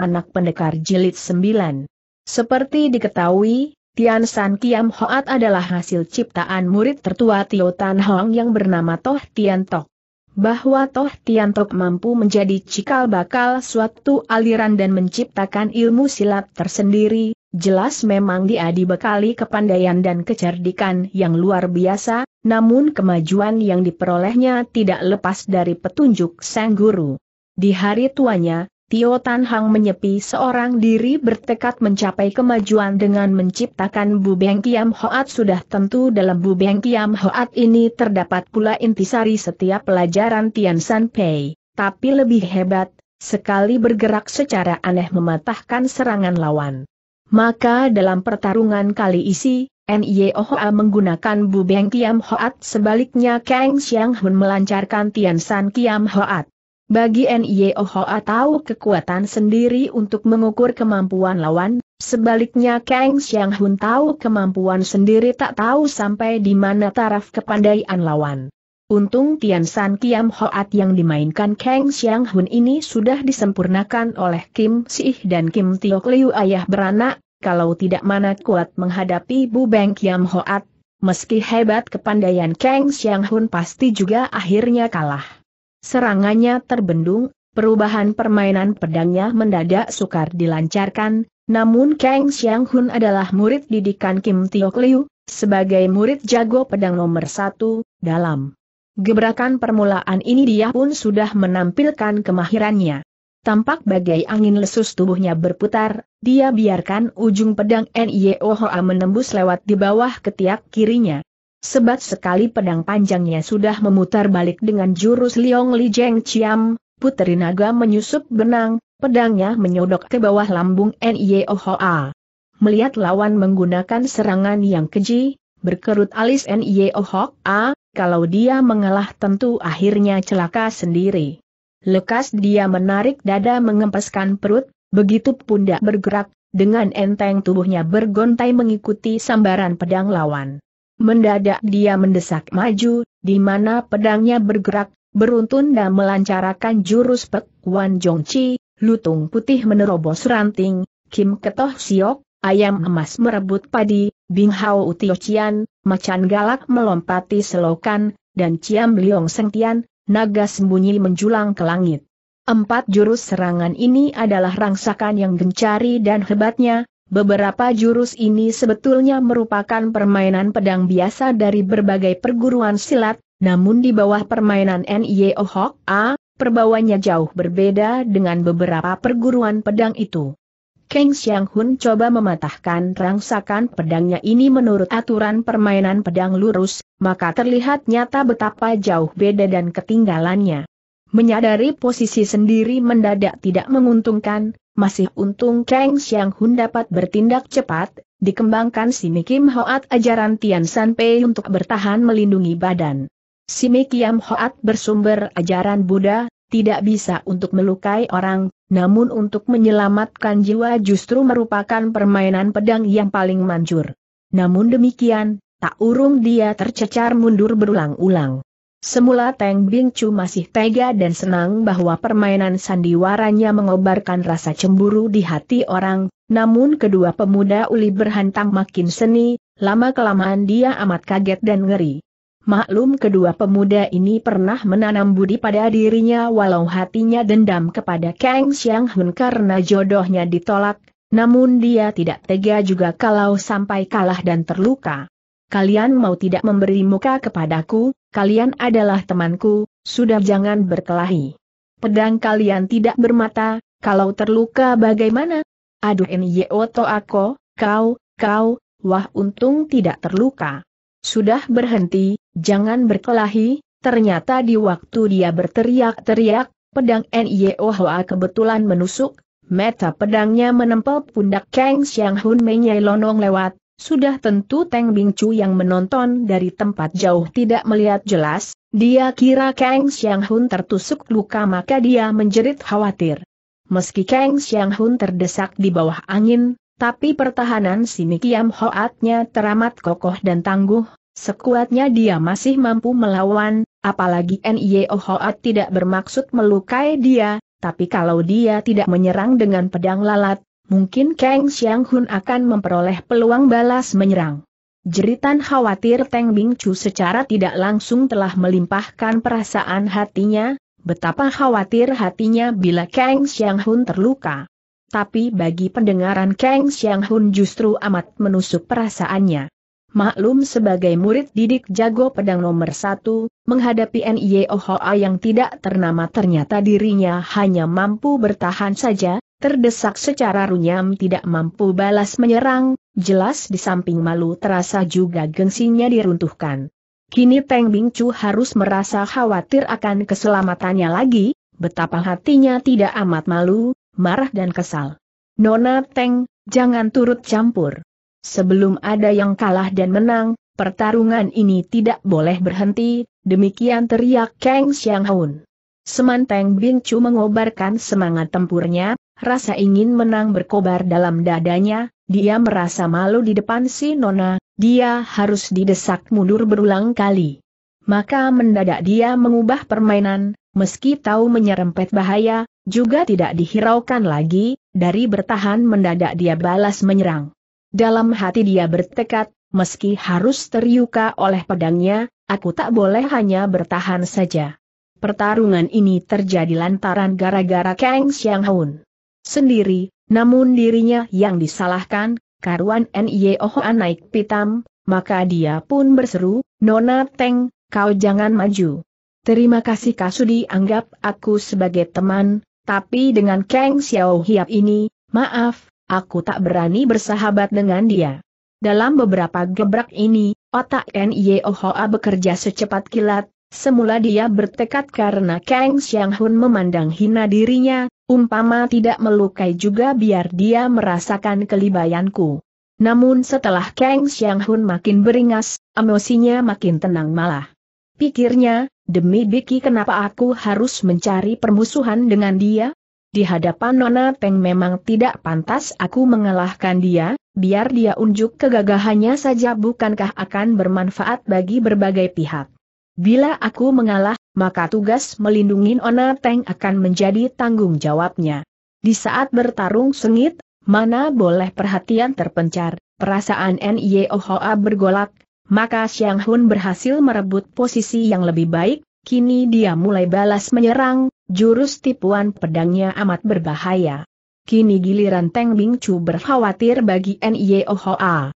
anak pendekar jilid 9. Seperti diketahui, Tian San Kiam Hoat adalah hasil ciptaan murid tertua Tio Tan Hong yang bernama Toh Tian Tok. Bahwa Toh Tian Tok mampu menjadi cikal bakal suatu aliran dan menciptakan ilmu silat tersendiri, jelas memang dia dibekali kepandaian dan kecerdikan yang luar biasa, namun kemajuan yang diperolehnya tidak lepas dari petunjuk sang guru. Di hari tuanya, Tio Tan Hang menyepi seorang diri bertekad mencapai kemajuan dengan menciptakan bu Kiam Hoat sudah tentu dalam bu Kiam Hoat ini terdapat pula intisari setiap pelajaran Tian San Pei, tapi lebih hebat, sekali bergerak secara aneh mematahkan serangan lawan. Maka dalam pertarungan kali isi, Hoa menggunakan bu Kiam Hoat sebaliknya Kang Xiang Hun melancarkan Tian San Kiam Hoat. Bagi NIO Hoa tahu kekuatan sendiri untuk mengukur kemampuan lawan, sebaliknya Kang Xiang Hun tahu kemampuan sendiri tak tahu sampai di mana taraf kepandaian lawan. Untung Tian San Kiam Hoat yang dimainkan Kang Xiang Hun ini sudah disempurnakan oleh Kim Sih dan Kim Tiok Liu ayah beranak, kalau tidak mana kuat menghadapi Bu Beng Kiam Hoat, meski hebat kepandaian Kang Xiang Hun pasti juga akhirnya kalah. Serangannya terbendung, perubahan permainan pedangnya mendadak sukar dilancarkan, namun Kang Xiang Hun adalah murid didikan Kim Tiok Liu, sebagai murid jago pedang nomor satu, dalam gebrakan permulaan ini dia pun sudah menampilkan kemahirannya. Tampak bagai angin lesus tubuhnya berputar, dia biarkan ujung pedang N.I.O.H.A. menembus lewat di bawah ketiak kirinya. Sebat sekali pedang panjangnya sudah memutar balik dengan jurus Liong Li Jeng Chiam, puteri naga menyusup benang, pedangnya menyodok ke bawah lambung N.I.O. Hoa. Melihat lawan menggunakan serangan yang keji, berkerut alis N.I.O. Hoa, kalau dia mengalah tentu akhirnya celaka sendiri. Lekas dia menarik dada mengempeskan perut, begitu pundak bergerak, dengan enteng tubuhnya bergontai mengikuti sambaran pedang lawan. Mendadak dia mendesak maju, di mana pedangnya bergerak, beruntun dan melancarkan jurus Pek Wan Jong Chi, lutung putih menerobos ranting, Kim Ketoh Siok, ayam emas merebut padi, Bing Hao utio Cian, macan galak melompati selokan, dan Ciam Liong Sengtian, naga sembunyi menjulang ke langit. Empat jurus serangan ini adalah rangsakan yang gencari dan hebatnya, Beberapa jurus ini sebetulnya merupakan permainan pedang biasa dari berbagai perguruan silat, namun di bawah permainan NIO Hok A, perbawanya jauh berbeda dengan beberapa perguruan pedang itu. Kang Xiang Hun coba mematahkan rangsakan pedangnya ini menurut aturan permainan pedang lurus, maka terlihat nyata betapa jauh beda dan ketinggalannya. Menyadari posisi sendiri mendadak tidak menguntungkan, masih untung Kang Xiang Hun dapat bertindak cepat, dikembangkan si Mikim Hoat ajaran Tian San Pei untuk bertahan melindungi badan. Si Mikim Hoat bersumber ajaran Buddha, tidak bisa untuk melukai orang, namun untuk menyelamatkan jiwa justru merupakan permainan pedang yang paling manjur. Namun demikian, tak urung dia tercecar mundur berulang-ulang. Semula Teng Bing Chu masih tega dan senang bahwa permainan sandiwaranya mengobarkan rasa cemburu di hati orang, namun kedua pemuda uli berhantam makin seni, lama-kelamaan dia amat kaget dan ngeri. Maklum kedua pemuda ini pernah menanam budi pada dirinya walau hatinya dendam kepada Kang Xiang Hun karena jodohnya ditolak, namun dia tidak tega juga kalau sampai kalah dan terluka. Kalian mau tidak memberi muka kepadaku, kalian adalah temanku, sudah jangan berkelahi. Pedang kalian tidak bermata, kalau terluka bagaimana? Aduh Nyo Toako, kau, kau, wah untung tidak terluka. Sudah berhenti, jangan berkelahi, ternyata di waktu dia berteriak-teriak, pedang Nyo Hoa kebetulan menusuk, meta pedangnya menempel pundak Kang Xiang Hun Menyai Lonong lewat, sudah tentu Teng Bing yang menonton dari tempat jauh tidak melihat jelas, dia kira Kang Xiang Hun tertusuk luka maka dia menjerit khawatir. Meski Kang Xiang Hun terdesak di bawah angin, tapi pertahanan si Mikiam Hoatnya teramat kokoh dan tangguh, sekuatnya dia masih mampu melawan, apalagi N.I.O. Hoat tidak bermaksud melukai dia, tapi kalau dia tidak menyerang dengan pedang lalat, Mungkin Kang Xiang Hun akan memperoleh peluang balas menyerang. Jeritan khawatir Teng Bing Chu secara tidak langsung telah melimpahkan perasaan hatinya, betapa khawatir hatinya bila Kang Xiang Hun terluka. Tapi bagi pendengaran Kang Xiang Hun justru amat menusuk perasaannya. Maklum sebagai murid didik jago pedang nomor satu, menghadapi NIO yang tidak ternama ternyata dirinya hanya mampu bertahan saja, terdesak secara runyam tidak mampu balas menyerang, jelas di samping malu terasa juga gengsinya diruntuhkan. Kini Teng Bingcu harus merasa khawatir akan keselamatannya lagi, betapa hatinya tidak amat malu, marah dan kesal. Nona Teng, jangan turut campur. Sebelum ada yang kalah dan menang, pertarungan ini tidak boleh berhenti, demikian teriak Kang Xiang Hun. Semanteng Bingcu mengobarkan semangat tempurnya, Rasa ingin menang berkobar dalam dadanya, dia merasa malu di depan si Nona, dia harus didesak mundur berulang kali. Maka mendadak dia mengubah permainan, meski tahu menyerempet bahaya, juga tidak dihiraukan lagi, dari bertahan mendadak dia balas menyerang. Dalam hati dia bertekad, meski harus teriuka oleh pedangnya, aku tak boleh hanya bertahan saja. Pertarungan ini terjadi lantaran gara-gara Kang Xiang Hun sendiri, namun dirinya yang disalahkan, karuan Nyeohoan naik pitam, maka dia pun berseru, Nona Teng, kau jangan maju. Terima kasih Kasudi anggap aku sebagai teman, tapi dengan Kang Xiao Hiap ini, maaf, aku tak berani bersahabat dengan dia. Dalam beberapa gebrak ini, otak Nyeohoa bekerja secepat kilat, semula dia bertekad karena Kang Xiang Hun memandang hina dirinya, Umpama tidak melukai juga biar dia merasakan kelibayanku. Namun setelah Kang Xiang Hun makin beringas, emosinya makin tenang malah. Pikirnya, demi Biki kenapa aku harus mencari permusuhan dengan dia? Di hadapan Nona Peng memang tidak pantas aku mengalahkan dia, biar dia unjuk kegagahannya saja bukankah akan bermanfaat bagi berbagai pihak. Bila aku mengalah, maka tugas melindungi Ona Teng akan menjadi tanggung jawabnya. Di saat bertarung sengit, mana boleh perhatian terpencar, perasaan N.I.O.H.A. bergolak, maka Xiang Hun berhasil merebut posisi yang lebih baik, kini dia mulai balas menyerang, jurus tipuan pedangnya amat berbahaya. Kini giliran Teng Bing Chu berkhawatir bagi N.I.O.H.A.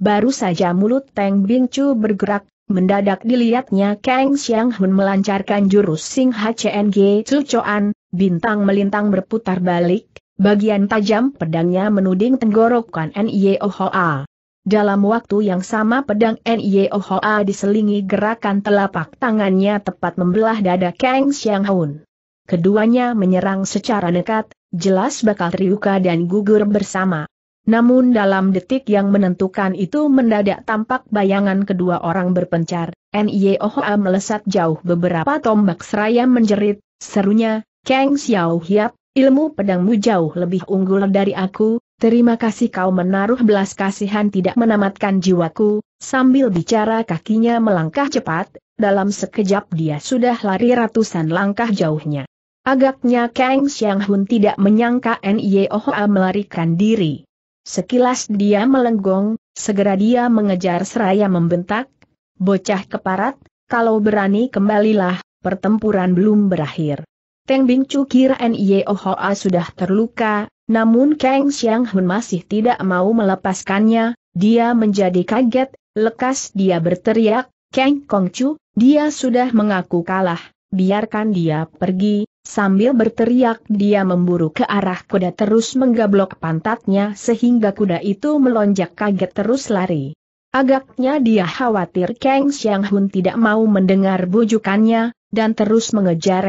Baru saja mulut Teng Bing Chu bergerak, Mendadak dilihatnya Kang Xiang Hun melancarkan jurus Sing HCNG Cucoan, bintang melintang berputar balik, bagian tajam pedangnya menuding tenggorokan N.I.O.H.A. Dalam waktu yang sama pedang N.I.O.H.A. diselingi gerakan telapak tangannya tepat membelah dada Kang Xiang Hun. Keduanya menyerang secara dekat, jelas bakal terluka dan gugur bersama. Namun dalam detik yang menentukan itu mendadak tampak bayangan kedua orang berpencar, N.I.O.H.A. melesat jauh beberapa tombak seraya menjerit, serunya, Kang Xiao Hiap, ilmu pedangmu jauh lebih unggul dari aku, terima kasih kau menaruh belas kasihan tidak menamatkan jiwaku, sambil bicara kakinya melangkah cepat, dalam sekejap dia sudah lari ratusan langkah jauhnya. Agaknya Kang Xiang Hun tidak menyangka N.I.O.H.A. melarikan diri. Sekilas dia melenggong, segera dia mengejar seraya membentak, bocah keparat, kalau berani kembalilah, pertempuran belum berakhir. Teng Bing Chu kira Nye Hoa sudah terluka, namun Kang Xiang Hun masih tidak mau melepaskannya, dia menjadi kaget, lekas dia berteriak, Kang Kong Chu, dia sudah mengaku kalah, biarkan dia pergi, Sambil berteriak dia memburu ke arah kuda terus menggablok pantatnya sehingga kuda itu melonjak kaget terus lari. Agaknya dia khawatir Kang Xiang Hun tidak mau mendengar bujukannya, dan terus mengejar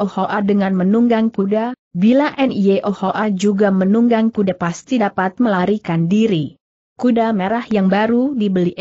Hoa dengan menunggang kuda, bila Hoa juga menunggang kuda pasti dapat melarikan diri. Kuda merah yang baru dibeli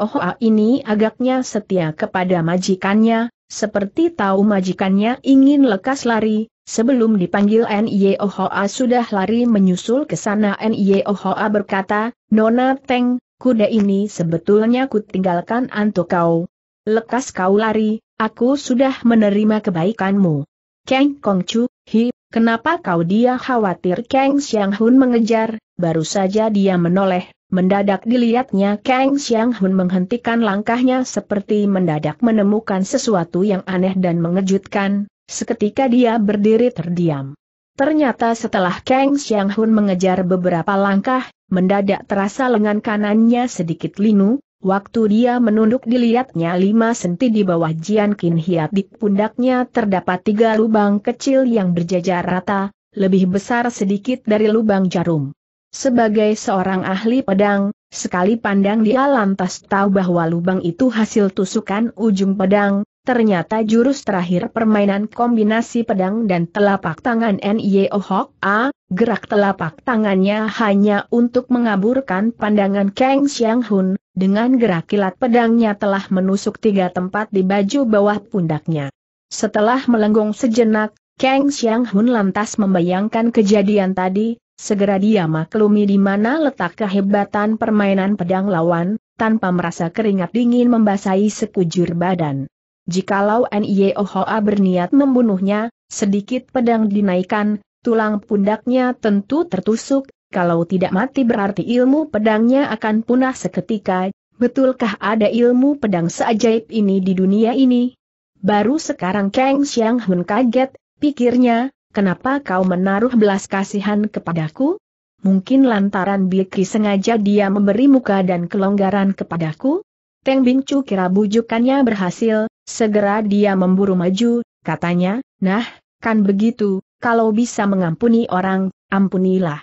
Hoa ini agaknya setia kepada majikannya, seperti tahu majikannya ingin lekas lari, sebelum dipanggil N.Y.O.H.A. sudah lari menyusul ke sana N.Y.O.H.A. berkata, Nona Teng, kuda ini sebetulnya kutinggalkan tinggalkan antuk kau. Lekas kau lari, aku sudah menerima kebaikanmu. Kang Chu, hi, kenapa kau dia khawatir Kang Xiang Hun mengejar, baru saja dia menoleh, Mendadak dilihatnya Kang Xiang Hun menghentikan langkahnya seperti mendadak menemukan sesuatu yang aneh dan mengejutkan, seketika dia berdiri terdiam. Ternyata setelah Kang Xiang Hun mengejar beberapa langkah, mendadak terasa lengan kanannya sedikit linu, Waktu dia menunduk dilihatnya lima senti di bawah Jian Qin Hiat di pundaknya terdapat tiga lubang kecil yang berjajar rata, lebih besar sedikit dari lubang jarum. Sebagai seorang ahli pedang, sekali pandang dia lantas tahu bahwa lubang itu hasil tusukan ujung pedang, ternyata jurus terakhir permainan kombinasi pedang dan telapak tangan N.Y.O. Hok A, gerak telapak tangannya hanya untuk mengaburkan pandangan Kang Xiang Hun, dengan gerak kilat pedangnya telah menusuk tiga tempat di baju bawah pundaknya. Setelah melenggong sejenak, Kang Xiang Hun lantas membayangkan kejadian tadi, Segera dia maklumi di mana letak kehebatan permainan pedang lawan, tanpa merasa keringat dingin membasahi sekujur badan. Jikalau N.I.O.H.A. E berniat membunuhnya, sedikit pedang dinaikkan, tulang pundaknya tentu tertusuk, kalau tidak mati berarti ilmu pedangnya akan punah seketika, betulkah ada ilmu pedang seajaib ini di dunia ini? Baru sekarang Kang Xiang Hun kaget, pikirnya, Kenapa kau menaruh belas kasihan kepadaku? Mungkin lantaran Bikri sengaja dia memberi muka dan kelonggaran kepadaku? Teng Bincu kira bujukannya berhasil, segera dia memburu maju, katanya, nah, kan begitu, kalau bisa mengampuni orang, ampunilah.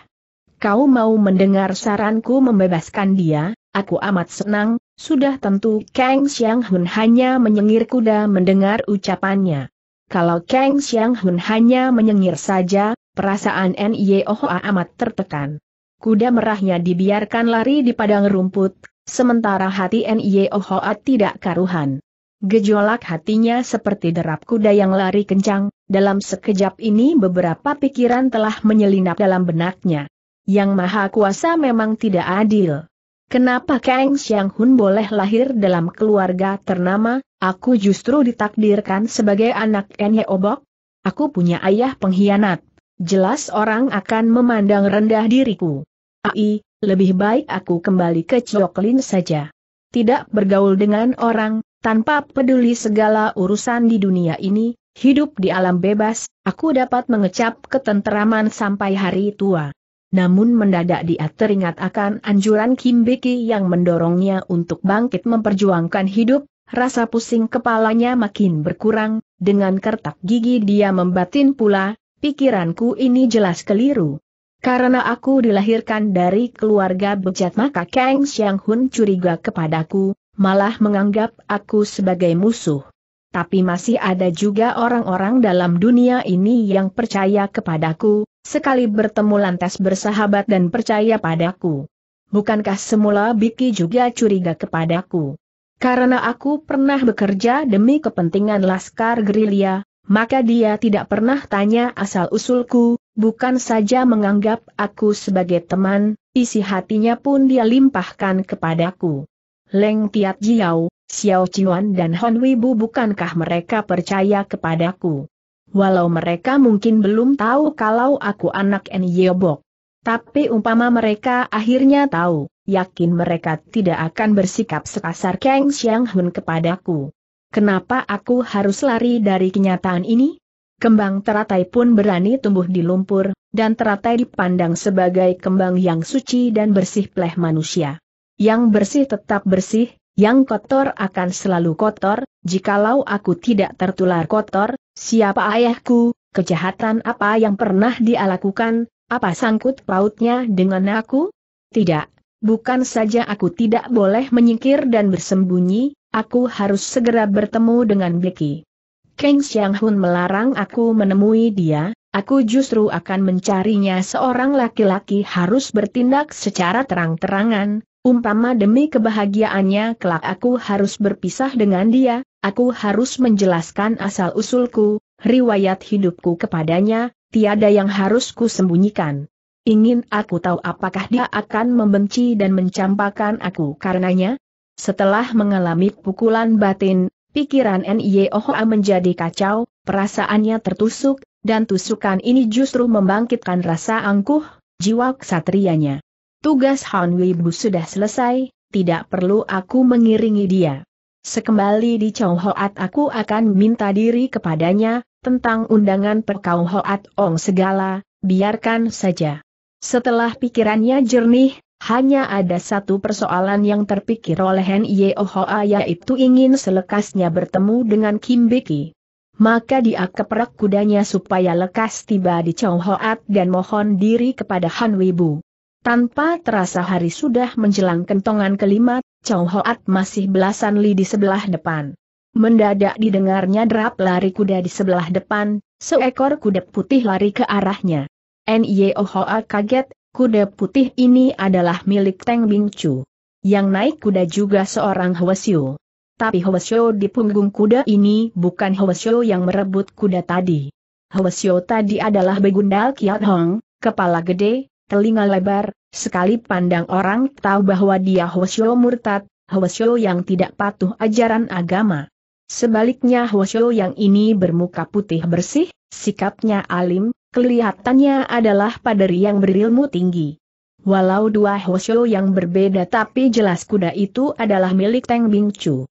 Kau mau mendengar saranku membebaskan dia, aku amat senang, sudah tentu Kang Xiang hanya menyengir kuda mendengar ucapannya. Kalau Kang Xiang Hun hanya menyengir saja, perasaan Nye Ohoa amat tertekan. Kuda merahnya dibiarkan lari di padang rumput, sementara hati Nye Ohoa tidak karuhan. Gejolak hatinya seperti derap kuda yang lari kencang, dalam sekejap ini beberapa pikiran telah menyelinap dalam benaknya. Yang Maha Kuasa memang tidak adil. Kenapa Kang Xiang Hun boleh lahir dalam keluarga ternama, aku justru ditakdirkan sebagai anak Enye Obok? Aku punya ayah pengkhianat. Jelas orang akan memandang rendah diriku. Ai, lebih baik aku kembali ke Choklin saja. Tidak bergaul dengan orang, tanpa peduli segala urusan di dunia ini, hidup di alam bebas, aku dapat mengecap ketenteraman sampai hari tua. Namun mendadak dia teringat akan anjuran Kim Beki yang mendorongnya untuk bangkit memperjuangkan hidup, rasa pusing kepalanya makin berkurang, dengan kertak gigi dia membatin pula, pikiranku ini jelas keliru. Karena aku dilahirkan dari keluarga bejat maka Kang Xiang Hun curiga kepadaku, malah menganggap aku sebagai musuh tapi masih ada juga orang-orang dalam dunia ini yang percaya kepadaku, sekali bertemu lantas bersahabat dan percaya padaku. Bukankah semula Biki juga curiga kepadaku? Karena aku pernah bekerja demi kepentingan Laskar Gerilya, maka dia tidak pernah tanya asal-usulku, bukan saja menganggap aku sebagai teman, isi hatinya pun dia limpahkan kepadaku. Leng Tiat Jiao, Xiao Qian dan Hon Wibu bukankah mereka percaya kepadaku? Walau mereka mungkin belum tahu kalau aku anak Enyeobok. Tapi umpama mereka akhirnya tahu, yakin mereka tidak akan bersikap sekasar Kang Xiang Hun kepadaku. Kenapa aku harus lari dari kenyataan ini? Kembang teratai pun berani tumbuh di lumpur, dan teratai dipandang sebagai kembang yang suci dan bersih pleh manusia. Yang bersih tetap bersih, yang kotor akan selalu kotor, jikalau aku tidak tertular kotor, siapa ayahku, kejahatan apa yang pernah dia lakukan, apa sangkut pautnya dengan aku? Tidak, bukan saja aku tidak boleh menyingkir dan bersembunyi, aku harus segera bertemu dengan Becky. Kang Xiang Hun melarang aku menemui dia, aku justru akan mencarinya seorang laki-laki harus bertindak secara terang-terangan, Umpama demi kebahagiaannya kelak aku harus berpisah dengan dia, aku harus menjelaskan asal-usulku, riwayat hidupku kepadanya, tiada yang harus ku sembunyikan. Ingin aku tahu apakah dia akan membenci dan mencampakkan aku karenanya? Setelah mengalami pukulan batin, pikiran Nyeohoa menjadi kacau, perasaannya tertusuk, dan tusukan ini justru membangkitkan rasa angkuh, jiwa ksatrianya. Tugas Han Wibu sudah selesai, tidak perlu aku mengiringi dia. Sekembali di Chow Hoat aku akan minta diri kepadanya, tentang undangan perkau Hoat Ong segala, biarkan saja. Setelah pikirannya jernih, hanya ada satu persoalan yang terpikir oleh Hen Yeo Hoa yaitu ingin selekasnya bertemu dengan Kim Beki. Maka dia keperak kudanya supaya lekas tiba di Chow Hoat dan mohon diri kepada Han Wibu. Tanpa terasa hari sudah menjelang kentongan kelima, Chow Hoat masih belasan li di sebelah depan. Mendadak didengarnya drap lari kuda di sebelah depan, seekor kuda putih lari ke arahnya. N.Y.O. Oh Hoat kaget, kuda putih ini adalah milik Teng Bing Chu. Yang naik kuda juga seorang Hwasyo. Tapi Hwasyo di punggung kuda ini bukan Hwasyo yang merebut kuda tadi. Hwasyo tadi adalah Begundal Kiat Hong, kepala gede, telinga lebar, sekali pandang orang tahu bahwa dia Hwasyo murtad, Hwasyo yang tidak patuh ajaran agama. Sebaliknya Hwasyo yang ini bermuka putih bersih, sikapnya alim, kelihatannya adalah paderi yang berilmu tinggi. Walau dua Hwasyo yang berbeda tapi jelas kuda itu adalah milik Teng Bing Chu.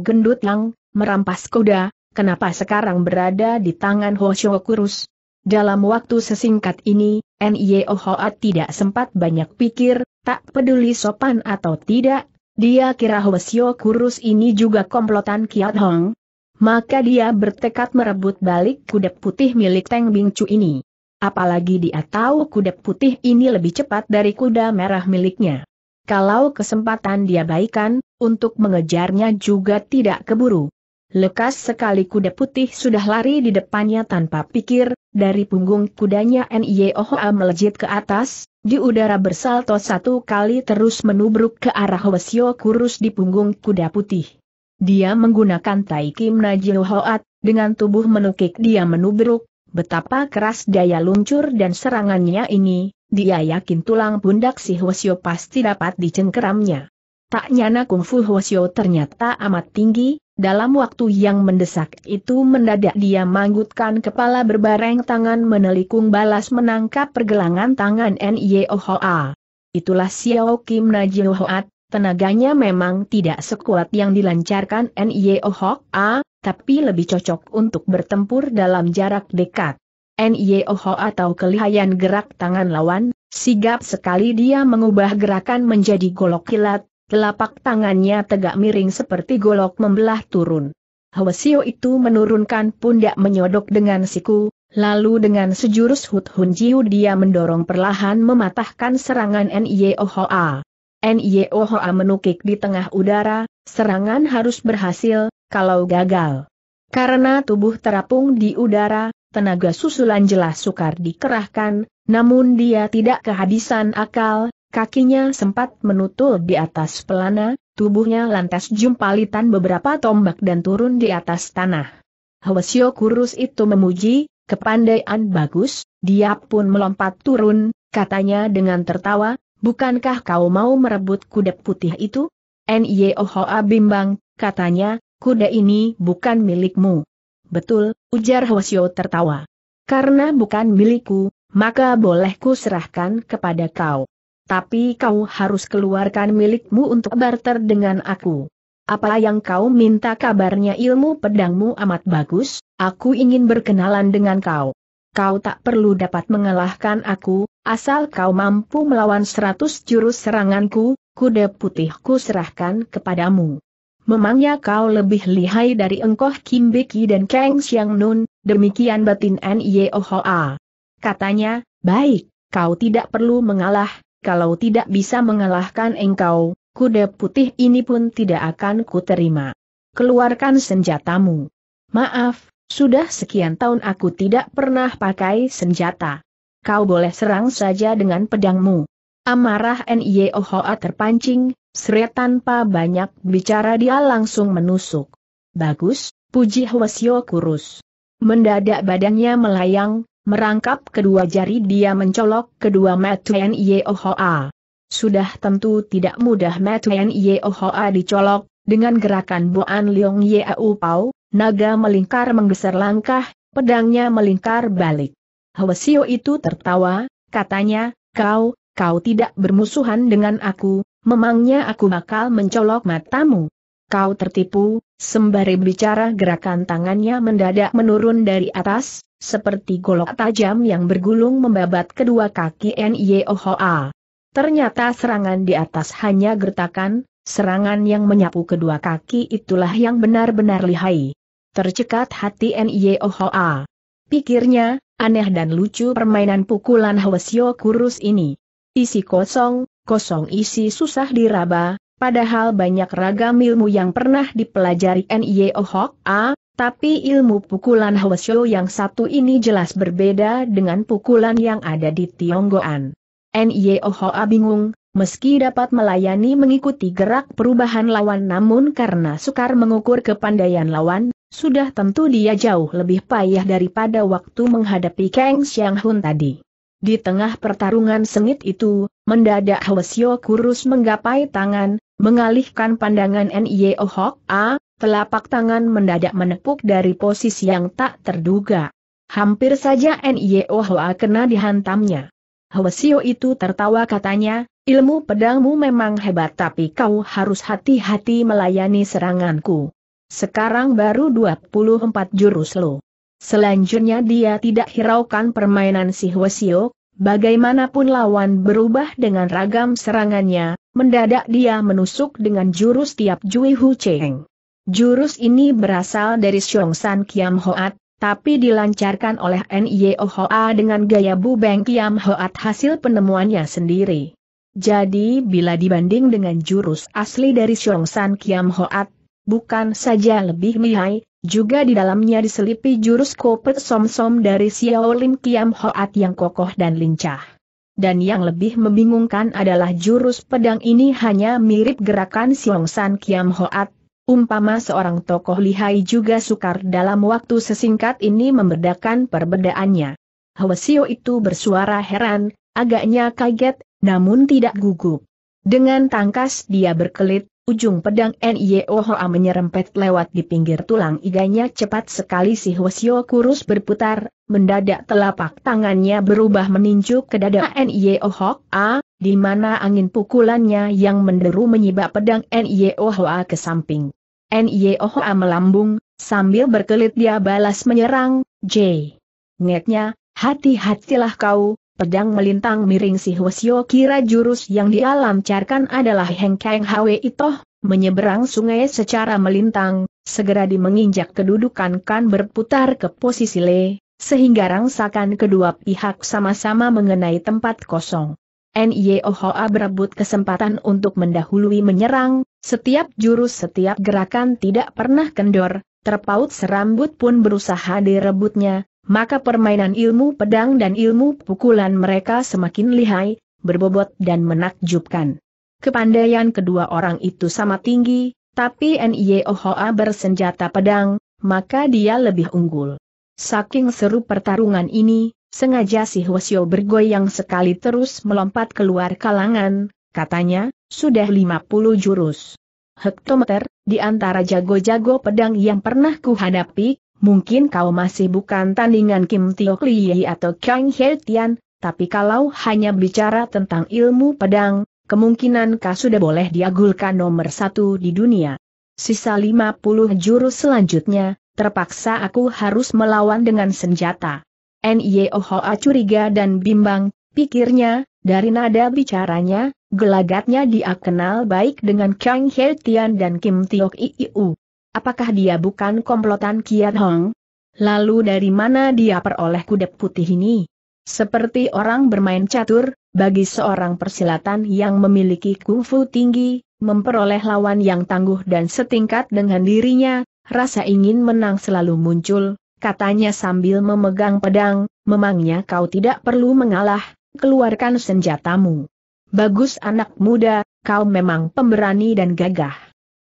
gendut yang merampas kuda, kenapa sekarang berada di tangan Hwasyo kurus? Dalam waktu sesingkat ini, N.I.O. Hoat tidak sempat banyak pikir, tak peduli sopan atau tidak, dia kira Hwasyo Kurus ini juga komplotan Kiat Hong. Maka dia bertekad merebut balik kuda putih milik Teng Bingcu ini. Apalagi dia tahu kuda putih ini lebih cepat dari kuda merah miliknya. Kalau kesempatan dia baikan, untuk mengejarnya juga tidak keburu. Lekas sekali kuda putih sudah lari di depannya tanpa pikir, dari punggung kudanya Niohoa melejit ke atas, di udara bersalto satu kali terus menubruk ke arah Hwasyo kurus di punggung kuda putih. Dia menggunakan tai Kim Najihoat, dengan tubuh menukik dia menubruk, betapa keras daya luncur dan serangannya ini, dia yakin tulang pundak si Hwasyo pasti dapat dicengkeramnya. Tak nyana Kung Fu Hwasyo ternyata amat tinggi, dalam waktu yang mendesak itu mendadak dia manggutkan kepala berbareng tangan menelikung balas menangkap pergelangan tangan N.Y.O. Hoa. Itulah Xiao Kim Najil Hoat, tenaganya memang tidak sekuat yang dilancarkan N.Y.O. Hoa, tapi lebih cocok untuk bertempur dalam jarak dekat. N.Y.O. Hoa atau kelihayan gerak tangan lawan, sigap sekali dia mengubah gerakan menjadi golok kilat, Telapak tangannya tegak miring seperti golok membelah turun. Hwasio itu menurunkan pundak menyodok dengan siku, lalu dengan sejurus Hut Hun Jiu dia mendorong perlahan mematahkan serangan NIOHA. E NIOHA e menukik di tengah udara, serangan harus berhasil, kalau gagal. Karena tubuh terapung di udara, tenaga susulan jelas sukar dikerahkan, namun dia tidak kehabisan akal, kakinya sempat menutul di atas pelana, tubuhnya lantas jumpalitan beberapa tombak dan turun di atas tanah. Hwasyo kurus itu memuji, kepandaian bagus, dia pun melompat turun, katanya dengan tertawa, bukankah kau mau merebut kuda putih itu? Nyeohoa bimbang, katanya, kuda ini bukan milikmu. Betul, ujar Hwasyo tertawa. Karena bukan milikku, maka bolehku serahkan kepada kau tapi kau harus keluarkan milikmu untuk barter dengan aku. Apa yang kau minta kabarnya ilmu pedangmu amat bagus, aku ingin berkenalan dengan kau. Kau tak perlu dapat mengalahkan aku, asal kau mampu melawan seratus jurus seranganku, kuda putihku serahkan kepadamu. Memangnya kau lebih lihai dari engkoh Kim Beki dan Kang Xiang Nun, demikian batin N.I.O.H.A. Katanya, baik, kau tidak perlu mengalah, kalau tidak bisa mengalahkan engkau, kuda putih ini pun tidak akan kuterima. Keluarkan senjatamu. Maaf, sudah sekian tahun aku tidak pernah pakai senjata. Kau boleh serang saja dengan pedangmu. Amarah Nyeohoa terpancing, Sri tanpa banyak bicara dia langsung menusuk. Bagus, puji Hwasyo kurus. Mendadak badannya melayang, merangkap kedua jari dia mencolok kedua Matuen Yeohoa. Sudah tentu tidak mudah Matuen Yeohoa dicolok, dengan gerakan Boan Leong Yeau Pau, naga melingkar menggeser langkah, pedangnya melingkar balik. Hwasio itu tertawa, katanya, kau, kau tidak bermusuhan dengan aku, memangnya aku bakal mencolok matamu. Kau tertipu, Sembari bicara gerakan tangannya mendadak menurun dari atas, seperti golok tajam yang bergulung membabat kedua kaki N.Y.O.H.A. Ternyata serangan di atas hanya gertakan, serangan yang menyapu kedua kaki itulah yang benar-benar lihai. Tercekat hati N.Y.O.H.A. Pikirnya, aneh dan lucu permainan pukulan Hwasyo kurus ini. Isi kosong, kosong isi susah diraba, Padahal banyak ragam ilmu yang pernah dipelajari N.Y.O. Hok A, tapi ilmu pukulan Hwasyo yang satu ini jelas berbeda dengan pukulan yang ada di Tionggoan. N.Y.O. Hok A bingung, meski dapat melayani mengikuti gerak perubahan lawan namun karena sukar mengukur kepandaian lawan, sudah tentu dia jauh lebih payah daripada waktu menghadapi Kang Xiang Hun tadi. Di tengah pertarungan sengit itu, mendadak Hwasyo kurus menggapai tangan, Mengalihkan pandangan N.Y.O. Oh Hok A, telapak tangan mendadak menepuk dari posisi yang tak terduga. Hampir saja N.Y.O. Oh A kena dihantamnya. Hwasio itu tertawa katanya, ilmu pedangmu memang hebat tapi kau harus hati-hati melayani seranganku. Sekarang baru 24 jurus lo. Selanjutnya dia tidak hiraukan permainan si Hwasio, bagaimanapun lawan berubah dengan ragam serangannya, Mendadak dia menusuk dengan jurus tiap Jui Hu Cheng. Jurus ini berasal dari Xiong San Kiam Hoat, tapi dilancarkan oleh N.Y.O. Hoa dengan gaya Bu Beng Kiam Hoat hasil penemuannya sendiri. Jadi bila dibanding dengan jurus asli dari Xiong San Kiam Hoat, bukan saja lebih lihai, juga di dalamnya diselipi jurus kopet som-som dari Xiao Lim Kiam Hoat yang kokoh dan lincah dan yang lebih membingungkan adalah jurus pedang ini hanya mirip gerakan Siong San Kiam Hoat, Umpama seorang tokoh lihai juga sukar dalam waktu sesingkat ini membedakan perbedaannya. Hwasio itu bersuara heran, agaknya kaget, namun tidak gugup. Dengan tangkas dia berkelit, ujung pedang N.I.O. E Hoa menyerempet lewat di pinggir tulang iganya cepat sekali si Hwasio kurus berputar, mendadak telapak tangannya berubah meninju ke dada N.I.O. Oh Hok A, di mana angin pukulannya yang menderu menyibak pedang N.I.O. Oh A ke samping. N.I.O. Oh A melambung, sambil berkelit dia balas menyerang, J. Ngeknya, hati-hatilah kau, pedang melintang miring si Hwasyo kira jurus yang dia lancarkan adalah Heng Kang Hwe Itoh, menyeberang sungai secara melintang, segera di menginjak kedudukan kan berputar ke posisi Le, sehingga rangsakan kedua pihak sama-sama mengenai tempat kosong. NIOHA berebut kesempatan untuk mendahului menyerang, setiap jurus setiap gerakan tidak pernah kendor, terpaut serambut pun berusaha direbutnya, maka permainan ilmu pedang dan ilmu pukulan mereka semakin lihai, berbobot dan menakjubkan. Kepandaian kedua orang itu sama tinggi, tapi NIOHA bersenjata pedang, maka dia lebih unggul. Saking seru pertarungan ini, sengaja si Hwasyo bergoyang sekali terus melompat keluar kalangan, katanya, sudah 50 jurus. Hektometer, di antara jago-jago pedang yang pernah kuhadapi, mungkin kau masih bukan tandingan Kim Tio Kliyei atau Kang He Tian, tapi kalau hanya bicara tentang ilmu pedang, kemungkinan kau sudah boleh diagulkan nomor satu di dunia. Sisa 50 jurus selanjutnya, terpaksa aku harus melawan dengan senjata. Nyeohoa curiga dan bimbang, pikirnya, dari nada bicaranya, gelagatnya dia kenal baik dengan Kang He Tian dan Kim Tiok Iiu. Apakah dia bukan komplotan Kiat Hong? Lalu dari mana dia peroleh kudep putih ini? Seperti orang bermain catur, bagi seorang persilatan yang memiliki kungfu tinggi, memperoleh lawan yang tangguh dan setingkat dengan dirinya, Rasa ingin menang selalu muncul, katanya sambil memegang pedang, memangnya kau tidak perlu mengalah, keluarkan senjatamu. Bagus anak muda, kau memang pemberani dan gagah.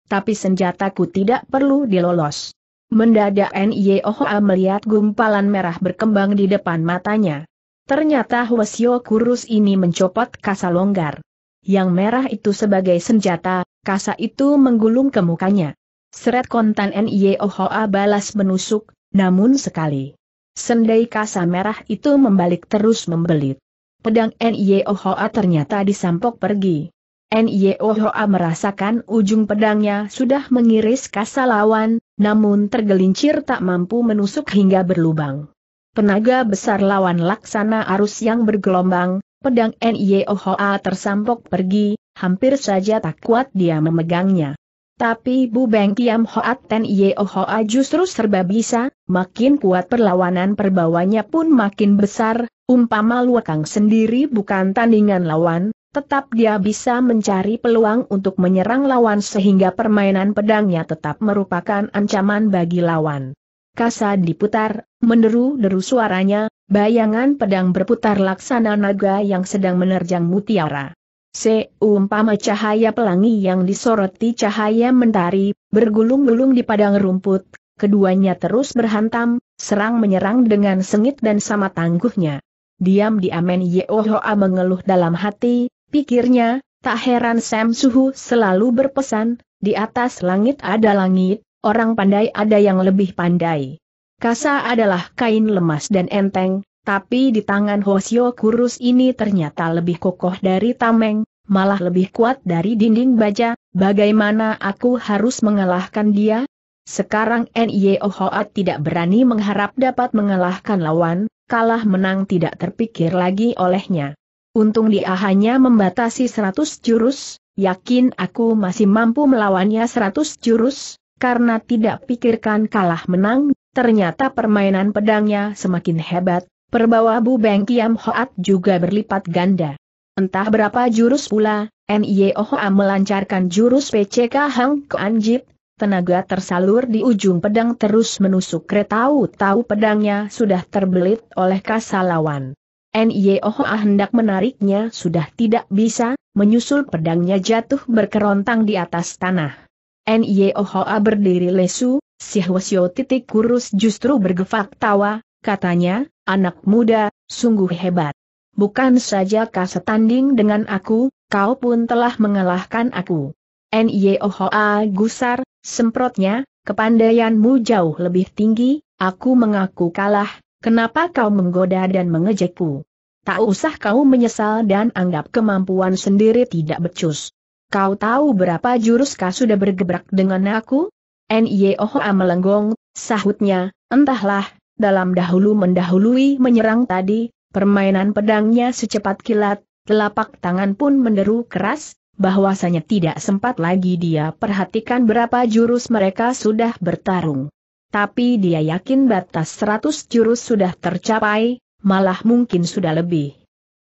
Tapi senjataku tidak perlu dilolos. Mendadak Nyeohoa melihat gumpalan merah berkembang di depan matanya. Ternyata Huasio kurus ini mencopot kasa longgar. Yang merah itu sebagai senjata, kasa itu menggulung ke mukanya. Seret kontan Niohoa balas menusuk, namun sekali. Sendai kasa merah itu membalik terus membelit. Pedang Niohoa ternyata disampok pergi. Niohoa merasakan ujung pedangnya sudah mengiris kasa lawan, namun tergelincir tak mampu menusuk hingga berlubang. Penaga besar lawan laksana arus yang bergelombang, pedang Niohoa tersampok pergi, hampir saja tak kuat dia memegangnya. Tapi Bu Beng Kiam Hoat Ten Yeo Hoa justru serba bisa, makin kuat perlawanan perbawanya pun makin besar, umpama Luakang sendiri bukan tandingan lawan, tetap dia bisa mencari peluang untuk menyerang lawan sehingga permainan pedangnya tetap merupakan ancaman bagi lawan. Kasa diputar, meneru deru suaranya, bayangan pedang berputar laksana naga yang sedang menerjang mutiara. Seumpama cahaya pelangi yang disoroti cahaya mentari, bergulung-gulung di padang rumput, keduanya terus berhantam, serang-menyerang dengan sengit dan sama tangguhnya. Diam-diam di Yeohoa mengeluh dalam hati, pikirnya, tak heran Sam Suhu selalu berpesan, di atas langit ada langit, orang pandai ada yang lebih pandai. Kasa adalah kain lemas dan enteng, tapi di tangan Hosio Kurus ini ternyata lebih kokoh dari tameng, malah lebih kuat dari dinding baja, bagaimana aku harus mengalahkan dia? Sekarang N.I.O. E Hoat tidak berani mengharap dapat mengalahkan lawan, kalah menang tidak terpikir lagi olehnya. Untung dia hanya membatasi 100 jurus, yakin aku masih mampu melawannya 100 jurus, karena tidak pikirkan kalah menang, ternyata permainan pedangnya semakin hebat, Perbawa Bu Beng Kiam Hoat juga berlipat ganda. Entah berapa jurus pula, N.I.O. melancarkan jurus PCK Hang ke Anjit, tenaga tersalur di ujung pedang terus menusuk keretau. tahu pedangnya sudah terbelit oleh kasalawan. N.I.O. hendak menariknya sudah tidak bisa, menyusul pedangnya jatuh berkerontang di atas tanah. N.I.O. berdiri lesu, si titik kurus justru bergefak tawa, katanya, anak muda, sungguh hebat. Bukan saja kau setanding dengan aku, kau pun telah mengalahkan aku. N.Y.O.H.A. gusar, semprotnya, kepandaianmu jauh lebih tinggi, aku mengaku kalah, kenapa kau menggoda dan mengejekku? Tak usah kau menyesal dan anggap kemampuan sendiri tidak becus. Kau tahu berapa jurus kau sudah bergebrak dengan aku? N.Y.O.H.A. melenggong, sahutnya, entahlah, dalam dahulu mendahului menyerang tadi, permainan pedangnya secepat kilat, telapak tangan pun menderu keras, bahwasanya tidak sempat lagi dia perhatikan berapa jurus mereka sudah bertarung. Tapi dia yakin batas 100 jurus sudah tercapai, malah mungkin sudah lebih.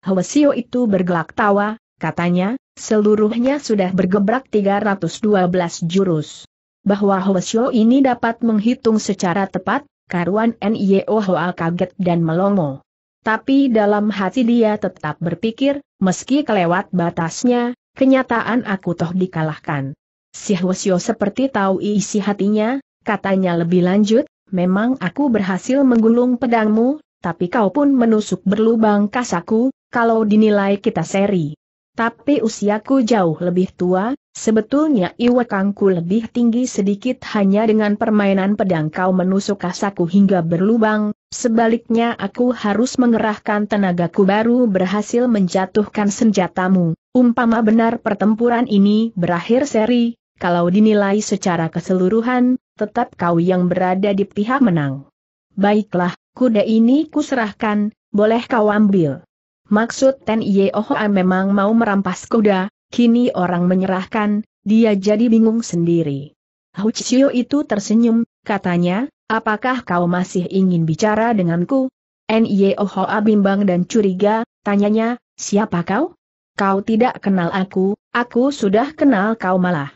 Hwasio itu bergelak tawa, katanya, seluruhnya sudah bergebrak 312 jurus. Bahwa Hwasio ini dapat menghitung secara tepat, Karuan N.I.O. E, oh, Hoa kaget dan melongo. Tapi dalam hati dia tetap berpikir, meski kelewat batasnya, kenyataan aku toh dikalahkan. Si Hwasyo seperti tahu isi hatinya, katanya lebih lanjut, memang aku berhasil menggulung pedangmu, tapi kau pun menusuk berlubang kasaku, kalau dinilai kita seri. Tapi usiaku jauh lebih tua, sebetulnya iwakangku lebih tinggi sedikit hanya dengan permainan pedang kau menusuk kasaku hingga berlubang, sebaliknya aku harus mengerahkan tenagaku baru berhasil menjatuhkan senjatamu. Umpama benar pertempuran ini berakhir seri, kalau dinilai secara keseluruhan, tetap kau yang berada di pihak menang. Baiklah, kuda ini kuserahkan, boleh kau ambil. Maksud Ten Yeohoa memang mau merampas kuda, kini orang menyerahkan, dia jadi bingung sendiri. Hu itu tersenyum, katanya, apakah kau masih ingin bicara denganku? N.Y.O.H.A. bimbang dan curiga, tanyanya, siapa kau? Kau tidak kenal aku, aku sudah kenal kau malah.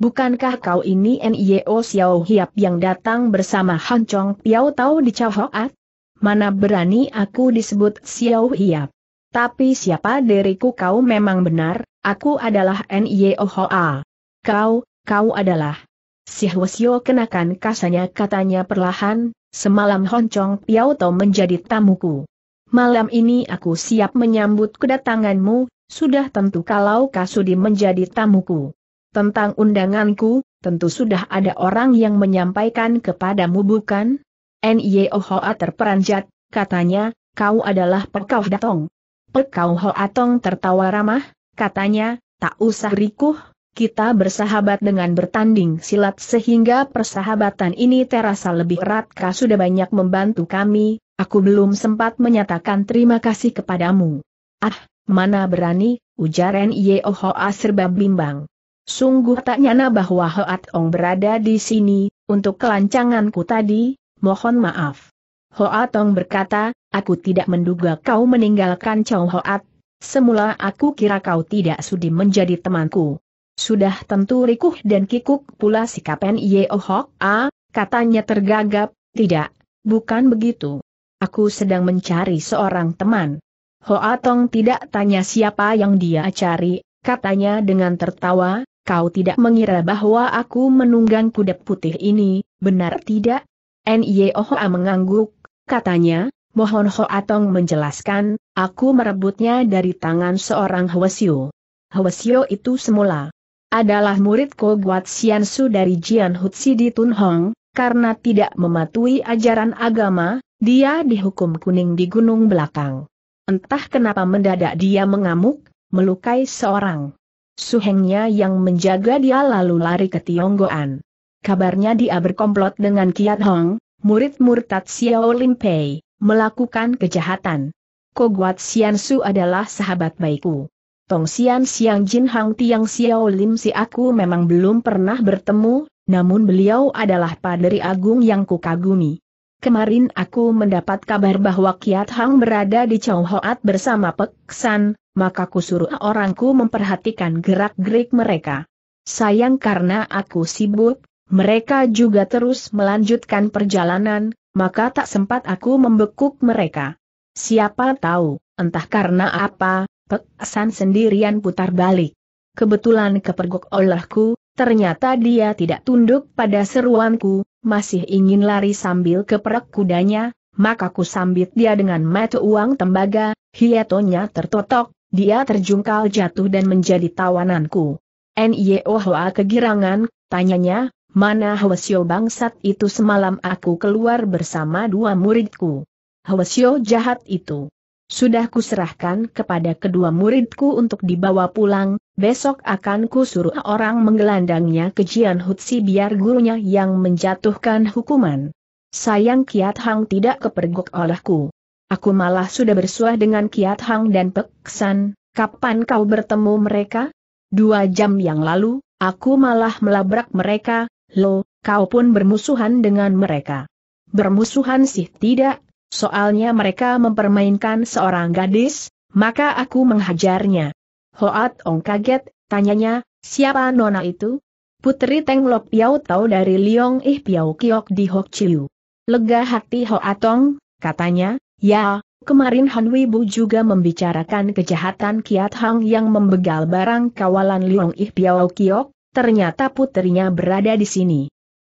Bukankah kau ini N.Y.O. Xiao Hiap yang datang bersama Han Chong Piao Tau di Cao Hoat? Mana berani aku disebut Xiao Hiap? Tapi siapa diriku kau memang benar, aku adalah N.Y.O.H.A. Kau, kau adalah. Si Hwasyo kenakan kasanya katanya perlahan, semalam Honcong Piauto menjadi tamuku. Malam ini aku siap menyambut kedatanganmu, sudah tentu kalau Kasudi menjadi tamuku. Tentang undanganku, tentu sudah ada orang yang menyampaikan kepadamu bukan? N.Y.O.H.A. terperanjat, katanya, kau adalah Pekau Datong. Pekau Atong tertawa ramah, katanya, tak usah rikuh, kita bersahabat dengan bertanding silat sehingga persahabatan ini terasa lebih erat kau sudah banyak membantu kami, aku belum sempat menyatakan terima kasih kepadamu. Ah, mana berani, ujar Nyeo Ho serba bimbang. Sungguh tak nyana bahwa Ho Atong berada di sini, untuk kelancanganku tadi, mohon maaf. Ho Atong berkata, Aku tidak menduga kau meninggalkan Chow Hoat. Semula aku kira kau tidak sudi menjadi temanku. Sudah tentu rikuh dan kikuk pula sikap N.Y.O. Oh Hok A, katanya tergagap, tidak, bukan begitu. Aku sedang mencari seorang teman. Hoa Tong tidak tanya siapa yang dia cari, katanya dengan tertawa, kau tidak mengira bahwa aku menunggang kuda putih ini, benar tidak? Oh Hoa mengangguk, katanya, Mohon Ho Atong menjelaskan, aku merebutnya dari tangan seorang Hwasyo. Hwasyo itu semula adalah murid Ko Guat Su dari Jian Hutsi di Hong, karena tidak mematuhi ajaran agama, dia dihukum kuning di gunung belakang. Entah kenapa mendadak dia mengamuk, melukai seorang suhengnya yang menjaga dia lalu lari ke Tionggoan. Kabarnya dia berkomplot dengan Kiat Hong, murid murtad Xiao Limpei melakukan kejahatan. Koguat Xian Su adalah sahabat baikku. Tong Xian Xiang Jin Hang Tiang Xiao Lim Si aku memang belum pernah bertemu, namun beliau adalah paderi agung yang kukagumi. Kemarin aku mendapat kabar bahwa Kiat Hang berada di Chow Hoat bersama Pek San, maka kusuruh orangku memperhatikan gerak-gerik mereka. Sayang karena aku sibuk, mereka juga terus melanjutkan perjalanan, maka tak sempat aku membekuk mereka. Siapa tahu, entah karena apa, Pek sendirian putar balik. Kebetulan kepergok olehku, ternyata dia tidak tunduk pada seruanku, masih ingin lari sambil keperek kudanya, maka ku sambit dia dengan mata uang tembaga, hiatonya tertotok, dia terjungkal jatuh dan menjadi tawananku. N.Y.O.H.A. kegirangan, tanyanya, mana Hwasyo bangsat itu semalam aku keluar bersama dua muridku. Hwasyo jahat itu. Sudah kuserahkan kepada kedua muridku untuk dibawa pulang, besok akan kusuruh orang menggelandangnya ke Jian Hutsi biar gurunya yang menjatuhkan hukuman. Sayang Kiat Hang tidak kepergok olehku. Aku malah sudah bersuah dengan Kiat Hang dan Peksan, kapan kau bertemu mereka? Dua jam yang lalu, Aku malah melabrak mereka, Lo, kau pun bermusuhan dengan mereka. Bermusuhan sih tidak, soalnya mereka mempermainkan seorang gadis, maka aku menghajarnya. Hoat Ong kaget, tanyanya, siapa nona itu? Putri Teng Lok Piau tahu dari Liong Ih Piao Kiok di Hok Chiu. Lega hati Hoat Ong, katanya, ya, Kemarin Han Wibu juga membicarakan kejahatan Kiat Hang yang membegal barang kawalan Liong Ih Piao Kiok, ternyata putrinya berada di sini.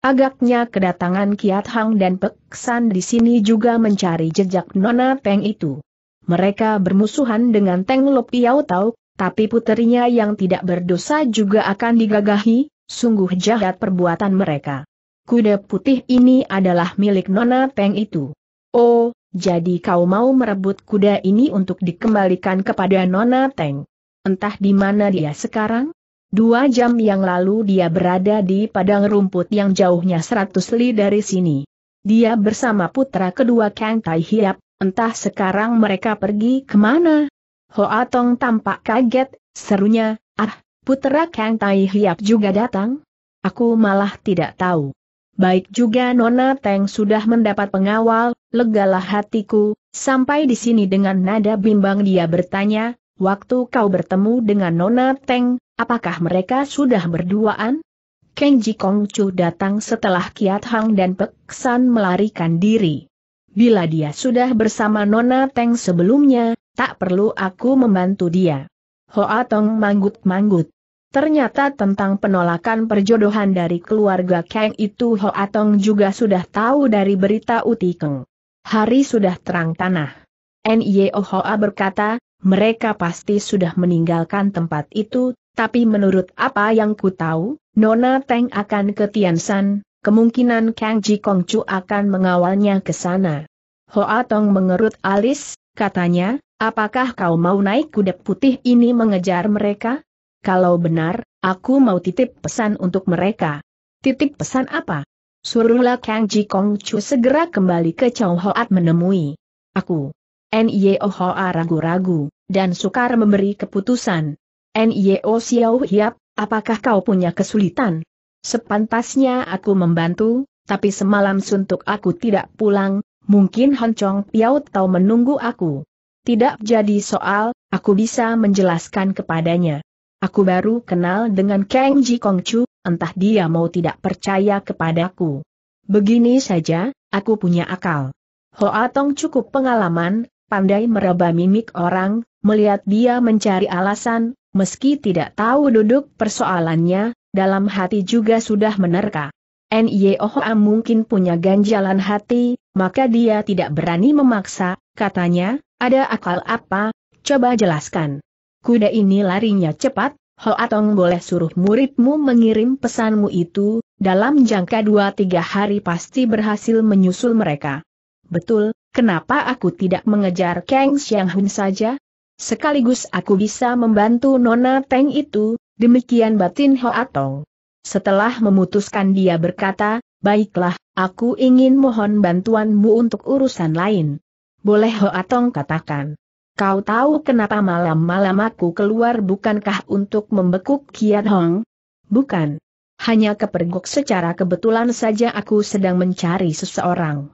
Agaknya kedatangan Kiat Hang dan Pek San di sini juga mencari jejak Nona Peng itu. Mereka bermusuhan dengan Teng Lo Piao Tau, tapi putrinya yang tidak berdosa juga akan digagahi, sungguh jahat perbuatan mereka. Kuda putih ini adalah milik Nona Peng itu. Oh, jadi kau mau merebut kuda ini untuk dikembalikan kepada Nona Peng. Entah di mana dia sekarang? Dua jam yang lalu dia berada di padang rumput yang jauhnya seratus li dari sini. Dia bersama putra kedua Kang Tai Hiap, entah sekarang mereka pergi kemana. Hoa Tong tampak kaget, serunya, ah, putra Kang Tai Hiap juga datang? Aku malah tidak tahu. Baik juga Nona Teng sudah mendapat pengawal, legalah hatiku, sampai di sini dengan nada bimbang dia bertanya, waktu kau bertemu dengan Nona Teng, Apakah mereka sudah berduaan? Kenji Kongcu datang setelah Kiat Hang dan Pek San melarikan diri. Bila dia sudah bersama Nona Teng sebelumnya, tak perlu aku membantu dia. Hoa Tong manggut-manggut. Ternyata tentang penolakan perjodohan dari keluarga Kang itu Hoa Tong juga sudah tahu dari berita Uti Keng. Hari sudah terang tanah. Nyeo Hoa berkata, mereka pasti sudah meninggalkan tempat itu, tapi menurut apa yang ku tahu, Nona Teng akan ke Tiansan, kemungkinan Kang Ji Kong Chu akan mengawalnya ke sana. Hoa Tong mengerut alis, katanya, apakah kau mau naik kuda putih ini mengejar mereka? Kalau benar, aku mau titip pesan untuk mereka. Titip pesan apa? Suruhlah Kang Ji Kong Chu segera kembali ke Chow Hoat menemui. Aku. E Hoa ragu-ragu, dan sukar memberi keputusan. N.Y.O. Xiao Hiap, apakah kau punya kesulitan? Sepantasnya aku membantu, tapi semalam suntuk aku tidak pulang, mungkin Hon Chong Piao tahu menunggu aku. Tidak jadi soal, aku bisa menjelaskan kepadanya. Aku baru kenal dengan Kang Ji Chu, entah dia mau tidak percaya kepadaku. Begini saja, aku punya akal. Hoa Tong cukup pengalaman, pandai meraba mimik orang, melihat dia mencari alasan, meski tidak tahu duduk persoalannya, dalam hati juga sudah menerka. N.Y.O.H.A. mungkin punya ganjalan hati, maka dia tidak berani memaksa, katanya, ada akal apa, coba jelaskan. Kuda ini larinya cepat, Hoatong boleh suruh muridmu mengirim pesanmu itu, dalam jangka 2-3 hari pasti berhasil menyusul mereka. Betul, kenapa aku tidak mengejar Kang Xiang Hun saja? Sekaligus aku bisa membantu Nona Peng itu, demikian batin Hoatong. Setelah memutuskan dia berkata, baiklah, aku ingin mohon bantuanmu untuk urusan lain. Boleh Hoatong katakan. Kau tahu kenapa malam-malam aku keluar bukankah untuk membekuk Kiat Hong? Bukan. Hanya kepergok secara kebetulan saja aku sedang mencari seseorang.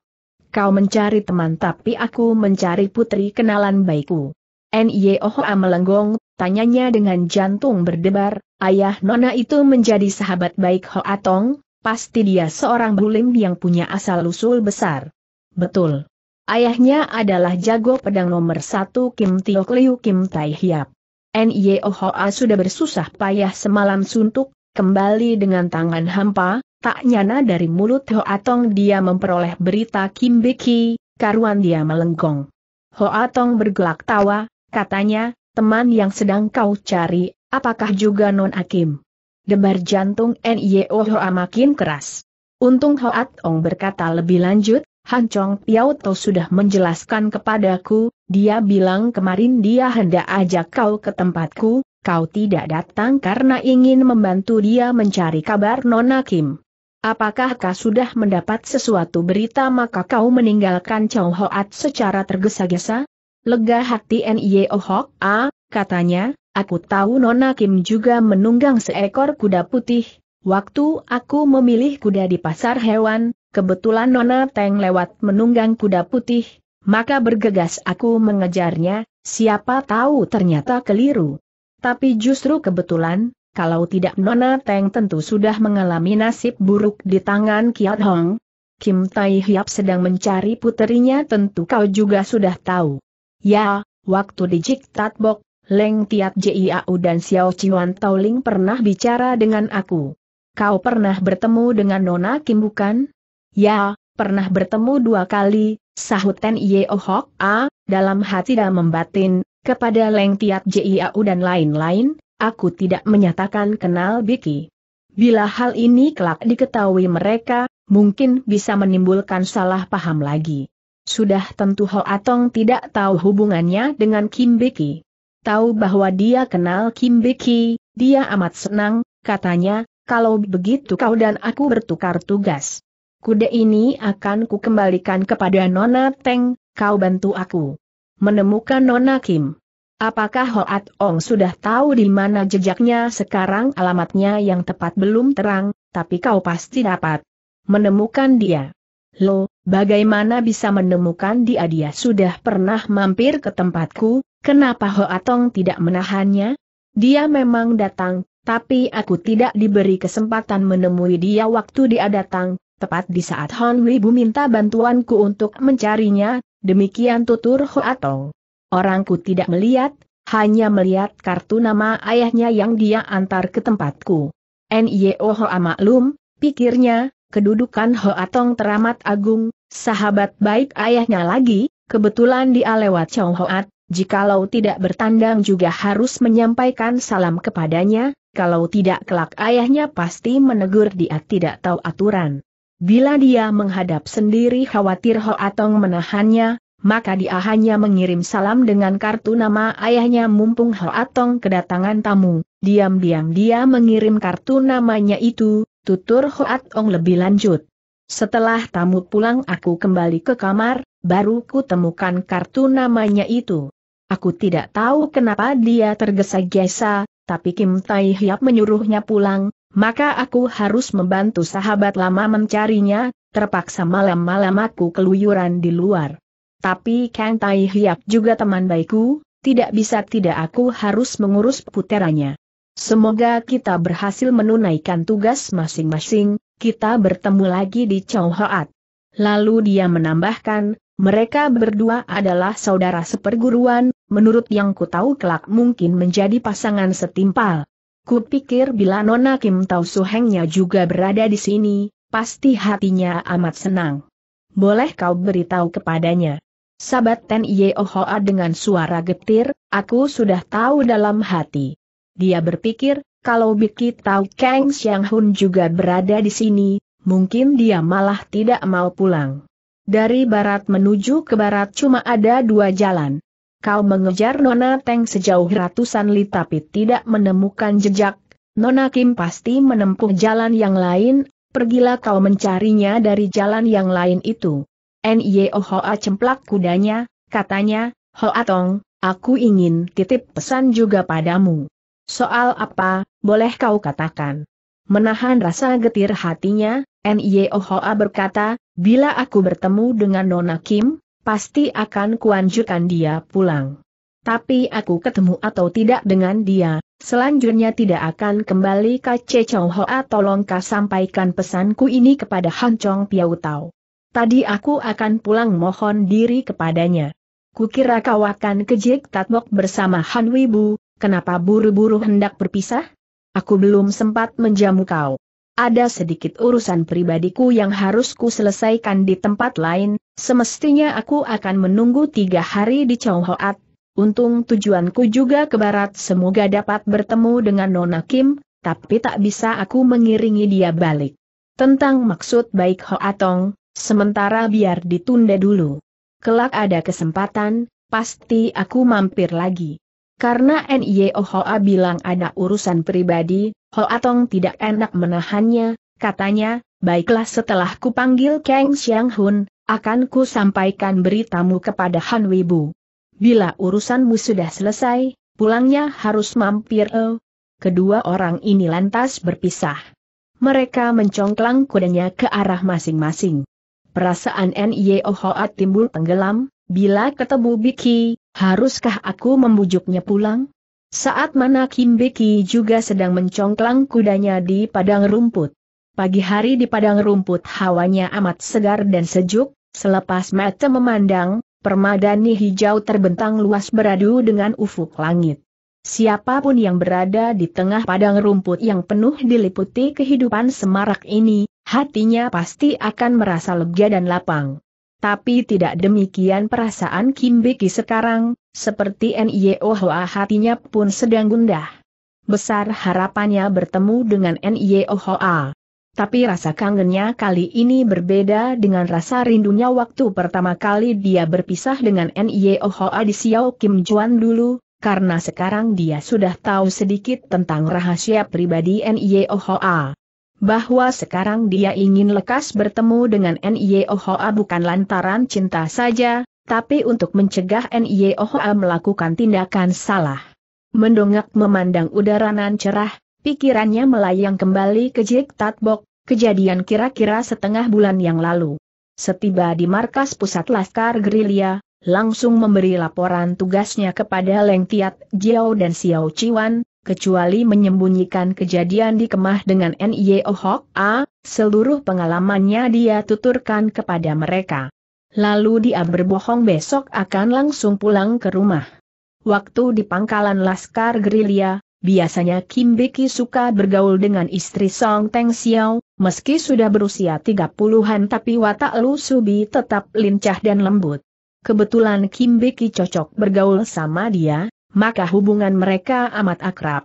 Kau mencari teman tapi aku mencari putri kenalan baikku. Nyehoa melenggong, tanyanya dengan jantung berdebar, ayah Nona itu menjadi sahabat baik Hoa Tong, pasti dia seorang bulim yang punya asal-usul besar. Betul. Ayahnya adalah jago pedang nomor satu Kim Tiok Liu Kim Tai Hiap. Nyehoa sudah bersusah payah semalam suntuk, kembali dengan tangan hampa, tak nyana dari mulut Hoa Tong dia memperoleh berita Kim Beki, karuan dia melenggong. Hoa Tong bergelak tawa, Katanya, teman yang sedang kau cari, apakah juga non Akim? Debar jantung N.Y.O. Hoa makin keras. Untung Hoat Ong berkata lebih lanjut, Han Chong Piao To sudah menjelaskan kepadaku, dia bilang kemarin dia hendak ajak kau ke tempatku, kau tidak datang karena ingin membantu dia mencari kabar Nona Kim. Apakah kau sudah mendapat sesuatu berita maka kau meninggalkan Chow Hoat secara tergesa-gesa? Lega hati N.I.O. Oh Hok A, katanya, aku tahu Nona Kim juga menunggang seekor kuda putih. Waktu aku memilih kuda di pasar hewan, kebetulan Nona Teng lewat menunggang kuda putih, maka bergegas aku mengejarnya, siapa tahu ternyata keliru. Tapi justru kebetulan, kalau tidak Nona Teng tentu sudah mengalami nasib buruk di tangan Kiat Hong. Kim Tai Hiap sedang mencari puterinya tentu kau juga sudah tahu. Ya, waktu di Jiktat Bok, Leng Tiat Jiau dan Xiao Chiwan Tauling pernah bicara dengan aku. Kau pernah bertemu dengan Nona Kim bukan? Ya, pernah bertemu dua kali, sahut Ten Yeo Hok A, dalam hati dan membatin, kepada Leng Tiat Jiau dan lain-lain, aku tidak menyatakan kenal Biki. Bila hal ini kelak diketahui mereka, mungkin bisa menimbulkan salah paham lagi. Sudah tentu Ho Atong tidak tahu hubungannya dengan Kim Beki. Tahu bahwa dia kenal Kim Beki, dia amat senang, katanya, kalau begitu kau dan aku bertukar tugas. Kuda ini akan kukembalikan kepada Nona Teng, kau bantu aku. Menemukan Nona Kim. Apakah Hoat Ong sudah tahu di mana jejaknya sekarang alamatnya yang tepat belum terang, tapi kau pasti dapat menemukan dia. Lo, Bagaimana bisa menemukan dia dia sudah pernah mampir ke tempatku, kenapa Ho Atong tidak menahannya? Dia memang datang, tapi aku tidak diberi kesempatan menemui dia waktu dia datang, tepat di saat Hon Wibu minta bantuanku untuk mencarinya, demikian tutur Ho Atong. Orangku tidak melihat, hanya melihat kartu nama ayahnya yang dia antar ke tempatku. N.I.O. Hoa maklum, pikirnya, kedudukan Hoatong teramat agung, sahabat baik ayahnya lagi, kebetulan dia lewat Chong Hoat, jikalau tidak bertandang juga harus menyampaikan salam kepadanya, kalau tidak kelak ayahnya pasti menegur dia tidak tahu aturan. Bila dia menghadap sendiri khawatir Hoatong menahannya, maka dia hanya mengirim salam dengan kartu nama ayahnya mumpung Hoatong kedatangan tamu, diam-diam dia mengirim kartu namanya itu, Tutur Hoat Ong lebih lanjut. Setelah tamu pulang aku kembali ke kamar, baru ku temukan kartu namanya itu. Aku tidak tahu kenapa dia tergesa-gesa, tapi Kim Tai Hiap menyuruhnya pulang, maka aku harus membantu sahabat lama mencarinya, terpaksa malam-malam aku keluyuran di luar. Tapi Kang Tai Hiap juga teman baikku, tidak bisa tidak aku harus mengurus puteranya. Semoga kita berhasil menunaikan tugas masing-masing, kita bertemu lagi di Chonghoat. Lalu dia menambahkan, mereka berdua adalah saudara seperguruan, menurut yang ku tahu kelak mungkin menjadi pasangan setimpal. Kupikir bila Nona Kim Tau Suhengnya juga berada di sini, pasti hatinya amat senang. Boleh kau beritahu kepadanya. Sabat Ten Yeohoa dengan suara getir, aku sudah tahu dalam hati. Dia berpikir, kalau Biki tahu Kang Xiang Hun juga berada di sini, mungkin dia malah tidak mau pulang. Dari barat menuju ke barat cuma ada dua jalan. Kau mengejar Nona Teng sejauh ratusan li tapi tidak menemukan jejak, Nona Kim pasti menempuh jalan yang lain, pergilah kau mencarinya dari jalan yang lain itu. N.Y.O. Hoa cemplak kudanya, katanya, Hoa Tong, aku ingin titip pesan juga padamu. Soal apa, boleh kau katakan. Menahan rasa getir hatinya, N.I.O. Hoa berkata, bila aku bertemu dengan Nona Kim, pasti akan kuanjurkan dia pulang. Tapi aku ketemu atau tidak dengan dia, selanjutnya tidak akan kembali ke Cecong Chong Hoa Tolongkah sampaikan pesanku ini kepada Han Chong Piau Tau. Tadi aku akan pulang mohon diri kepadanya. Kukira kau akan kejik Tatmok bersama Han Wibu, Kenapa buru-buru hendak berpisah? Aku belum sempat menjamu kau. Ada sedikit urusan pribadiku yang harus ku selesaikan di tempat lain, semestinya aku akan menunggu tiga hari di Chowhoat. Untung tujuanku juga ke barat semoga dapat bertemu dengan Nona Kim, tapi tak bisa aku mengiringi dia balik. Tentang maksud baik Hoatong, sementara biar ditunda dulu. Kelak ada kesempatan, pasti aku mampir lagi. Karena NIE Hoa bilang ada urusan pribadi, Hoa Tong tidak enak menahannya, katanya, baiklah setelah kupanggil Kang Xiang Hun, akan ku sampaikan beritamu kepada Han Wibu. Bila urusanmu sudah selesai, pulangnya harus mampir. Oh. Kedua orang ini lantas berpisah. Mereka mencongklang kudanya ke arah masing-masing. Perasaan NIE Hoa timbul tenggelam, bila ketemu Biki, Haruskah aku membujuknya pulang? Saat mana Kim Beki juga sedang mencongklang kudanya di padang rumput. Pagi hari di padang rumput hawanya amat segar dan sejuk, selepas mata memandang, permadani hijau terbentang luas beradu dengan ufuk langit. Siapapun yang berada di tengah padang rumput yang penuh diliputi kehidupan semarak ini, hatinya pasti akan merasa lega dan lapang. Tapi tidak demikian perasaan Kim Beki sekarang, seperti N.I.O. E Hoa hatinya pun sedang gundah. Besar harapannya bertemu dengan N.I.O. E Hoa. Tapi rasa kangennya kali ini berbeda dengan rasa rindunya waktu pertama kali dia berpisah dengan N.I.O. E Hoa di Xiao Kim Juan dulu, karena sekarang dia sudah tahu sedikit tentang rahasia pribadi N.I.O. Hoa bahwa sekarang dia ingin lekas bertemu dengan N.I.O.H.A. bukan lantaran cinta saja, tapi untuk mencegah N.I.O.H.A. melakukan tindakan salah. Mendongak memandang udara nan cerah, pikirannya melayang kembali ke Jik Tatbok, kejadian kira-kira setengah bulan yang lalu. Setiba di markas pusat Laskar Gerilya, langsung memberi laporan tugasnya kepada Leng Tiat Jiao dan Xiao Chiwan, kecuali menyembunyikan kejadian di Kemah dengan N.Y.O. E Hok A, seluruh pengalamannya dia tuturkan kepada mereka. Lalu dia berbohong besok akan langsung pulang ke rumah. Waktu di pangkalan Laskar Gerilya, biasanya Kim Biki suka bergaul dengan istri Song Teng Xiao, meski sudah berusia 30-an tapi watak Lu Subi tetap lincah dan lembut. Kebetulan Kim Biki cocok bergaul sama dia, maka hubungan mereka amat akrab.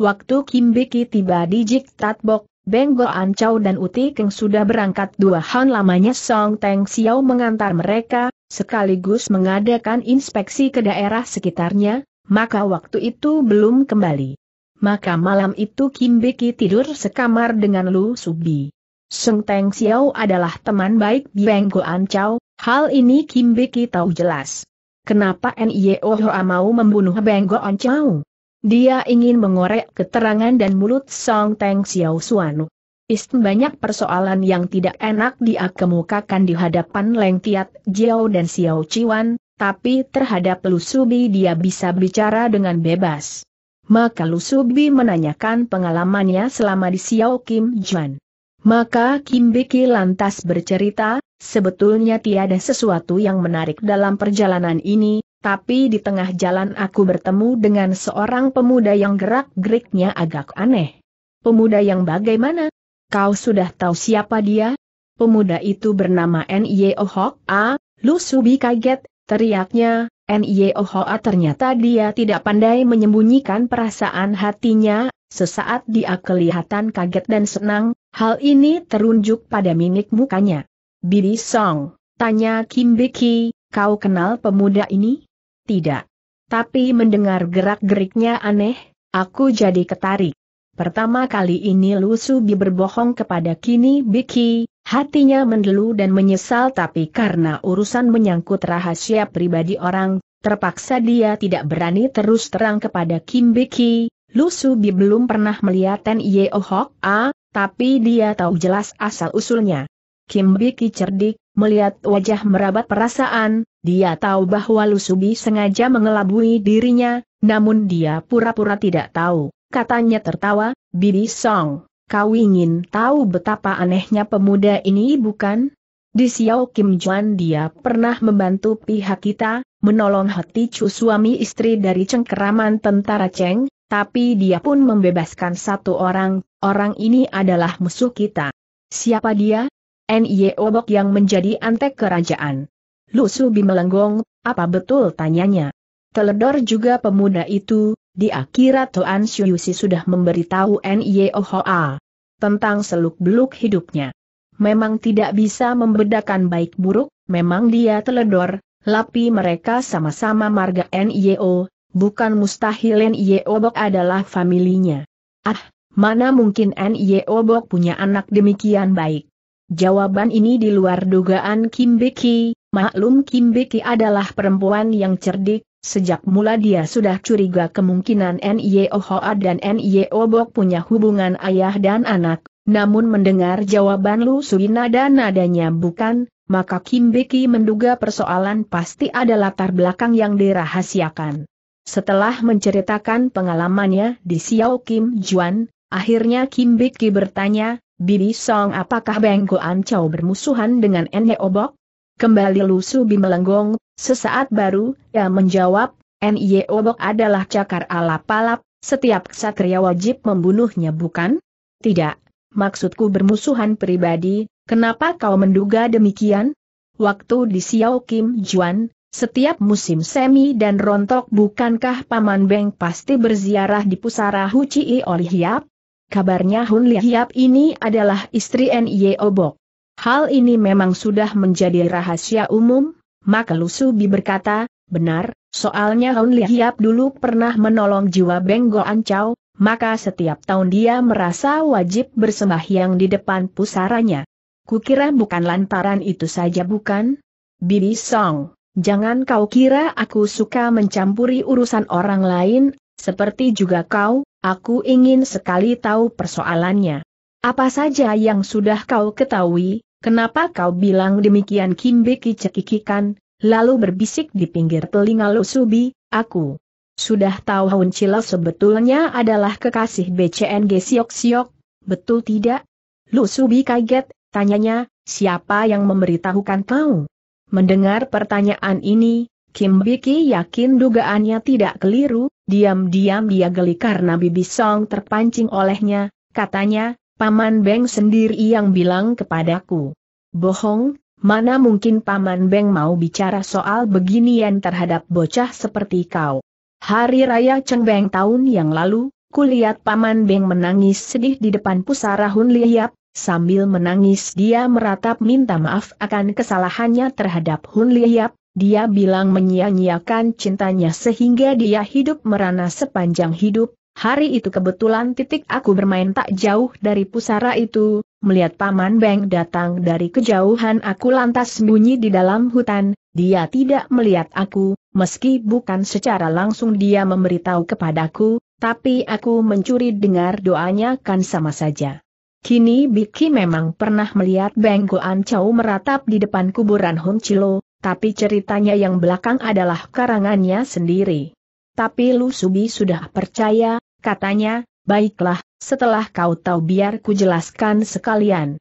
Waktu Kim Biki tiba di Jik Tatbok, Beng Go Ancau dan Uti Keng sudah berangkat dua han lamanya Song Teng Xiao mengantar mereka, sekaligus mengadakan inspeksi ke daerah sekitarnya, maka waktu itu belum kembali. Maka malam itu Kim Biki tidur sekamar dengan Lu Subi. Song Teng Xiao adalah teman baik Beng Go Ancau, hal ini Kim Biki tahu jelas. Kenapa Nio Hoa mau membunuh Beng Goon Chau? Dia ingin mengorek keterangan dan mulut Song Teng Xiao Suan. Isten banyak persoalan yang tidak enak dia kemukakan di hadapan Leng Tiat, Jiao dan Xiao Chiwan, tapi terhadap Lu Subi dia bisa bicara dengan bebas. Maka Lu Subi menanyakan pengalamannya selama di Xiao Kim Juan. Maka Kim Biki lantas bercerita, Sebetulnya tiada sesuatu yang menarik dalam perjalanan ini, tapi di tengah jalan aku bertemu dengan seorang pemuda yang gerak-geriknya agak aneh. Pemuda yang bagaimana? Kau sudah tahu siapa dia? Pemuda itu bernama A, Lu Subi kaget, teriaknya, A ternyata dia tidak pandai menyembunyikan perasaan hatinya, sesaat dia kelihatan kaget dan senang, hal ini terunjuk pada mimik mukanya. Bibi Song, tanya Kim Biki, kau kenal pemuda ini? Tidak. Tapi mendengar gerak-geriknya aneh, aku jadi ketarik. Pertama kali ini Subi berbohong kepada Kini Biki, hatinya mendelu dan menyesal tapi karena urusan menyangkut rahasia pribadi orang, terpaksa dia tidak berani terus terang kepada Kim Biki, Subi belum pernah melihat Ten Yeo Hok A, ah, tapi dia tahu jelas asal-usulnya. Kim Biki cerdik, melihat wajah merabat perasaan, dia tahu bahwa Lusubi sengaja mengelabui dirinya, namun dia pura-pura tidak tahu. Katanya tertawa, Bibi Song, kau ingin tahu betapa anehnya pemuda ini bukan? Di Xiao Kim Juan dia pernah membantu pihak kita, menolong hati cu suami istri dari cengkeraman tentara Cheng, tapi dia pun membebaskan satu orang, orang ini adalah musuh kita. Siapa dia? NIE Obok yang menjadi antek kerajaan. Lu Subi melenggong, apa betul tanyanya? Teledor juga pemuda itu, di akhirat Toan Syuyusi sudah memberitahu NIE Ohoa tentang seluk-beluk hidupnya. Memang tidak bisa membedakan baik buruk, memang dia teledor, lapi mereka sama-sama marga NIEO, bukan mustahil NIEO Bok adalah familinya. Ah, mana mungkin NIEO Bok punya anak demikian baik. Jawaban ini di luar dugaan Kim Beki, maklum Kim Beki adalah perempuan yang cerdik, Sejak mula dia sudah curiga kemungkinan N.I.O. Hoa dan N.I.O. Bok punya hubungan ayah dan anak, namun mendengar jawaban Lu Suina dan nadanya bukan, maka Kim Beki menduga persoalan pasti ada latar belakang yang dirahasiakan. Setelah menceritakan pengalamannya di Xiao Kim Juan, akhirnya Kim Beki bertanya, Bibi Song apakah Benggo Ancau bermusuhan dengan Nye Obok? Kembali lusu Bimelenggong, sesaat baru, ia menjawab, N.I.E. Obok adalah cakar ala palap, setiap ksatria wajib membunuhnya bukan? Tidak, maksudku bermusuhan pribadi, kenapa kau menduga demikian? Waktu di Xiao Kim Juan, setiap musim semi dan rontok bukankah Paman Beng pasti berziarah di pusara Hu Huci oleh Hiap? Kabarnya Hun Lihiap ini adalah istri Nye Obok. Hal ini memang sudah menjadi rahasia umum, maka Lusu bi berkata, benar, soalnya Hun Lihiap dulu pernah menolong jiwa Benggo Ancau, maka setiap tahun dia merasa wajib bersembahyang di depan pusaranya. Kukira bukan lantaran itu saja bukan? Bibi Song, jangan kau kira aku suka mencampuri urusan orang lain, seperti juga kau, Aku ingin sekali tahu persoalannya. Apa saja yang sudah kau ketahui, kenapa kau bilang demikian Kimbeki cekikikan, lalu berbisik di pinggir telinga Lusubi, aku. Sudah tahu Hun Chilo sebetulnya adalah kekasih BCNG Siok Siok, betul tidak? Lusubi kaget, tanyanya, siapa yang memberitahukan kau? Mendengar pertanyaan ini, Kim Biki yakin dugaannya tidak keliru, diam-diam dia geli karena Bibi Song terpancing olehnya, katanya, Paman Beng sendiri yang bilang kepadaku. Bohong, mana mungkin Paman Beng mau bicara soal beginian terhadap bocah seperti kau. Hari Raya Cheng Beng tahun yang lalu, kulihat Paman Beng menangis sedih di depan pusara Hun Liap, sambil menangis dia meratap minta maaf akan kesalahannya terhadap Hun Liap, dia bilang menyia-nyiakan cintanya sehingga dia hidup merana sepanjang hidup. Hari itu kebetulan titik aku bermain tak jauh dari pusara itu, melihat Paman Beng datang dari kejauhan aku lantas sembunyi di dalam hutan, dia tidak melihat aku, meski bukan secara langsung dia memberitahu kepadaku, tapi aku mencuri dengar doanya kan sama saja. Kini Biki memang pernah melihat Beng Goan Chow meratap di depan kuburan Hong Chilo, tapi ceritanya yang belakang adalah karangannya sendiri. Tapi Lu Subi sudah percaya, katanya, baiklah, setelah kau tahu biar ku jelaskan sekalian.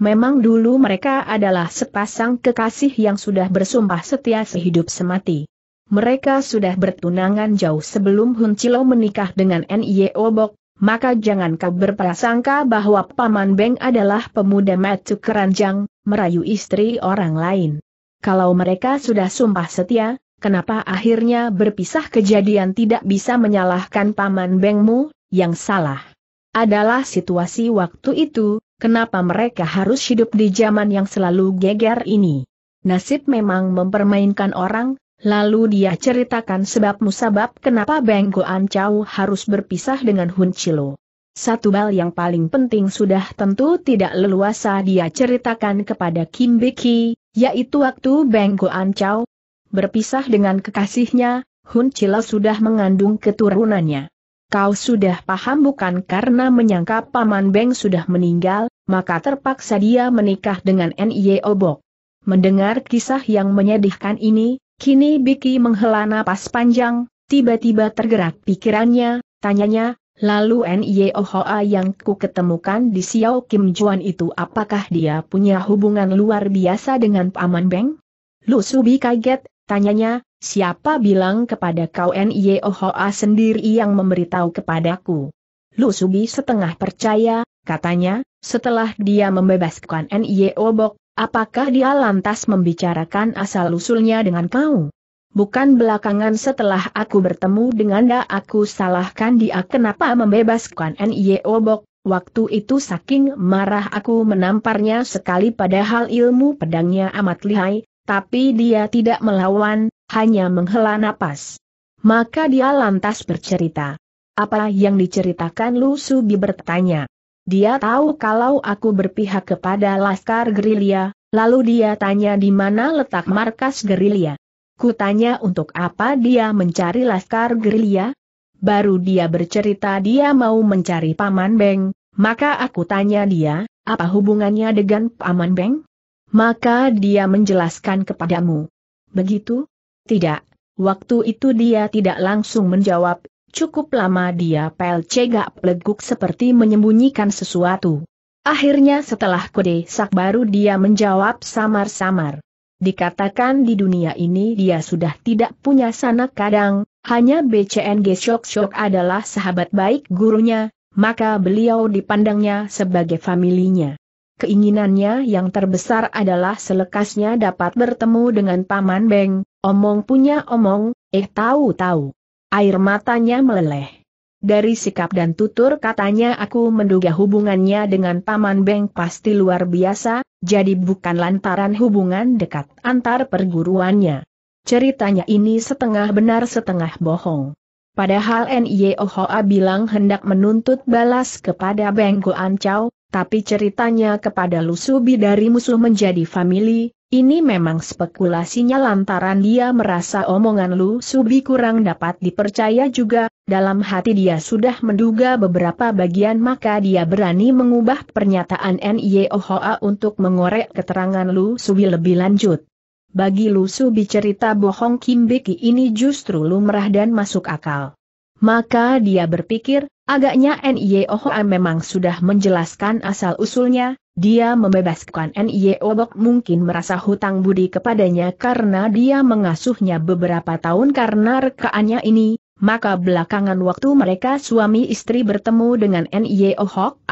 Memang dulu mereka adalah sepasang kekasih yang sudah bersumpah setia sehidup semati. Mereka sudah bertunangan jauh sebelum Hun Chilo menikah dengan N.I.E. Obok, maka jangan kau berprasangka bahwa Paman Beng adalah pemuda matu keranjang, merayu istri orang lain kalau mereka sudah sumpah setia, kenapa akhirnya berpisah kejadian tidak bisa menyalahkan Paman Bengmu, yang salah. Adalah situasi waktu itu, kenapa mereka harus hidup di zaman yang selalu geger ini. Nasib memang mempermainkan orang, lalu dia ceritakan sebab musabab kenapa Beng Ancau harus berpisah dengan Hun Chilo. Satu hal yang paling penting sudah tentu tidak leluasa dia ceritakan kepada Kim Biki, yaitu waktu Beng ancau berpisah dengan kekasihnya, Hun Chila sudah mengandung keturunannya. Kau sudah paham bukan karena menyangka Paman Beng sudah meninggal, maka terpaksa dia menikah dengan N.I.E. Obok. Mendengar kisah yang menyedihkan ini, kini Biki menghela napas panjang, tiba-tiba tergerak pikirannya, tanyanya, Lalu Nyeohoa yang ku ketemukan di Xiao Kim Juan itu apakah dia punya hubungan luar biasa dengan Paman Beng? Lu Subi kaget, tanyanya, siapa bilang kepada kau Nyeohoa sendiri yang memberitahu kepadaku? Lu Subi setengah percaya, katanya, setelah dia membebaskan Nyeo Bok, apakah dia lantas membicarakan asal-usulnya dengan kau? Bukan belakangan setelah aku bertemu dengan Da aku salahkan dia kenapa membebaskan Nye Obok. Waktu itu saking marah aku menamparnya sekali padahal ilmu pedangnya amat lihai, tapi dia tidak melawan, hanya menghela nafas. Maka dia lantas bercerita. Apa yang diceritakan Lu Subi bertanya. Dia tahu kalau aku berpihak kepada Laskar Gerilya, lalu dia tanya di mana letak markas gerilya. Kutanya untuk apa dia mencari laskar gerilya? Baru dia bercerita dia mau mencari Paman Beng, maka aku tanya dia, apa hubungannya dengan Paman Beng? Maka dia menjelaskan kepadamu. Begitu? Tidak. Waktu itu dia tidak langsung menjawab, cukup lama dia pel cegak peleguk seperti menyembunyikan sesuatu. Akhirnya setelah kode sak baru dia menjawab samar-samar. Dikatakan di dunia ini dia sudah tidak punya sanak kadang, hanya BCNG Shok Shok adalah sahabat baik gurunya, maka beliau dipandangnya sebagai familinya. Keinginannya yang terbesar adalah selekasnya dapat bertemu dengan Paman Beng, omong punya omong, eh tahu-tahu. Air matanya meleleh. Dari sikap dan tutur katanya aku menduga hubungannya dengan Paman Beng pasti luar biasa, jadi bukan lantaran hubungan dekat antar perguruannya. Ceritanya ini setengah benar setengah bohong. Padahal N.Y.O. Hoa bilang hendak menuntut balas kepada Benggo Ancau, tapi ceritanya kepada Lusubi dari musuh menjadi famili, ini memang spekulasinya lantaran dia merasa omongan Lu Subi kurang dapat dipercaya juga, dalam hati dia sudah menduga beberapa bagian maka dia berani mengubah pernyataan NIOHA untuk mengorek keterangan Lu Subi lebih lanjut. Bagi Lu Subi cerita bohong Kim Beki ini justru lumrah dan masuk akal. Maka dia berpikir, Agaknya NIO memang sudah menjelaskan asal-usulnya, dia membebaskan NIO Bok mungkin merasa hutang budi kepadanya karena dia mengasuhnya beberapa tahun karena rekaannya ini, maka belakangan waktu mereka suami istri bertemu dengan NIO Hok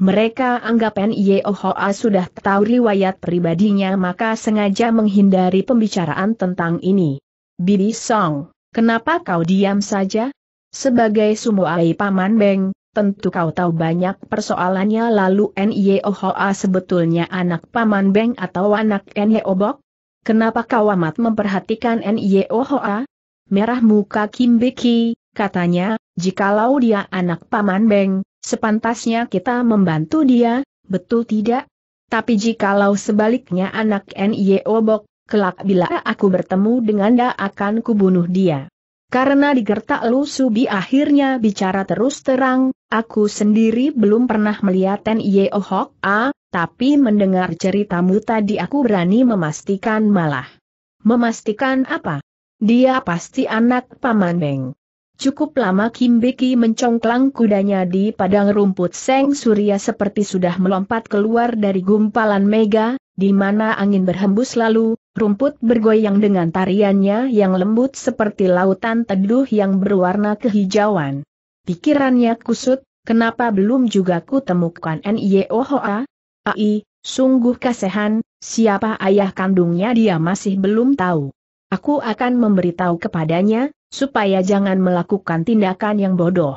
mereka anggap NIO Hok sudah tahu riwayat pribadinya maka sengaja menghindari pembicaraan tentang ini. Bibi Song, kenapa kau diam saja? Sebagai sumuai Paman Beng, tentu kau tahu banyak persoalannya lalu N.Y.O.H.A. E sebetulnya anak Paman Beng atau anak Nyeobok? Kenapa kau amat memperhatikan N.Y.O.H.A.? E Merah muka Kim Beki, katanya, jikalau dia anak Paman Beng, sepantasnya kita membantu dia, betul tidak? Tapi jikalau sebaliknya anak N.Y.O.Bok, e kelak bila aku bertemu dengan dia akan kubunuh dia. Karena digertak Lu Subi akhirnya bicara terus terang, aku sendiri belum pernah melihat Ten Yeo A, tapi mendengar ceritamu tadi aku berani memastikan malah. Memastikan apa? Dia pasti anak Paman Beng. Cukup lama Kim Beki mencongklang kudanya di padang rumput Seng Surya seperti sudah melompat keluar dari gumpalan mega, di mana angin berhembus lalu, rumput bergoyang dengan tariannya yang lembut seperti lautan teduh yang berwarna kehijauan. Pikirannya kusut, kenapa belum juga ku kutemukan N.I.O.H.A.? E Ai, sungguh kasihan, siapa ayah kandungnya dia masih belum tahu. Aku akan memberitahu kepadanya, supaya jangan melakukan tindakan yang bodoh.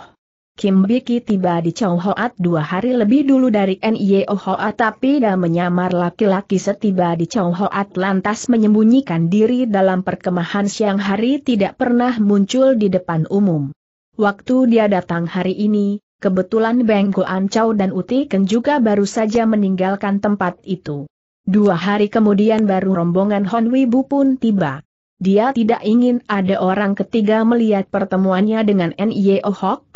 Kim Biki tiba di Chow Hoat dua hari lebih dulu dari Nio Hoat tapi dia menyamar laki-laki setiba di Chow Hoat lantas menyembunyikan diri dalam perkemahan siang hari tidak pernah muncul di depan umum. Waktu dia datang hari ini, kebetulan Beng Goan Chow dan Uti Ken juga baru saja meninggalkan tempat itu. Dua hari kemudian baru rombongan Hon Wibu pun tiba. Dia tidak ingin ada orang ketiga melihat pertemuannya dengan Nio Hoat,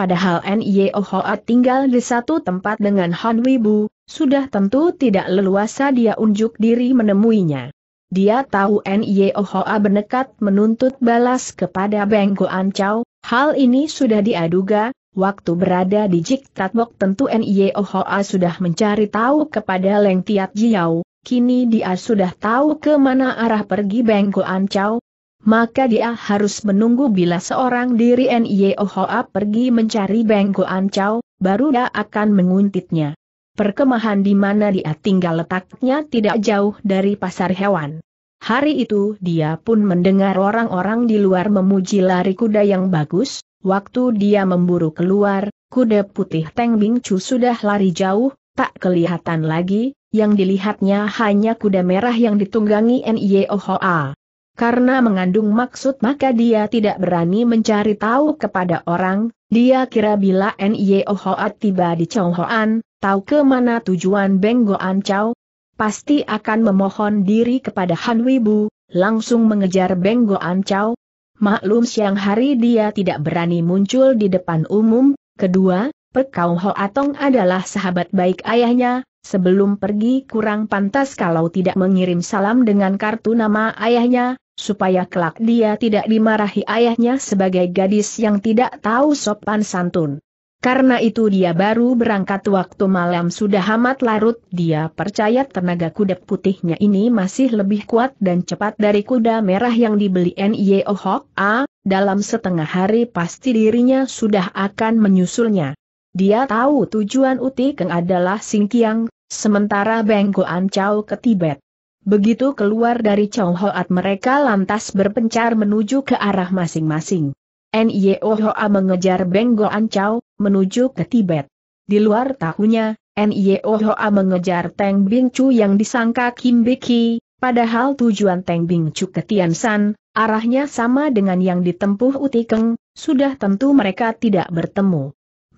Padahal N.Y.O. Ohoa tinggal di satu tempat dengan Han Wibu, sudah tentu tidak leluasa dia unjuk diri menemuinya. Dia tahu N.Y.O. Ohoa bernekat menuntut balas kepada Beng Ancau, hal ini sudah diaduga, waktu berada di Jik tentu N.Y.O. Ohoa sudah mencari tahu kepada Leng Tiat Jiao, kini dia sudah tahu ke mana arah pergi Beng Ancau maka dia harus menunggu bila seorang diri Nio Hoa pergi mencari Beng Ancau, baru dia akan menguntitnya. Perkemahan di mana dia tinggal letaknya tidak jauh dari pasar hewan. Hari itu dia pun mendengar orang-orang di luar memuji lari kuda yang bagus, waktu dia memburu keluar, kuda putih Teng Bing Chu sudah lari jauh, tak kelihatan lagi, yang dilihatnya hanya kuda merah yang ditunggangi Nio Hoa. Karena mengandung maksud maka dia tidak berani mencari tahu kepada orang, dia kira bila N.Y.O. Hoat tiba di Chonghoan, tahu ke mana tujuan Benggoan Chow, pasti akan memohon diri kepada Han Wibu, langsung mengejar Benggoan Chow. Maklum siang hari dia tidak berani muncul di depan umum, kedua, Pekau Atong adalah sahabat baik ayahnya, sebelum pergi kurang pantas kalau tidak mengirim salam dengan kartu nama ayahnya, supaya kelak dia tidak dimarahi ayahnya sebagai gadis yang tidak tahu sopan santun. Karena itu dia baru berangkat waktu malam sudah amat larut, dia percaya tenaga kuda putihnya ini masih lebih kuat dan cepat dari kuda merah yang dibeli N.Y.O. Hok A, dalam setengah hari pasti dirinya sudah akan menyusulnya. Dia tahu tujuan Uti Keng adalah Singkiang, sementara Benggoan Chow ke Tibet. Begitu keluar dari Chow Hoat mereka lantas berpencar menuju ke arah masing-masing. N.I.O. Hoa mengejar Beng Ancau, menuju ke Tibet. Di luar tahunya, N.I.O. Hoa mengejar Teng Bing yang disangka Kim Biki, padahal tujuan Teng Bing ke Tiansan, arahnya sama dengan yang ditempuh Utikeng, sudah tentu mereka tidak bertemu.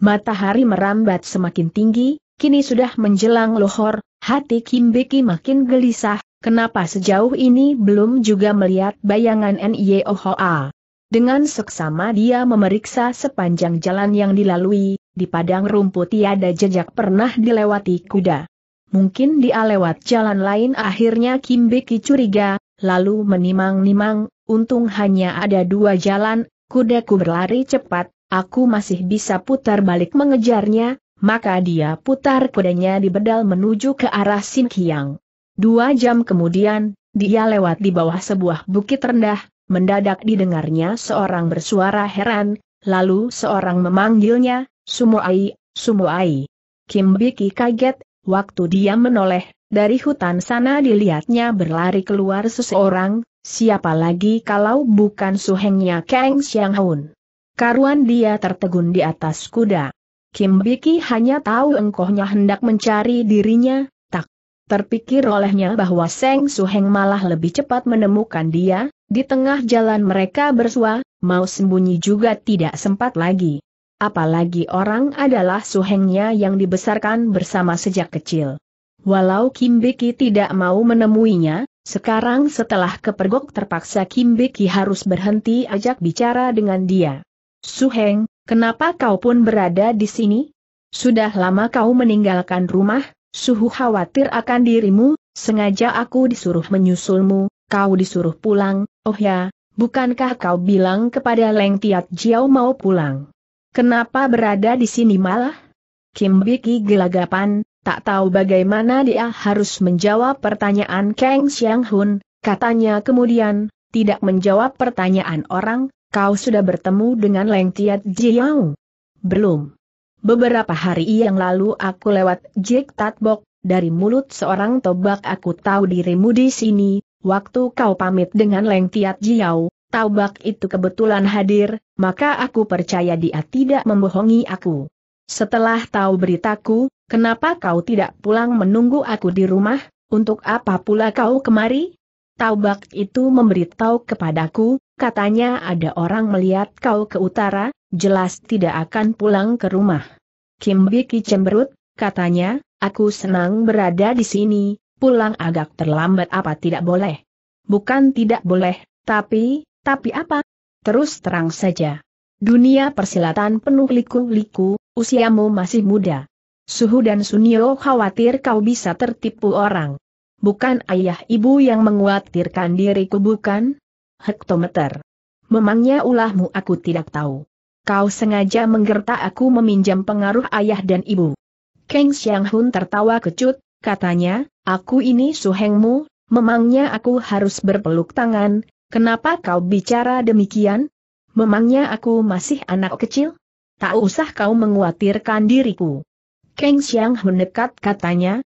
Matahari merambat semakin tinggi, kini sudah menjelang lohor, hati Kim Biki makin gelisah, Kenapa sejauh ini belum juga melihat bayangan N.Y.O.H.A. Dengan seksama dia memeriksa sepanjang jalan yang dilalui, di padang rumput tiada jejak pernah dilewati kuda. Mungkin dia lewat jalan lain akhirnya Kimbeki curiga, lalu menimang-nimang, untung hanya ada dua jalan, kudaku berlari cepat, aku masih bisa putar balik mengejarnya, maka dia putar kudanya di bedal menuju ke arah Kiang. Dua jam kemudian, dia lewat di bawah sebuah bukit rendah, mendadak didengarnya seorang bersuara heran, lalu seorang memanggilnya, Sumuai, Sumuai. Kim Biki kaget, waktu dia menoleh, dari hutan sana dilihatnya berlari keluar seseorang, siapa lagi kalau bukan suhengnya Kang Hun. Karuan dia tertegun di atas kuda. Kim Biki hanya tahu engkohnya hendak mencari dirinya, Terpikir olehnya bahwa Seng Suheng malah lebih cepat menemukan dia, di tengah jalan mereka bersua, mau sembunyi juga tidak sempat lagi. Apalagi orang adalah Suhengnya yang dibesarkan bersama sejak kecil. Walau Kim Biki tidak mau menemuinya, sekarang setelah kepergok terpaksa Kim Biki harus berhenti ajak bicara dengan dia. Suheng, kenapa kau pun berada di sini? Sudah lama kau meninggalkan rumah? Suhu khawatir akan dirimu, sengaja aku disuruh menyusulmu, kau disuruh pulang, oh ya, bukankah kau bilang kepada Leng Tiat Jiao mau pulang? Kenapa berada di sini malah? Kim Biki gelagapan, tak tahu bagaimana dia harus menjawab pertanyaan Kang Xiang Hun, katanya kemudian, tidak menjawab pertanyaan orang, kau sudah bertemu dengan Leng Tiat Jiao? Belum. Beberapa hari yang lalu aku lewat Jack Tatbok, dari mulut seorang tobak aku tahu dirimu di sini, waktu kau pamit dengan Leng Tiat Jiao, taubak itu kebetulan hadir, maka aku percaya dia tidak membohongi aku. Setelah tahu beritaku, kenapa kau tidak pulang menunggu aku di rumah, untuk apa pula kau kemari? Taubak itu memberitahu kepadaku, katanya ada orang melihat kau ke utara, jelas tidak akan pulang ke rumah. Kim Biki cemberut, katanya, aku senang berada di sini, pulang agak terlambat apa tidak boleh? Bukan tidak boleh, tapi, tapi apa? Terus terang saja. Dunia persilatan penuh liku-liku, usiamu masih muda. Suhu dan Sunio khawatir kau bisa tertipu orang. Bukan ayah ibu yang menguatirkan diriku bukan? Hektometer. Memangnya ulahmu aku tidak tahu. Kau sengaja menggertak aku meminjam pengaruh ayah dan ibu. Kang Xiang Hun tertawa kecut, katanya, aku ini suhengmu, memangnya aku harus berpeluk tangan, kenapa kau bicara demikian? Memangnya aku masih anak kecil? Tak usah kau menguatirkan diriku. Kang Xiang Hun dekat katanya,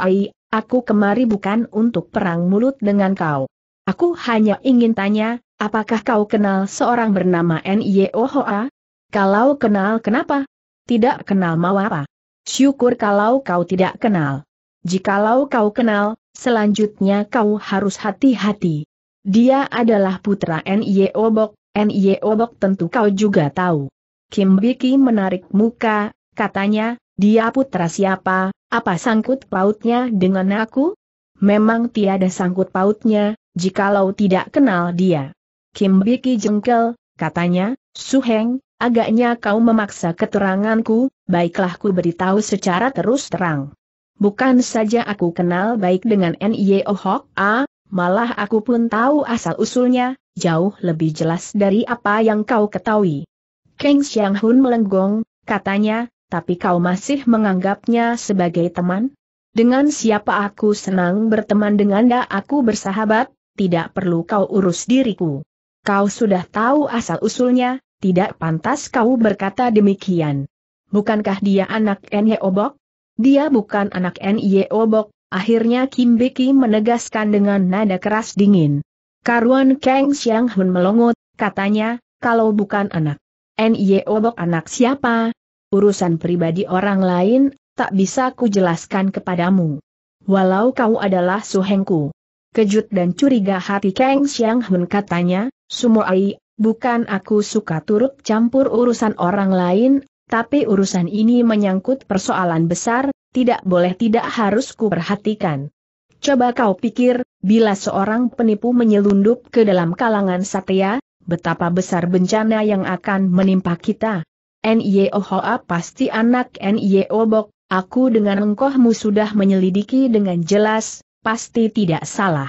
Ai, Aku kemari bukan untuk perang mulut dengan kau. Aku hanya ingin tanya, apakah kau kenal seorang bernama N.Y.O.H.A.? Kalau kenal kenapa? Tidak kenal mau apa? Syukur kalau kau tidak kenal. Jikalau kau kenal, selanjutnya kau harus hati-hati. Dia adalah putra N.Y.O. Obok, N.Y.O. Obok tentu kau juga tahu. Kim Biki menarik muka, katanya, dia putra siapa, apa sangkut pautnya dengan aku? Memang tiada sangkut pautnya, jikalau tidak kenal dia. Kim Biki jengkel, katanya, Suheng, agaknya kau memaksa keteranganku, baiklah ku beritahu secara terus terang. Bukan saja aku kenal baik dengan N.I.O. Oh Hok A, malah aku pun tahu asal-usulnya, jauh lebih jelas dari apa yang kau ketahui. Kang Xiang Hun melenggong, katanya, tapi kau masih menganggapnya sebagai teman? Dengan siapa aku senang berteman dengan da aku bersahabat, tidak perlu kau urus diriku. Kau sudah tahu asal-usulnya, tidak pantas kau berkata demikian. Bukankah dia anak Nye Obok? Dia bukan anak Nye Obok, akhirnya Kim Beki menegaskan dengan nada keras dingin. Karuan Kang Xiang Hun melongot, katanya, kalau bukan anak Nye Obok anak siapa, urusan pribadi orang lain, tak bisa ku jelaskan kepadamu. Walau kau adalah suhengku. Kejut dan curiga hati Kang Xiang Hun katanya, Sumoai, bukan aku suka turut campur urusan orang lain, tapi urusan ini menyangkut persoalan besar, tidak boleh tidak harus ku perhatikan. Coba kau pikir, bila seorang penipu menyelundup ke dalam kalangan satya, betapa besar bencana yang akan menimpa kita. NIO Hoa ah, pasti anak NIO Bok, aku dengan engkohmu sudah menyelidiki dengan jelas, pasti tidak salah.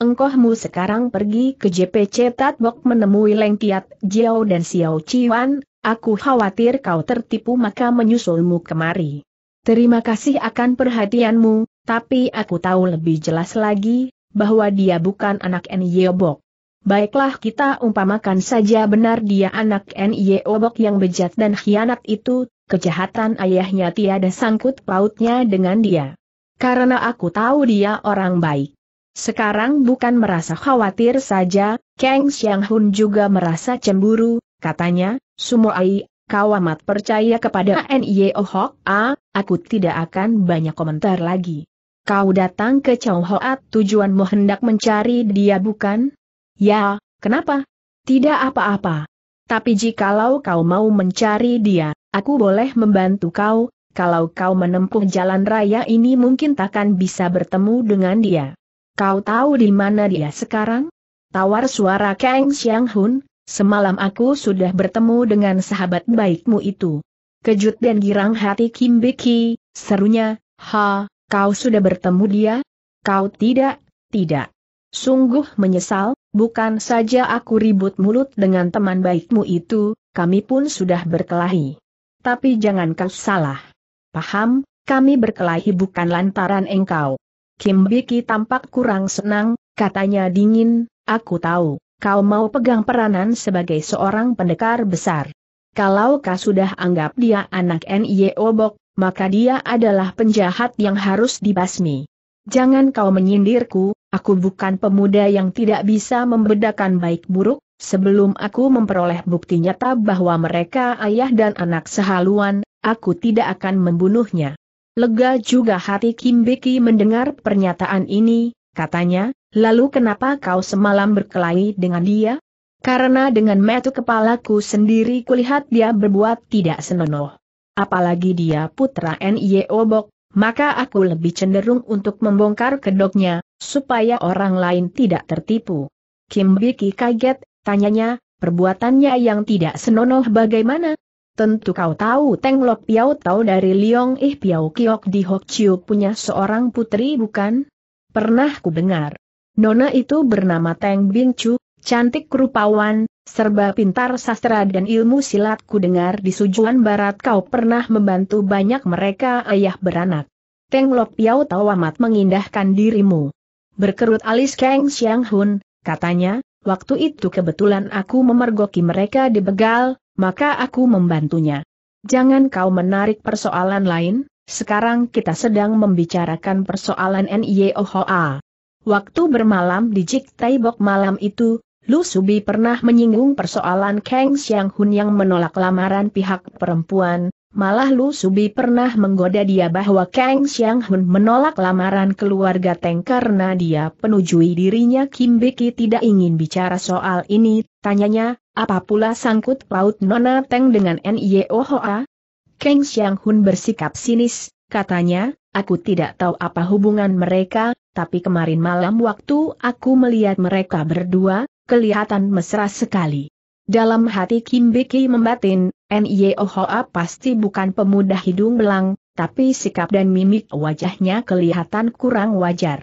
Engkohmu sekarang pergi ke JPC Tatbok menemui Leng Tiat, Jiao dan Xiao Chiwan, aku khawatir kau tertipu maka menyusulmu kemari. Terima kasih akan perhatianmu, tapi aku tahu lebih jelas lagi, bahwa dia bukan anak NIO Bok. Baiklah kita umpamakan saja benar dia anak N.I.E. Obok yang bejat dan khianat itu, kejahatan ayahnya tiada sangkut pautnya dengan dia. Karena aku tahu dia orang baik. Sekarang bukan merasa khawatir saja, Kang Xiang Hun juga merasa cemburu, katanya, Sumoai, kau amat percaya kepada N.I.E. Obok, ah, aku tidak akan banyak komentar lagi. Kau datang ke Chow Hoat tujuanmu hendak mencari dia bukan? Ya, kenapa? Tidak apa-apa. Tapi jikalau kau mau mencari dia, aku boleh membantu kau, kalau kau menempuh jalan raya ini mungkin takkan bisa bertemu dengan dia. Kau tahu di mana dia sekarang? Tawar suara Kang Xiang Hun, semalam aku sudah bertemu dengan sahabat baikmu itu. Kejut dan girang hati Kim Biki, serunya, ha, kau sudah bertemu dia? Kau tidak, tidak. Sungguh menyesal, bukan saja aku ribut mulut dengan teman baikmu itu, kami pun sudah berkelahi. Tapi jangan kau salah. Paham, kami berkelahi bukan lantaran engkau. Kim Biki tampak kurang senang, katanya dingin, aku tahu, kau mau pegang peranan sebagai seorang pendekar besar. Kalau kau sudah anggap dia anak N.I.E. Obok, maka dia adalah penjahat yang harus dibasmi. Jangan kau menyindirku, Aku bukan pemuda yang tidak bisa membedakan baik buruk, sebelum aku memperoleh bukti nyata bahwa mereka ayah dan anak sehaluan, aku tidak akan membunuhnya. Lega juga hati Kim Beki mendengar pernyataan ini, katanya, lalu kenapa kau semalam berkelahi dengan dia? Karena dengan metu kepalaku sendiri kulihat dia berbuat tidak senonoh. Apalagi dia putra N.I.O. Bok, maka aku lebih cenderung untuk membongkar kedoknya, supaya orang lain tidak tertipu. Kim Biki kaget, tanyanya, perbuatannya yang tidak senonoh bagaimana? Tentu kau tahu Teng Lok Piao tahu dari Liong Ih Piao Kiok di Hok Chiu punya seorang putri bukan? Pernah ku dengar. Nona itu bernama Teng Bing Chu, Cantik rupawan, serba pintar sastra dan ilmu silat ku dengar di sujuan barat kau pernah membantu banyak mereka ayah beranak. Teng Lok Piao tahu amat mengindahkan dirimu. Berkerut alis Kang Xiang Hun, katanya, waktu itu kebetulan aku memergoki mereka di begal, maka aku membantunya. Jangan kau menarik persoalan lain, sekarang kita sedang membicarakan persoalan NIOHA. Waktu bermalam di Jik Taibok malam itu, Lu Subi pernah menyinggung persoalan Kang Xiang Hun yang menolak lamaran pihak perempuan, malah Lu Subi pernah menggoda dia bahwa Kang Xiang Hun menolak lamaran keluarga Teng karena dia penujui dirinya Kim Beki tidak ingin bicara soal ini, tanyanya, apa pula sangkut paut Nona Teng dengan N.I.O. E Hoa? Kang Xiang Hun bersikap sinis, katanya, Aku tidak tahu apa hubungan mereka, tapi kemarin malam waktu aku melihat mereka berdua, kelihatan mesra sekali. Dalam hati Kim Biki membatin, N.Y.O. Hoa pasti bukan pemuda hidung belang, tapi sikap dan mimik wajahnya kelihatan kurang wajar.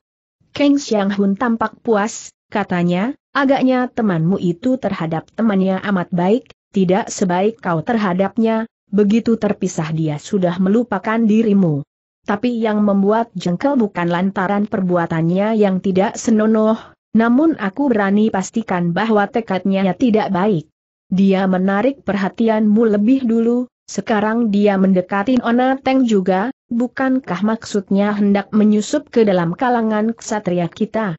Kang Xiang Hun tampak puas, katanya, agaknya temanmu itu terhadap temannya amat baik, tidak sebaik kau terhadapnya, begitu terpisah dia sudah melupakan dirimu. Tapi yang membuat jengkel bukan lantaran perbuatannya yang tidak senonoh, namun aku berani pastikan bahwa tekadnya tidak baik. Dia menarik perhatianmu lebih dulu, sekarang dia mendekati Ona Teng juga, bukankah maksudnya hendak menyusup ke dalam kalangan ksatria kita?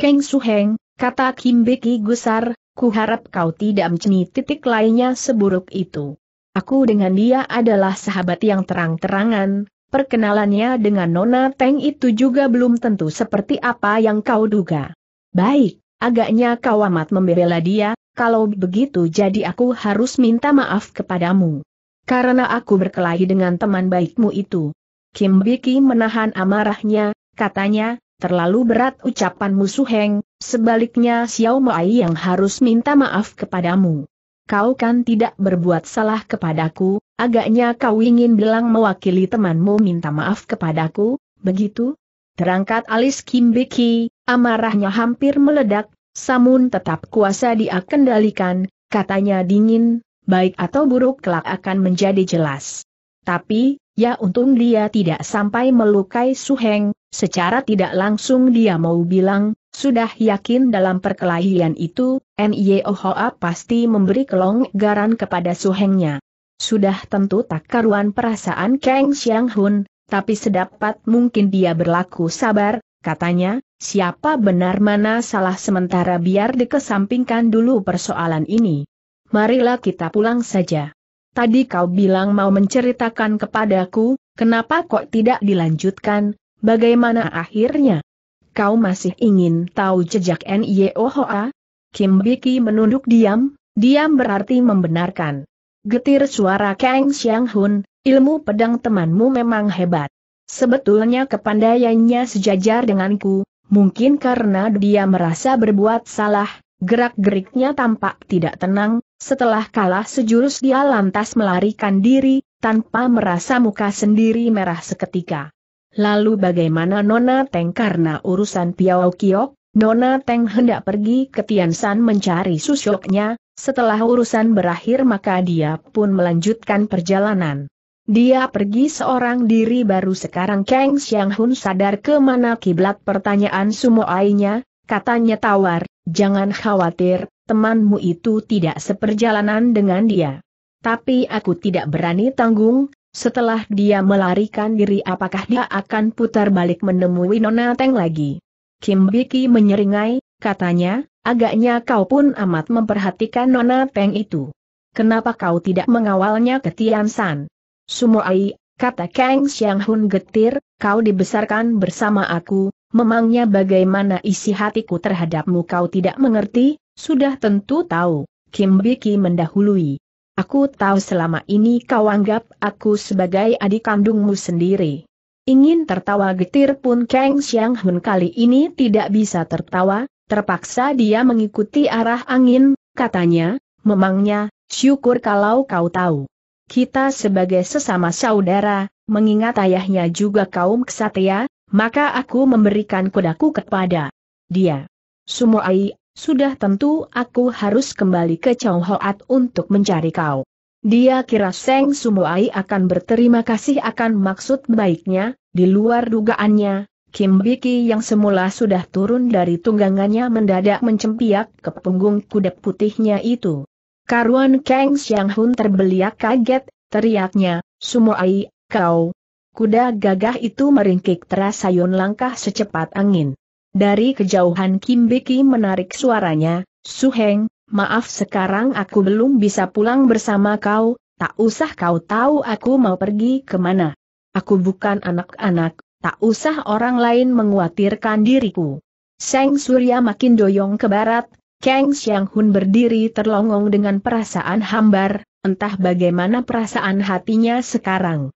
Keng Suheng, kata Kim Beki gusar, kuharap kau tidak menceni titik lainnya seburuk itu. Aku dengan dia adalah sahabat yang terang-terangan, perkenalannya dengan Nona Teng itu juga belum tentu seperti apa yang kau duga. Baik, agaknya kau amat membela dia, kalau begitu jadi aku harus minta maaf kepadamu. Karena aku berkelahi dengan teman baikmu itu. Kim Biki menahan amarahnya, katanya, terlalu berat ucapan musuh sebaliknya Xiao Mai yang harus minta maaf kepadamu. Kau kan tidak berbuat salah kepadaku, agaknya kau ingin bilang mewakili temanmu minta maaf kepadaku, begitu? Terangkat alis Kim Biki, amarahnya hampir meledak, Samun tetap kuasa dia kendalikan, katanya dingin, baik atau buruk kelak akan menjadi jelas. Tapi, ya untung dia tidak sampai melukai Su Heng. secara tidak langsung dia mau bilang, sudah yakin dalam perkelahian itu, Hoa pasti memberi kelonggaran kepada Su Hengnya. Sudah tentu tak karuan perasaan Kang Xiang Hun, tapi sedapat mungkin dia berlaku sabar, katanya, siapa benar mana salah sementara biar dikesampingkan dulu persoalan ini. Marilah kita pulang saja. Tadi kau bilang mau menceritakan kepadaku, kenapa kok tidak dilanjutkan, bagaimana akhirnya? Kau masih ingin tahu jejak N.Y.O.H.A.? Kim Biki menunduk diam, diam berarti membenarkan. Getir suara Kang Xiang Hun, Ilmu pedang temanmu memang hebat. Sebetulnya kepandaiannya sejajar denganku, mungkin karena dia merasa berbuat salah, gerak-geriknya tampak tidak tenang, setelah kalah sejurus dia lantas melarikan diri, tanpa merasa muka sendiri merah seketika. Lalu bagaimana Nona Teng karena urusan Piao Kiok, Nona Teng hendak pergi ke Tiansan mencari susoknya, setelah urusan berakhir maka dia pun melanjutkan perjalanan. Dia pergi seorang diri baru sekarang Kang Xiang Hun sadar kemana kiblat pertanyaan sumoainya, katanya tawar, jangan khawatir, temanmu itu tidak seperjalanan dengan dia. Tapi aku tidak berani tanggung, setelah dia melarikan diri apakah dia akan putar balik menemui Nona Teng lagi. Kim Biki menyeringai, katanya, agaknya kau pun amat memperhatikan Nona Teng itu. Kenapa kau tidak mengawalnya ke Tian San? Sumoai, kata Kang Xiang Hun getir, kau dibesarkan bersama aku, memangnya bagaimana isi hatiku terhadapmu kau tidak mengerti, sudah tentu tahu, Kim Biki mendahului. Aku tahu selama ini kau anggap aku sebagai adik kandungmu sendiri. Ingin tertawa getir pun Kang Xiang Hun kali ini tidak bisa tertawa, terpaksa dia mengikuti arah angin, katanya, memangnya, syukur kalau kau tahu kita sebagai sesama saudara, mengingat ayahnya juga kaum kesatria, maka aku memberikan kudaku kepada dia. Sumoai, sudah tentu aku harus kembali ke Chow Hoat untuk mencari kau. Dia kira Seng Sumoai akan berterima kasih akan maksud baiknya, di luar dugaannya, Kim Biki yang semula sudah turun dari tunggangannya mendadak mencempiak ke punggung kuda putihnya itu. Karuan Kang Xiang Hun terbeliak kaget, teriaknya, Sumoai, kau. Kuda gagah itu meringkik terasa Yun langkah secepat angin. Dari kejauhan Kim Biki menarik suaranya, Suheng, maaf sekarang aku belum bisa pulang bersama kau, tak usah kau tahu aku mau pergi kemana. Aku bukan anak-anak, tak usah orang lain menguatirkan diriku. Seng Surya makin doyong ke barat, Kang Xiang Hun berdiri terlongong dengan perasaan hambar, entah bagaimana perasaan hatinya sekarang.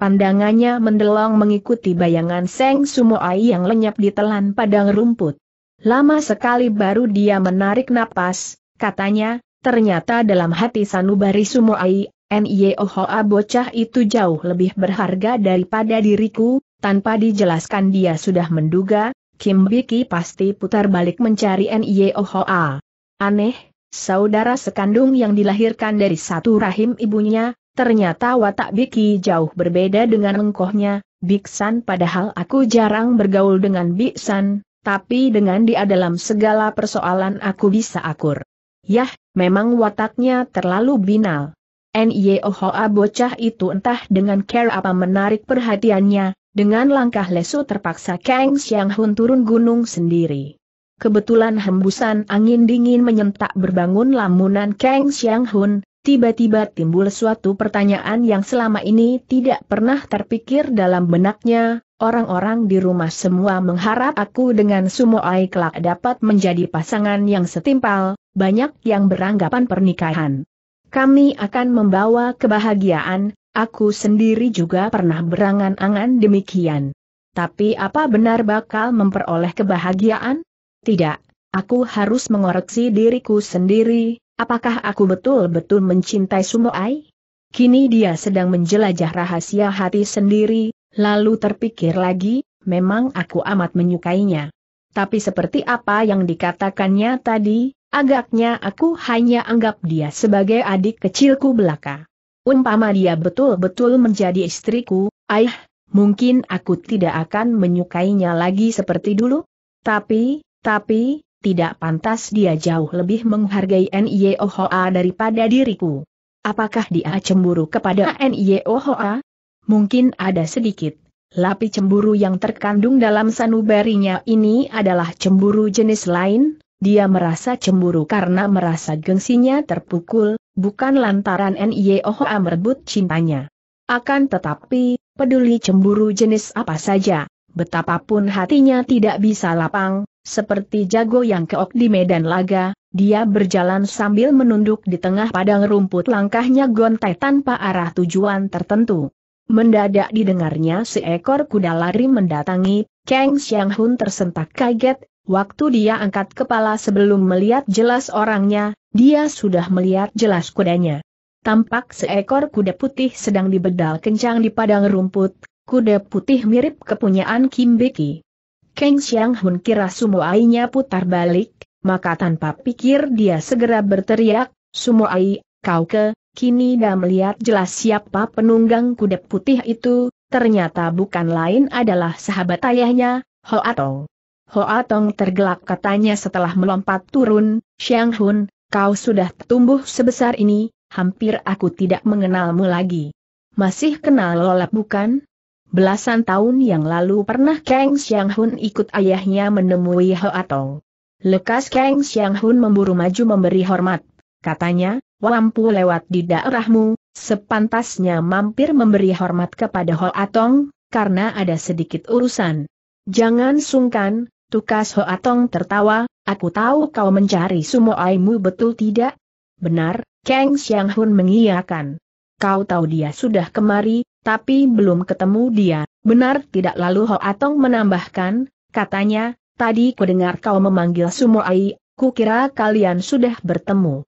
Pandangannya mendelong mengikuti bayangan Seng Sumoai yang lenyap ditelan padang rumput. Lama sekali baru dia menarik napas, katanya, ternyata dalam hati Sanubari Sumoai, N.I.O.H.A. E bocah itu jauh lebih berharga daripada diriku, tanpa dijelaskan dia sudah menduga, Kim Biki pasti putar balik mencari N.Y.O. Hoa. Aneh, saudara sekandung yang dilahirkan dari satu rahim ibunya, ternyata watak Biki jauh berbeda dengan engkohnya, Biksan padahal aku jarang bergaul dengan Biksan, tapi dengan dia dalam segala persoalan aku bisa akur. Yah, memang wataknya terlalu binal. N.Y.O.H.A. bocah itu entah dengan care apa menarik perhatiannya, dengan langkah lesu terpaksa Kang Xiang Hun turun gunung sendiri. Kebetulan hembusan angin dingin menyentak berbangun lamunan Kang Xiang Hun, tiba-tiba timbul suatu pertanyaan yang selama ini tidak pernah terpikir dalam benaknya, orang-orang di rumah semua mengharap aku dengan Sumoai kelak dapat menjadi pasangan yang setimpal, banyak yang beranggapan pernikahan. Kami akan membawa kebahagiaan, Aku sendiri juga pernah berangan-angan demikian. Tapi apa benar bakal memperoleh kebahagiaan? Tidak, aku harus mengoreksi diriku sendiri, apakah aku betul-betul mencintai Sumo Sumoai? Kini dia sedang menjelajah rahasia hati sendiri, lalu terpikir lagi, memang aku amat menyukainya. Tapi seperti apa yang dikatakannya tadi, agaknya aku hanya anggap dia sebagai adik kecilku belaka. Umpama dia betul-betul menjadi istriku, ayah, mungkin aku tidak akan menyukainya lagi seperti dulu. Tapi, tapi, tidak pantas dia jauh lebih menghargai N.I.O.H.A. E daripada diriku. Apakah dia cemburu kepada N.I.O.H.A.? E mungkin ada sedikit. Lapi cemburu yang terkandung dalam sanubarinya ini adalah cemburu jenis lain, dia merasa cemburu karena merasa gengsinya terpukul, bukan lantaran N.Y.O.H.A. merebut cintanya. Akan tetapi, peduli cemburu jenis apa saja, betapapun hatinya tidak bisa lapang, seperti jago yang keok di medan laga, dia berjalan sambil menunduk di tengah padang rumput langkahnya gontai tanpa arah tujuan tertentu. Mendadak didengarnya seekor kuda lari mendatangi, Kang Xiang Hun tersentak kaget, Waktu dia angkat kepala sebelum melihat jelas orangnya, dia sudah melihat jelas kudanya. Tampak seekor kuda putih sedang dibedal kencang di padang rumput, kuda putih mirip kepunyaan Kim Beki. Kang Xiang Hun kira ainya putar balik, maka tanpa pikir dia segera berteriak, semua Sumoai, kau ke, kini dah melihat jelas siapa penunggang kuda putih itu, ternyata bukan lain adalah sahabat ayahnya, Ho Atong. Hoa Tong tergelak katanya setelah melompat turun, Xiang Hun, kau sudah tumbuh sebesar ini, hampir aku tidak mengenalmu lagi. Masih kenal lolap bukan? Belasan tahun yang lalu pernah Kang Xiang Hun ikut ayahnya menemui Hoa Tong. Lekas Kang Xiang Hun memburu maju memberi hormat. Katanya, wampu lewat di daerahmu, sepantasnya mampir memberi hormat kepada Hoa Tong, karena ada sedikit urusan. Jangan sungkan, Tukas Hoatong tertawa, aku tahu kau mencari Sumo Aimu betul tidak? Benar, Kang Xiang Hun mengiyakan. Kau tahu dia sudah kemari, tapi belum ketemu dia, benar tidak lalu Hoatong menambahkan, katanya, tadi dengar kau memanggil Sumo sumoai, kukira kalian sudah bertemu.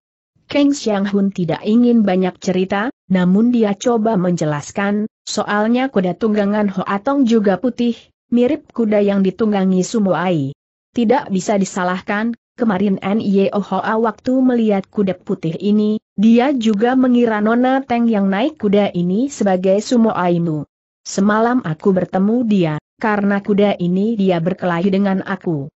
Kang Xiang Hun tidak ingin banyak cerita, namun dia coba menjelaskan, soalnya kuda tunggangan Hoatong juga putih, mirip kuda yang ditunggangi Sumoai. Tidak bisa disalahkan, kemarin Niohoa waktu melihat kuda putih ini, dia juga mengira Nona Teng yang naik kuda ini sebagai Sumoaimu. Semalam aku bertemu dia, karena kuda ini dia berkelahi dengan aku.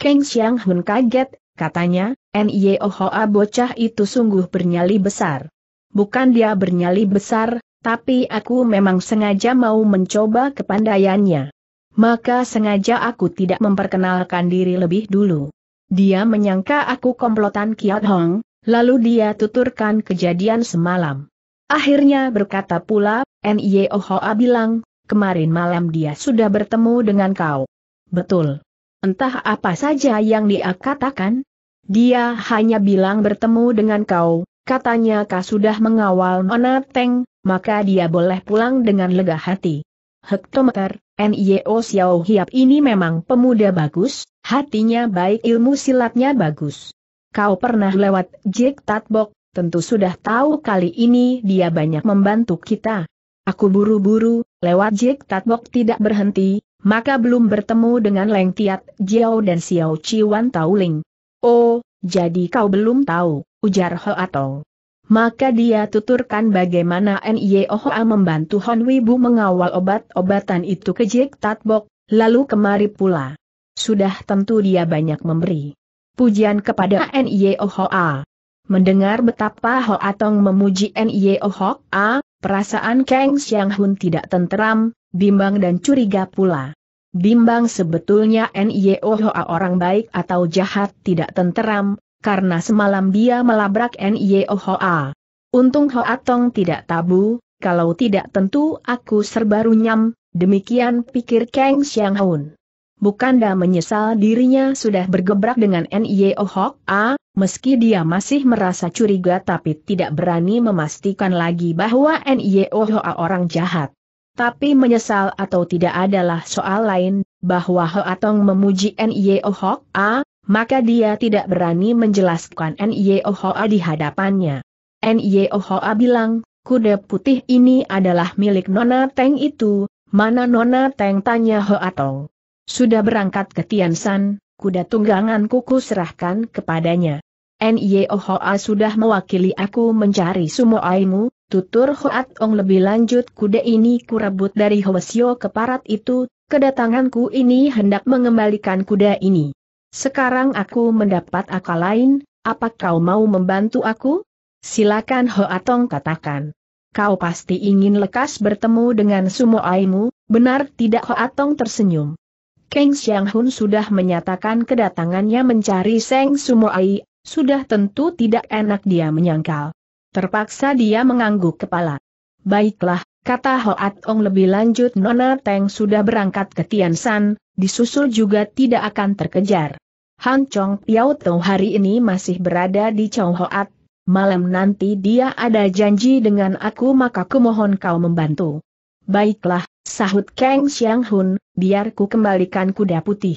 Keng Xiang Hun kaget, katanya, Niohoa bocah itu sungguh bernyali besar. Bukan dia bernyali besar, tapi aku memang sengaja mau mencoba kepandaiannya maka sengaja aku tidak memperkenalkan diri lebih dulu. Dia menyangka aku komplotan Kiat Hong, lalu dia tuturkan kejadian semalam. Akhirnya berkata pula, N.I.O.H.A. bilang, kemarin malam dia sudah bertemu dengan kau. Betul. Entah apa saja yang dia katakan. Dia hanya bilang bertemu dengan kau, katanya kau sudah mengawal Nona Teng, maka dia boleh pulang dengan lega hati. Hektometer, NIO e Xiao Hiap ini memang pemuda bagus, hatinya baik ilmu silatnya bagus. Kau pernah lewat Jack Tatbok, tentu sudah tahu kali ini dia banyak membantu kita. Aku buru-buru, lewat Jack Tatbok tidak berhenti, maka belum bertemu dengan Leng Tiat, Jiao dan Xiao Chiwan Tauling. Oh, jadi kau belum tahu, ujar Hoatong. Maka dia tuturkan bagaimana NIEOHA membantu Hon Wibu mengawal obat-obatan itu ke Jek Tatbok, lalu kemari pula. Sudah tentu dia banyak memberi pujian kepada NIEOHA. Mendengar betapa Ho Atong memuji NIEOHA, perasaan Kang Xiang Hun tidak tenteram, bimbang dan curiga pula. Bimbang sebetulnya NIEOHA orang baik atau jahat tidak tenteram, karena semalam dia melabrak N.I.O. Hoa. Untung Hoa Tong tidak tabu, kalau tidak tentu aku serba runyam, demikian pikir Kang Xiang Hun. Bukanda menyesal dirinya sudah bergebrak dengan N.I.O. Hoa, meski dia masih merasa curiga tapi tidak berani memastikan lagi bahwa N.I.O. Hoa orang jahat. Tapi menyesal atau tidak adalah soal lain, bahwa Hoa Tong memuji N.I.O. Hok maka dia tidak berani menjelaskan Nyohoa di hadapannya. Nyohoa bilang, kuda putih ini adalah milik Nona Teng itu, mana Nona Teng tanya Hoa Tong. Sudah berangkat ke Tiansan, kuda tunggangan kuku serahkan kepadanya. Nyohoa sudah mewakili aku mencari sumoaimu, tutur Hoat Ong lebih lanjut kuda ini kurebut dari Hwasyo ke parat itu, kedatanganku ini hendak mengembalikan kuda ini. Sekarang aku mendapat akal lain, apa kau mau membantu aku? Silakan Ho Atong katakan. Kau pasti ingin lekas bertemu dengan Sumo Aimu, benar tidak Ho Atong tersenyum. Kang Xiang Hun sudah menyatakan kedatangannya mencari Seng Sumo Ai. sudah tentu tidak enak dia menyangkal. Terpaksa dia mengangguk kepala. Baiklah, Kata Hoat Ong lebih lanjut Nona Teng sudah berangkat ke Tian disusul juga tidak akan terkejar. Han Chong Piao Tau hari ini masih berada di Chong Hoat, malam nanti dia ada janji dengan aku maka kumohon kau membantu. Baiklah, sahut Kang Xiang Hun, biar ku kembalikan kuda putih.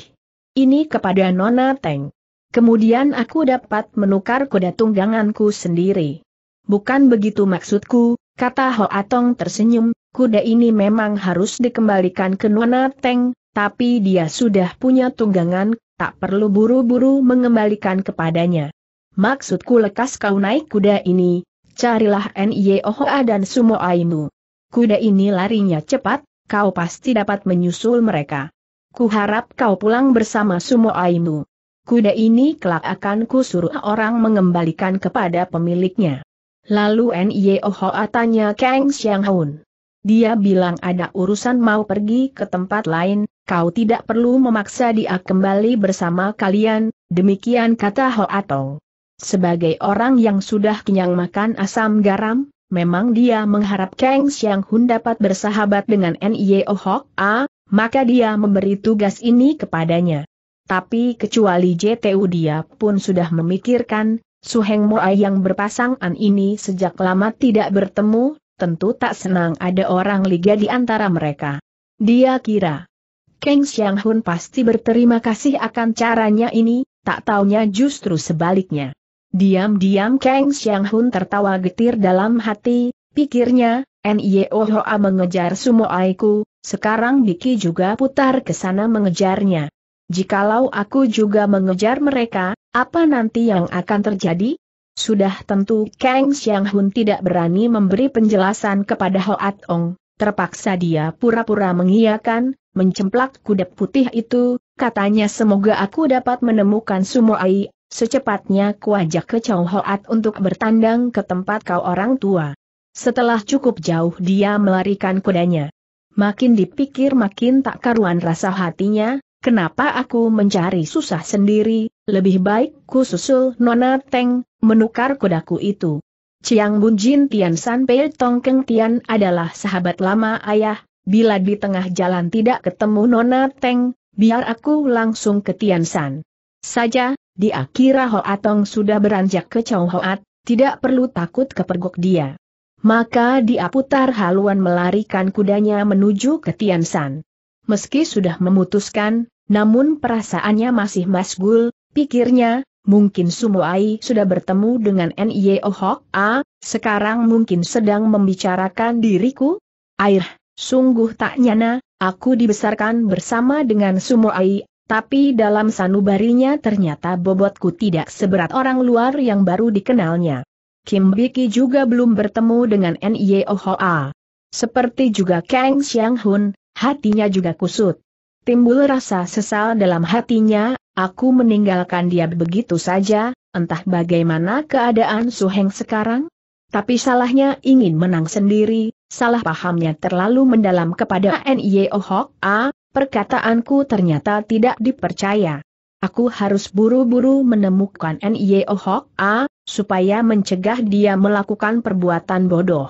Ini kepada Nona Teng. Kemudian aku dapat menukar kuda tungganganku sendiri. Bukan begitu maksudku, kata Ho Atong tersenyum, kuda ini memang harus dikembalikan ke Nona Teng, tapi dia sudah punya tunggangan, tak perlu buru-buru mengembalikan kepadanya. Maksudku lekas kau naik kuda ini, carilah Niohoa e dan Sumoaimu. Kuda ini larinya cepat, kau pasti dapat menyusul mereka. Kuharap kau pulang bersama Sumoaimu. Kuda ini kelak akan kusuruh orang mengembalikan kepada pemiliknya. Lalu Nio Hoa tanya Kang Xiang Hun. Dia bilang ada urusan mau pergi ke tempat lain, kau tidak perlu memaksa dia kembali bersama kalian, demikian kata Hoa Tong. Sebagai orang yang sudah kenyang makan asam garam, memang dia mengharap Kang Xiang Hun dapat bersahabat dengan Nio Hoa, maka dia memberi tugas ini kepadanya. Tapi kecuali JTU dia pun sudah memikirkan, Suheng Moai yang berpasangan ini sejak lama tidak bertemu, tentu tak senang ada orang liga di antara mereka. Dia kira, Kang Xiang Hun pasti berterima kasih akan caranya ini, tak taunya justru sebaliknya. Diam-diam Kang Xiang Hun tertawa getir dalam hati, pikirnya, N.I.O. Hoa mengejar Aiku, sekarang Diki juga putar ke sana mengejarnya. Jikalau aku juga mengejar mereka, apa nanti yang akan terjadi? Sudah tentu Kang Xiang Hun tidak berani memberi penjelasan kepada Hoat Ong, terpaksa dia pura-pura mengiyakan, mencemplak kuda putih itu, katanya semoga aku dapat menemukan Sumo Ai, secepatnya kuajak ke Chow Hoat untuk bertandang ke tempat kau orang tua. Setelah cukup jauh dia melarikan kudanya. Makin dipikir makin tak karuan rasa hatinya, Kenapa aku mencari susah sendiri, lebih baik ku susul Nona Teng, menukar kudaku itu. Chiang Jin Tian San Pei Tong Keng Tian adalah sahabat lama ayah, bila di tengah jalan tidak ketemu Nona Teng, biar aku langsung ke Tian San. Saja, di akhirah Hoatong sudah beranjak ke Chow Hoat, tidak perlu takut kepergok dia. Maka dia putar haluan melarikan kudanya menuju ke Tian San meski sudah memutuskan, namun perasaannya masih masgul, pikirnya, mungkin Sumoai sudah bertemu dengan N.I.O. E Ohok A, sekarang mungkin sedang membicarakan diriku? Air, sungguh tak nyana, aku dibesarkan bersama dengan Sumoai, tapi dalam sanubarinya ternyata bobotku tidak seberat orang luar yang baru dikenalnya. Kim Biki juga belum bertemu dengan e Ohok A. Seperti juga Kang Xiang Hun, hatinya juga kusut. Timbul rasa sesal dalam hatinya, aku meninggalkan dia begitu saja, entah bagaimana keadaan Su Heng sekarang? Tapi salahnya ingin menang sendiri, salah pahamnya terlalu mendalam kepada NIO oh Hok A, perkataanku ternyata tidak dipercaya. Aku harus buru-buru menemukan NIO oh Hok A, supaya mencegah dia melakukan perbuatan bodoh.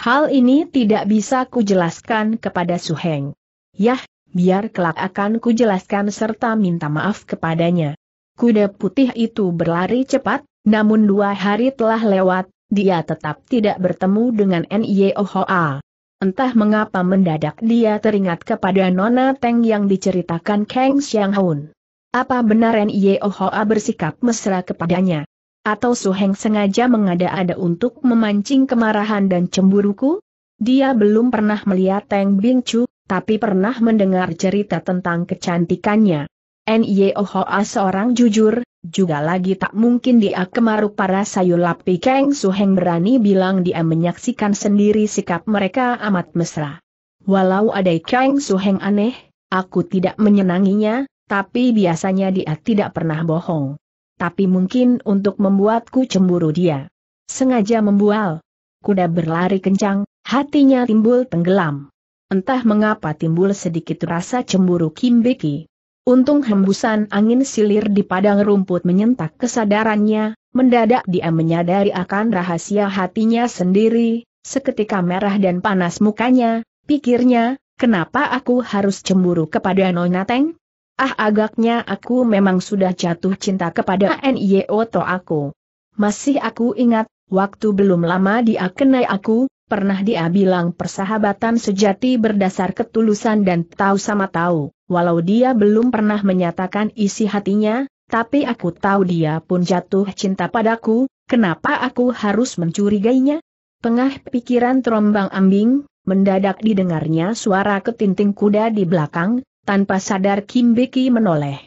Hal ini tidak bisa kujelaskan kepada Su Heng. Yah, biar kelak akan kujelaskan serta minta maaf kepadanya. Kuda putih itu berlari cepat, namun dua hari telah lewat, dia tetap tidak bertemu dengan N.I.O.H.A. Entah mengapa mendadak dia teringat kepada Nona Teng yang diceritakan Kang Xiang Hun. Apa benar N.I.O.H.A bersikap mesra kepadanya? Atau Su Heng sengaja mengada-ada untuk memancing kemarahan dan cemburuku? Dia belum pernah melihat Teng Chu, tapi pernah mendengar cerita tentang kecantikannya. Nyeohoa seorang jujur, juga lagi tak mungkin dia kemaruk para sayulap lapi Kang Heng berani bilang dia menyaksikan sendiri sikap mereka amat mesra. Walau ada Kang Heng aneh, aku tidak menyenanginya, tapi biasanya dia tidak pernah bohong tapi mungkin untuk membuatku cemburu dia. Sengaja membual. Kuda berlari kencang, hatinya timbul tenggelam. Entah mengapa timbul sedikit rasa cemburu Kim Beki. Untung hembusan angin silir di padang rumput menyentak kesadarannya, mendadak dia menyadari akan rahasia hatinya sendiri, seketika merah dan panas mukanya, pikirnya, kenapa aku harus cemburu kepada Nona Teng? Ah agaknya aku memang sudah jatuh cinta kepada NIO to aku. Masih aku ingat, waktu belum lama dia kenai aku, pernah dia bilang persahabatan sejati berdasar ketulusan dan tahu sama tahu, walau dia belum pernah menyatakan isi hatinya, tapi aku tahu dia pun jatuh cinta padaku, kenapa aku harus mencurigainya? Pengah pikiran terombang ambing, mendadak didengarnya suara ketinting kuda di belakang, tanpa sadar Kim Beki menoleh.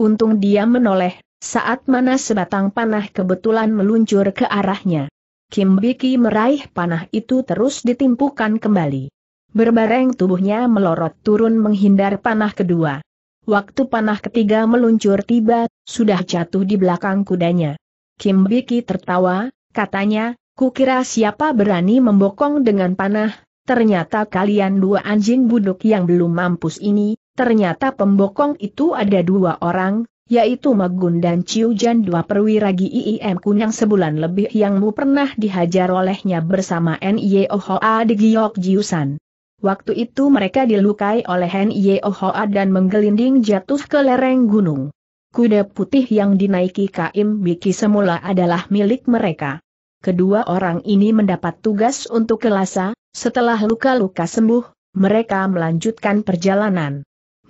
Untung dia menoleh, saat mana sebatang panah kebetulan meluncur ke arahnya. Kim Biki meraih panah itu terus ditimpukan kembali. Berbareng tubuhnya melorot turun menghindar panah kedua. Waktu panah ketiga meluncur tiba, sudah jatuh di belakang kudanya. Kim Biki tertawa, katanya, kukira siapa berani membokong dengan panah, ternyata kalian dua anjing buduk yang belum mampus ini, Ternyata pembokong itu ada dua orang, yaitu Magun dan Ciu Jan dua perwira GIIM kunyang sebulan lebih yang mu pernah dihajar olehnya bersama NIOHA di Giok Jiusan. Waktu itu mereka dilukai oleh NIOHA dan menggelinding jatuh ke lereng gunung. Kuda putih yang dinaiki Kaim Biki semula adalah milik mereka. Kedua orang ini mendapat tugas untuk kelasa, setelah luka-luka sembuh, mereka melanjutkan perjalanan.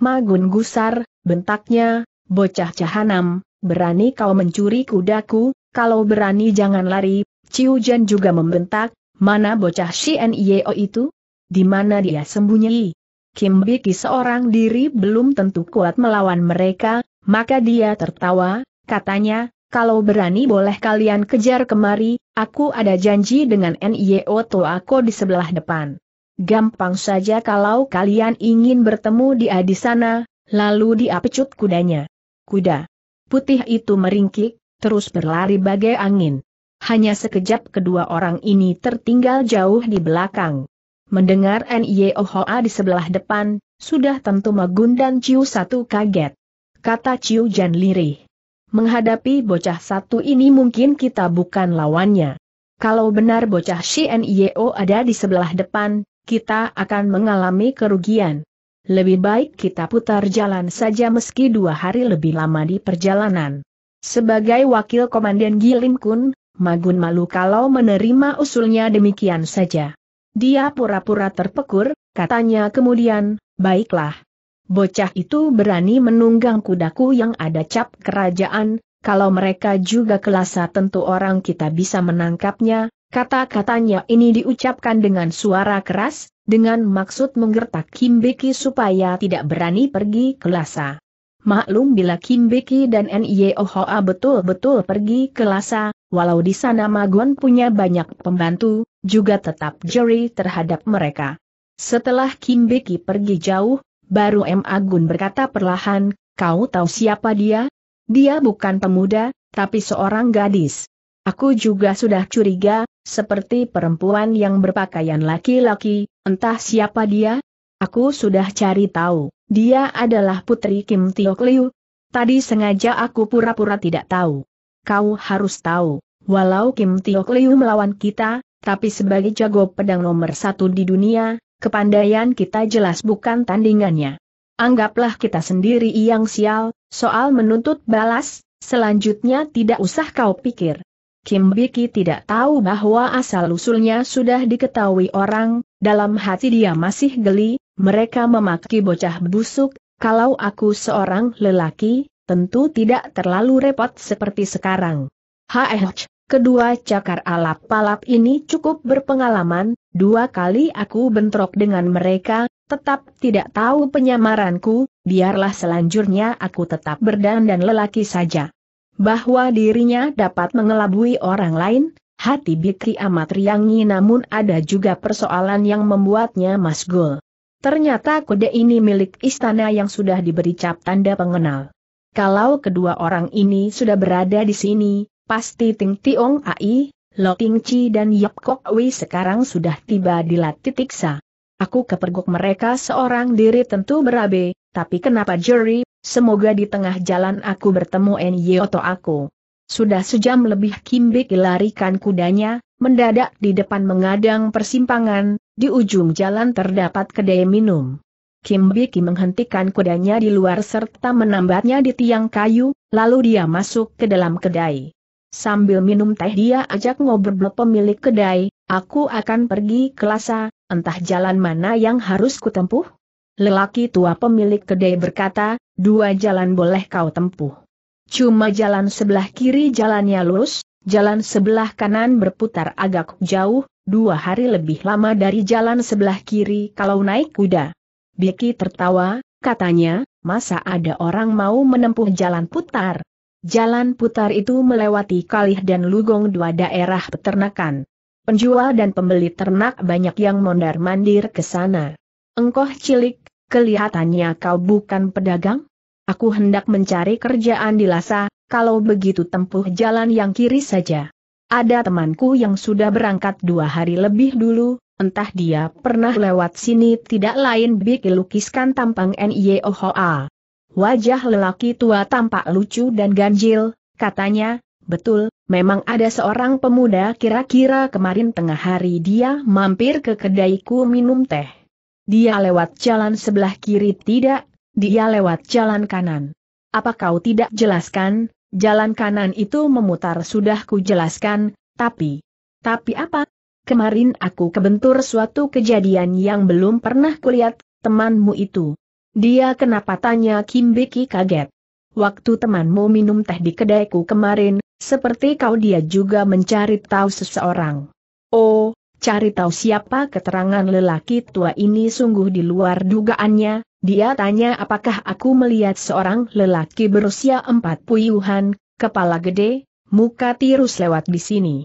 Magun gusar, bentaknya, bocah cahanam, berani kau mencuri kudaku, kalau berani jangan lari, Ciu Jan juga membentak, mana bocah Shien Yeo itu? Di mana dia sembunyi? Kim Biki seorang diri belum tentu kuat melawan mereka, maka dia tertawa, katanya, kalau berani boleh kalian kejar kemari, aku ada janji dengan Nio Toako di sebelah depan. Gampang saja kalau kalian ingin bertemu dia di sana, lalu dia pecut kudanya. Kuda putih itu meringkik, terus berlari bagai angin. Hanya sekejap kedua orang ini tertinggal jauh di belakang. Mendengar N.Y.O.H.A. di sebelah depan, sudah tentu Magun dan Ciu satu kaget. Kata Ciu Jan lirih. Menghadapi bocah satu ini mungkin kita bukan lawannya. Kalau benar bocah si N.Y.O. ada di sebelah depan, kita akan mengalami kerugian. Lebih baik kita putar jalan saja meski dua hari lebih lama di perjalanan. Sebagai wakil komandan Gilim Kun, Magun malu kalau menerima usulnya demikian saja. Dia pura-pura terpekur, katanya kemudian, baiklah. Bocah itu berani menunggang kudaku yang ada cap kerajaan, kalau mereka juga kelasa tentu orang kita bisa menangkapnya, Kata-katanya ini diucapkan dengan suara keras, dengan maksud menggertak Kim Beki supaya tidak berani pergi ke Lhasa. Maklum bila Kim Beki dan Nyeohoa betul-betul pergi ke Lhasa, walau di sana Magon punya banyak pembantu, juga tetap jeri terhadap mereka. Setelah Kim Beki pergi jauh, baru M. Agun berkata perlahan, kau tahu siapa dia? Dia bukan pemuda, tapi seorang gadis. Aku juga sudah curiga, seperti perempuan yang berpakaian laki-laki, entah siapa dia. Aku sudah cari tahu, dia adalah putri Kim Tiok Liu. Tadi sengaja aku pura-pura tidak tahu. Kau harus tahu, walau Kim Tiok Liu melawan kita, tapi sebagai jago pedang nomor satu di dunia, kepandaian kita jelas bukan tandingannya. Anggaplah kita sendiri yang sial, soal menuntut balas, selanjutnya tidak usah kau pikir. Kim Biki tidak tahu bahwa asal-usulnya sudah diketahui orang, dalam hati dia masih geli, mereka memaki bocah busuk, kalau aku seorang lelaki, tentu tidak terlalu repot seperti sekarang. Heh, kedua cakar alap-alap ini cukup berpengalaman, dua kali aku bentrok dengan mereka, tetap tidak tahu penyamaranku, biarlah selanjutnya aku tetap berdandan lelaki saja bahwa dirinya dapat mengelabui orang lain, hati Bikri amat riangi namun ada juga persoalan yang membuatnya masgul. Ternyata kode ini milik istana yang sudah diberi cap tanda pengenal. Kalau kedua orang ini sudah berada di sini, pasti Ting Tiong Ai, Lo Ting Chi dan Yap Kok Wei sekarang sudah tiba di Latitiksa. Aku kepergok mereka seorang diri tentu berabe, tapi kenapa Jerry, semoga di tengah jalan aku bertemu Enyoto aku. Sudah sejam lebih Kimbik larikan kudanya, mendadak di depan mengadang persimpangan, di ujung jalan terdapat kedai minum. Kimbiki menghentikan kudanya di luar serta menambatnya di tiang kayu, lalu dia masuk ke dalam kedai. Sambil minum teh dia ajak ngobrol pemilik kedai, aku akan pergi ke Lhasa, entah jalan mana yang harus kutempuh? Lelaki tua pemilik kedai berkata, dua jalan boleh kau tempuh. Cuma jalan sebelah kiri jalannya lurus, jalan sebelah kanan berputar agak jauh, dua hari lebih lama dari jalan sebelah kiri kalau naik kuda. Beki tertawa, katanya, masa ada orang mau menempuh jalan putar? Jalan putar itu melewati Kalih dan Lugong dua daerah peternakan. Penjual dan pembeli ternak banyak yang mondar-mandir ke sana. Engkoh cilik, kelihatannya kau bukan pedagang? Aku hendak mencari kerjaan di Lasa, kalau begitu tempuh jalan yang kiri saja. Ada temanku yang sudah berangkat dua hari lebih dulu, entah dia pernah lewat sini tidak lain bikin lukiskan tampang N.Y.O.H.A. Wajah lelaki tua tampak lucu dan ganjil, katanya, betul, memang ada seorang pemuda kira-kira kemarin tengah hari dia mampir ke kedaiku minum teh. Dia lewat jalan sebelah kiri tidak, dia lewat jalan kanan. Apa kau tidak jelaskan, jalan kanan itu memutar sudah ku jelaskan, tapi... Tapi apa? Kemarin aku kebentur suatu kejadian yang belum pernah kulihat, temanmu itu. Dia kenapa tanya Kim Biki kaget. Waktu temanmu minum teh di kedaiku kemarin, seperti kau dia juga mencari tahu seseorang. Oh, cari tahu siapa keterangan lelaki tua ini sungguh di luar dugaannya, dia tanya apakah aku melihat seorang lelaki berusia empat puyuhan, kepala gede, muka tirus lewat di sini.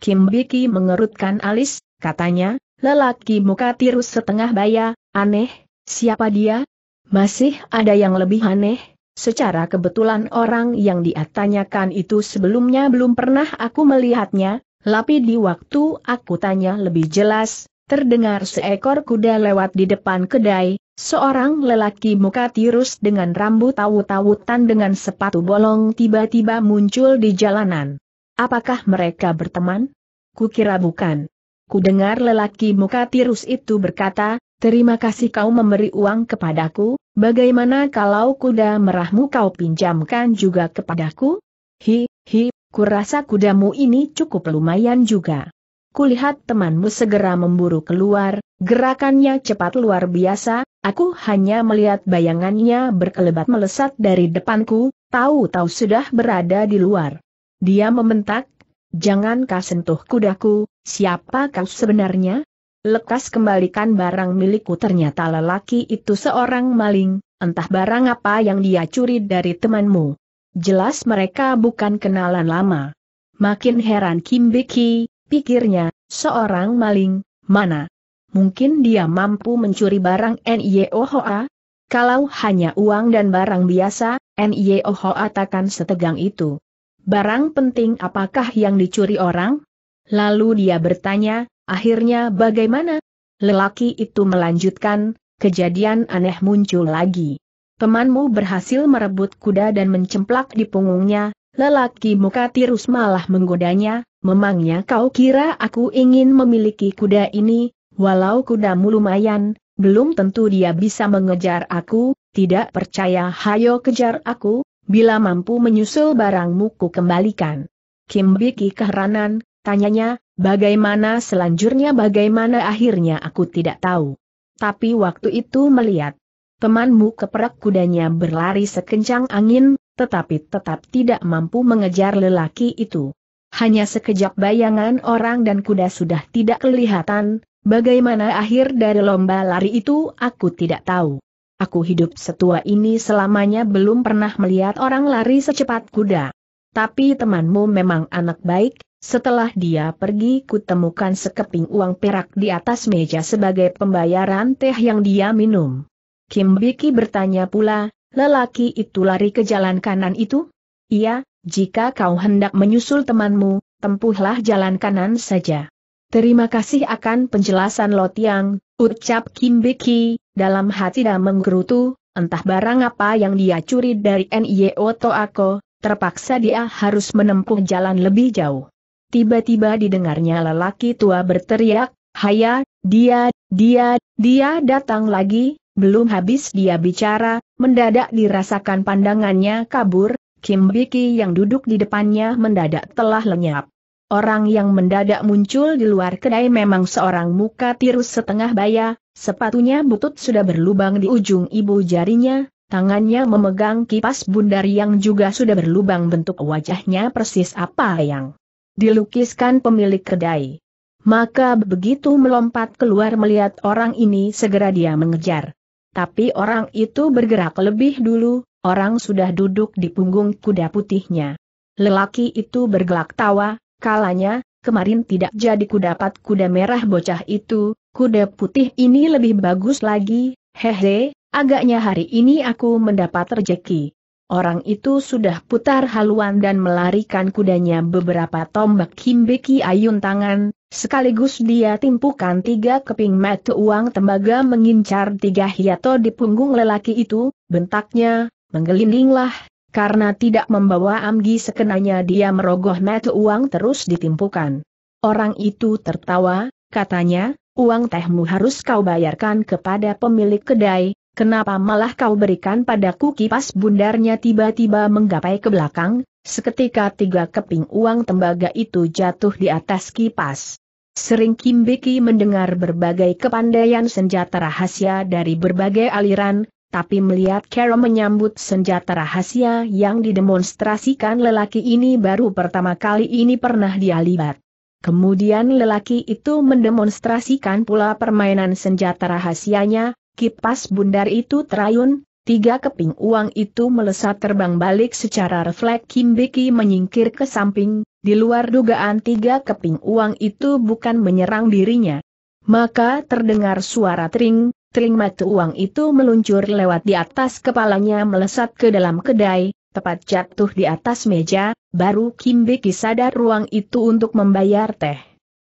Kim Biki mengerutkan alis, katanya, lelaki muka tirus setengah baya, aneh, siapa dia? Masih ada yang lebih aneh? Secara kebetulan orang yang dia tanyakan itu sebelumnya belum pernah aku melihatnya, Lapi di waktu aku tanya lebih jelas, terdengar seekor kuda lewat di depan kedai, seorang lelaki muka tirus dengan rambut tawu-tawutan dengan sepatu bolong tiba-tiba muncul di jalanan. Apakah mereka berteman? Kukira bukan. Kudengar lelaki muka tirus itu berkata, Terima kasih kau memberi uang kepadaku, bagaimana kalau kuda merahmu kau pinjamkan juga kepadaku? Hi, hi, kurasa kudamu ini cukup lumayan juga. Kulihat temanmu segera memburu keluar, gerakannya cepat luar biasa, aku hanya melihat bayangannya berkelebat melesat dari depanku, tahu-tahu sudah berada di luar. Dia membentak, jangan kau sentuh kudaku, siapa kau sebenarnya? Lekas kembalikan barang milikku ternyata lelaki itu seorang maling, entah barang apa yang dia curi dari temanmu. Jelas mereka bukan kenalan lama. Makin heran Kim Biki, pikirnya, seorang maling, mana? Mungkin dia mampu mencuri barang N.I.O.H.A. Kalau hanya uang dan barang biasa, N.I.O.H.A. takkan setegang itu. Barang penting apakah yang dicuri orang? Lalu dia bertanya, akhirnya bagaimana? Lelaki itu melanjutkan, kejadian aneh muncul lagi. Temanmu berhasil merebut kuda dan mencemplak di punggungnya, lelaki muka tirus malah menggodanya, memangnya kau kira aku ingin memiliki kuda ini, walau kudamu lumayan, belum tentu dia bisa mengejar aku, tidak percaya hayo kejar aku, bila mampu menyusul barangmu ku kembalikan. Kim Biki keheranan, tanyanya, bagaimana selanjutnya bagaimana akhirnya aku tidak tahu. Tapi waktu itu melihat, Temanmu keperak kudanya berlari sekencang angin, tetapi tetap tidak mampu mengejar lelaki itu. Hanya sekejap bayangan orang dan kuda sudah tidak kelihatan, bagaimana akhir dari lomba lari itu aku tidak tahu. Aku hidup setua ini selamanya belum pernah melihat orang lari secepat kuda. Tapi temanmu memang anak baik, setelah dia pergi kutemukan sekeping uang perak di atas meja sebagai pembayaran teh yang dia minum. Kim Biki bertanya pula, lelaki itu lari ke jalan kanan itu? Iya, jika kau hendak menyusul temanmu, tempuhlah jalan kanan saja. Terima kasih akan penjelasan Lot yang, ucap Kim Biki, dalam hati dan menggerutu, entah barang apa yang dia curi dari NIO Toako, terpaksa dia harus menempuh jalan lebih jauh. Tiba-tiba didengarnya lelaki tua berteriak, Haya, dia, dia, dia datang lagi, belum habis dia bicara, mendadak dirasakan pandangannya kabur, Kim Biki yang duduk di depannya mendadak telah lenyap. Orang yang mendadak muncul di luar kedai memang seorang muka tirus setengah baya, sepatunya butut sudah berlubang di ujung ibu jarinya, tangannya memegang kipas bundar yang juga sudah berlubang bentuk wajahnya persis apa yang dilukiskan pemilik kedai. Maka begitu melompat keluar melihat orang ini segera dia mengejar. Tapi orang itu bergerak lebih dulu, orang sudah duduk di punggung kuda putihnya. Lelaki itu bergelak tawa, kalanya, kemarin tidak jadi kudapat kuda merah bocah itu, kuda putih ini lebih bagus lagi, hehe, agaknya hari ini aku mendapat rejeki. Orang itu sudah putar haluan dan melarikan kudanya beberapa tombak Kimbeki ayun tangan, sekaligus dia timpukan tiga keping mata uang tembaga mengincar tiga hiato di punggung lelaki itu, bentaknya, menggelindinglah, karena tidak membawa amgi sekenanya dia merogoh mata uang terus ditimpukan. Orang itu tertawa, katanya, uang tehmu harus kau bayarkan kepada pemilik kedai, Kenapa malah kau berikan padaku kipas bundarnya tiba-tiba menggapai ke belakang, seketika tiga keping uang tembaga itu jatuh di atas kipas. Sering Kim Beki mendengar berbagai kepandaian senjata rahasia dari berbagai aliran, tapi melihat Carol menyambut senjata rahasia yang didemonstrasikan lelaki ini baru pertama kali ini pernah dialibat. Kemudian lelaki itu mendemonstrasikan pula permainan senjata rahasianya, kipas bundar itu terayun, tiga keping uang itu melesat terbang balik secara refleks Kimbiki menyingkir ke samping, di luar dugaan tiga keping uang itu bukan menyerang dirinya. Maka terdengar suara tring, tring mata uang itu meluncur lewat di atas kepalanya melesat ke dalam kedai, tepat jatuh di atas meja, baru Kimbiki sadar ruang itu untuk membayar teh.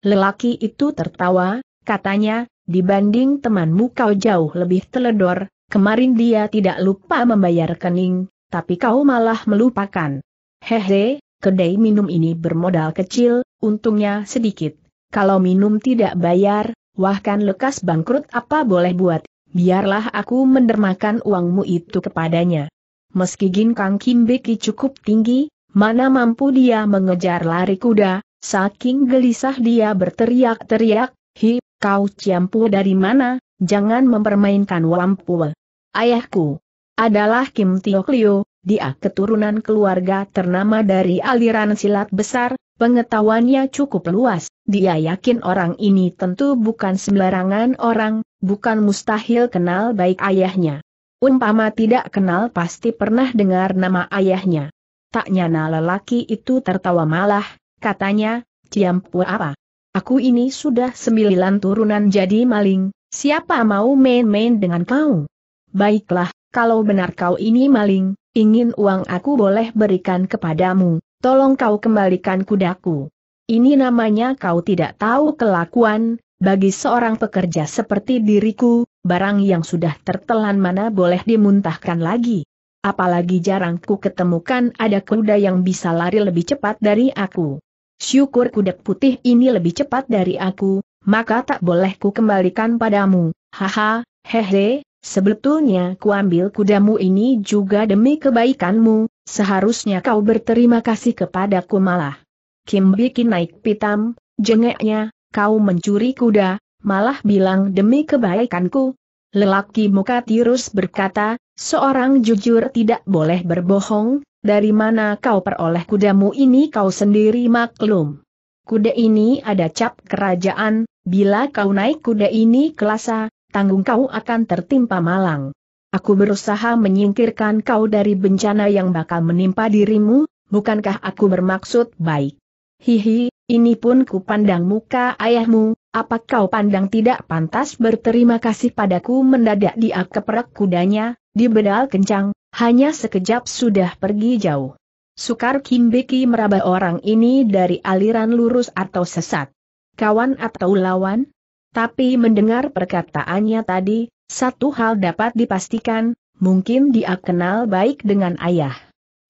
Lelaki itu tertawa, katanya, Dibanding temanmu kau jauh lebih teledor, kemarin dia tidak lupa membayar kening, tapi kau malah melupakan. Hehe, kedai minum ini bermodal kecil, untungnya sedikit. Kalau minum tidak bayar, wah kan lekas bangkrut apa boleh buat, biarlah aku mendermakan uangmu itu kepadanya. Meski ginkang kimbeki cukup tinggi, mana mampu dia mengejar lari kuda, saking gelisah dia berteriak-teriak, hi. Kau Ciampu dari mana? Jangan mempermainkan wampu. Ayahku adalah Kim Tio Klio. dia keturunan keluarga ternama dari aliran silat besar, pengetahuannya cukup luas. Dia yakin orang ini tentu bukan sembarangan orang, bukan mustahil kenal baik ayahnya. Umpama tidak kenal pasti pernah dengar nama ayahnya. Tak nyana lelaki itu tertawa malah, katanya, Ciampu apa? Aku ini sudah sembilan turunan jadi maling, siapa mau main-main dengan kau? Baiklah, kalau benar kau ini maling, ingin uang aku boleh berikan kepadamu, tolong kau kembalikan kudaku. Ini namanya kau tidak tahu kelakuan, bagi seorang pekerja seperti diriku, barang yang sudah tertelan mana boleh dimuntahkan lagi. Apalagi jarang ku ketemukan ada kuda yang bisa lari lebih cepat dari aku syukur kuda putih ini lebih cepat dari aku, maka tak boleh ku kembalikan padamu, haha, hehe, sebetulnya kuambil kudamu ini juga demi kebaikanmu, seharusnya kau berterima kasih kepadaku malah. Kim bikin naik pitam, jengeknya, kau mencuri kuda, malah bilang demi kebaikanku. Lelaki muka tirus berkata, seorang jujur tidak boleh berbohong, dari mana kau peroleh kudamu ini kau sendiri maklum. Kuda ini ada cap kerajaan, bila kau naik kuda ini kelasa, tanggung kau akan tertimpa malang. Aku berusaha menyingkirkan kau dari bencana yang bakal menimpa dirimu, bukankah aku bermaksud baik? Hihi, ini pun ku pandang muka ayahmu, apa kau pandang tidak pantas berterima kasih padaku mendadak dia keperak kudanya, dibedal kencang, hanya sekejap sudah pergi jauh. Sukar Kimbeki meraba orang ini dari aliran lurus atau sesat. Kawan atau lawan? Tapi mendengar perkataannya tadi, satu hal dapat dipastikan, mungkin dia kenal baik dengan ayah.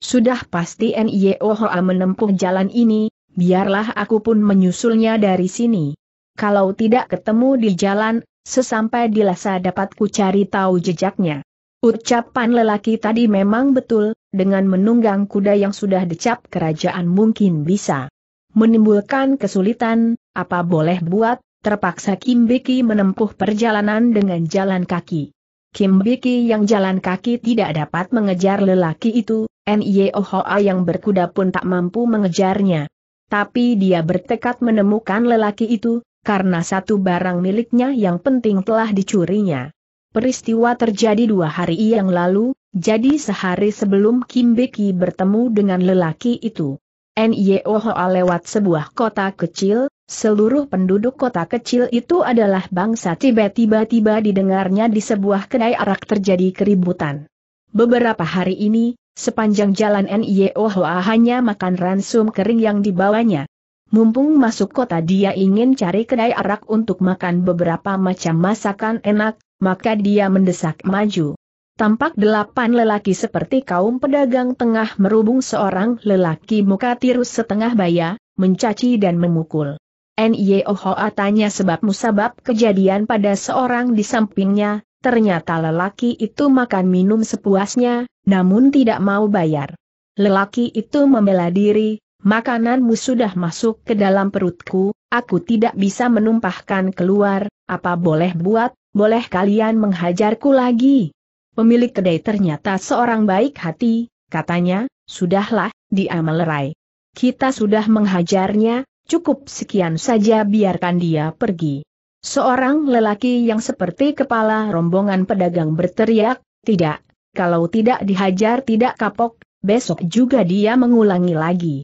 Sudah pasti N.I.O.H.A. menempuh jalan ini, biarlah aku pun menyusulnya dari sini. Kalau tidak ketemu di jalan, sesampai di Lhasa dapat ku cari tahu jejaknya. Ucapan lelaki tadi memang betul, dengan menunggang kuda yang sudah dicap kerajaan mungkin bisa menimbulkan kesulitan, apa boleh buat, terpaksa Kim Biki menempuh perjalanan dengan jalan kaki. Kim Biki yang jalan kaki tidak dapat mengejar lelaki itu, N.Y.O. E Hoa yang berkuda pun tak mampu mengejarnya. Tapi dia bertekad menemukan lelaki itu, karena satu barang miliknya yang penting telah dicurinya. Peristiwa terjadi dua hari yang lalu, jadi sehari sebelum Kim Beki bertemu dengan lelaki itu. Nyohoa lewat sebuah kota kecil, seluruh penduduk kota kecil itu adalah bangsa tiba-tiba-tiba didengarnya di sebuah kedai arak terjadi keributan. Beberapa hari ini, sepanjang jalan Nyohoa hanya makan ransum kering yang dibawanya. Mumpung masuk kota dia ingin cari kedai arak untuk makan beberapa macam masakan enak, maka dia mendesak maju. Tampak delapan lelaki seperti kaum pedagang tengah merubung seorang lelaki muka tirus setengah baya, mencaci dan memukul. Nyehoa tanya sebab musabab kejadian pada seorang di sampingnya, ternyata lelaki itu makan minum sepuasnya, namun tidak mau bayar. Lelaki itu membela diri, makananmu sudah masuk ke dalam perutku, aku tidak bisa menumpahkan keluar, apa boleh buat, boleh kalian menghajarku lagi. Pemilik kedai ternyata seorang baik hati, katanya, sudahlah, dia melerai. Kita sudah menghajarnya, cukup sekian saja biarkan dia pergi. Seorang lelaki yang seperti kepala rombongan pedagang berteriak, tidak, kalau tidak dihajar tidak kapok, besok juga dia mengulangi lagi.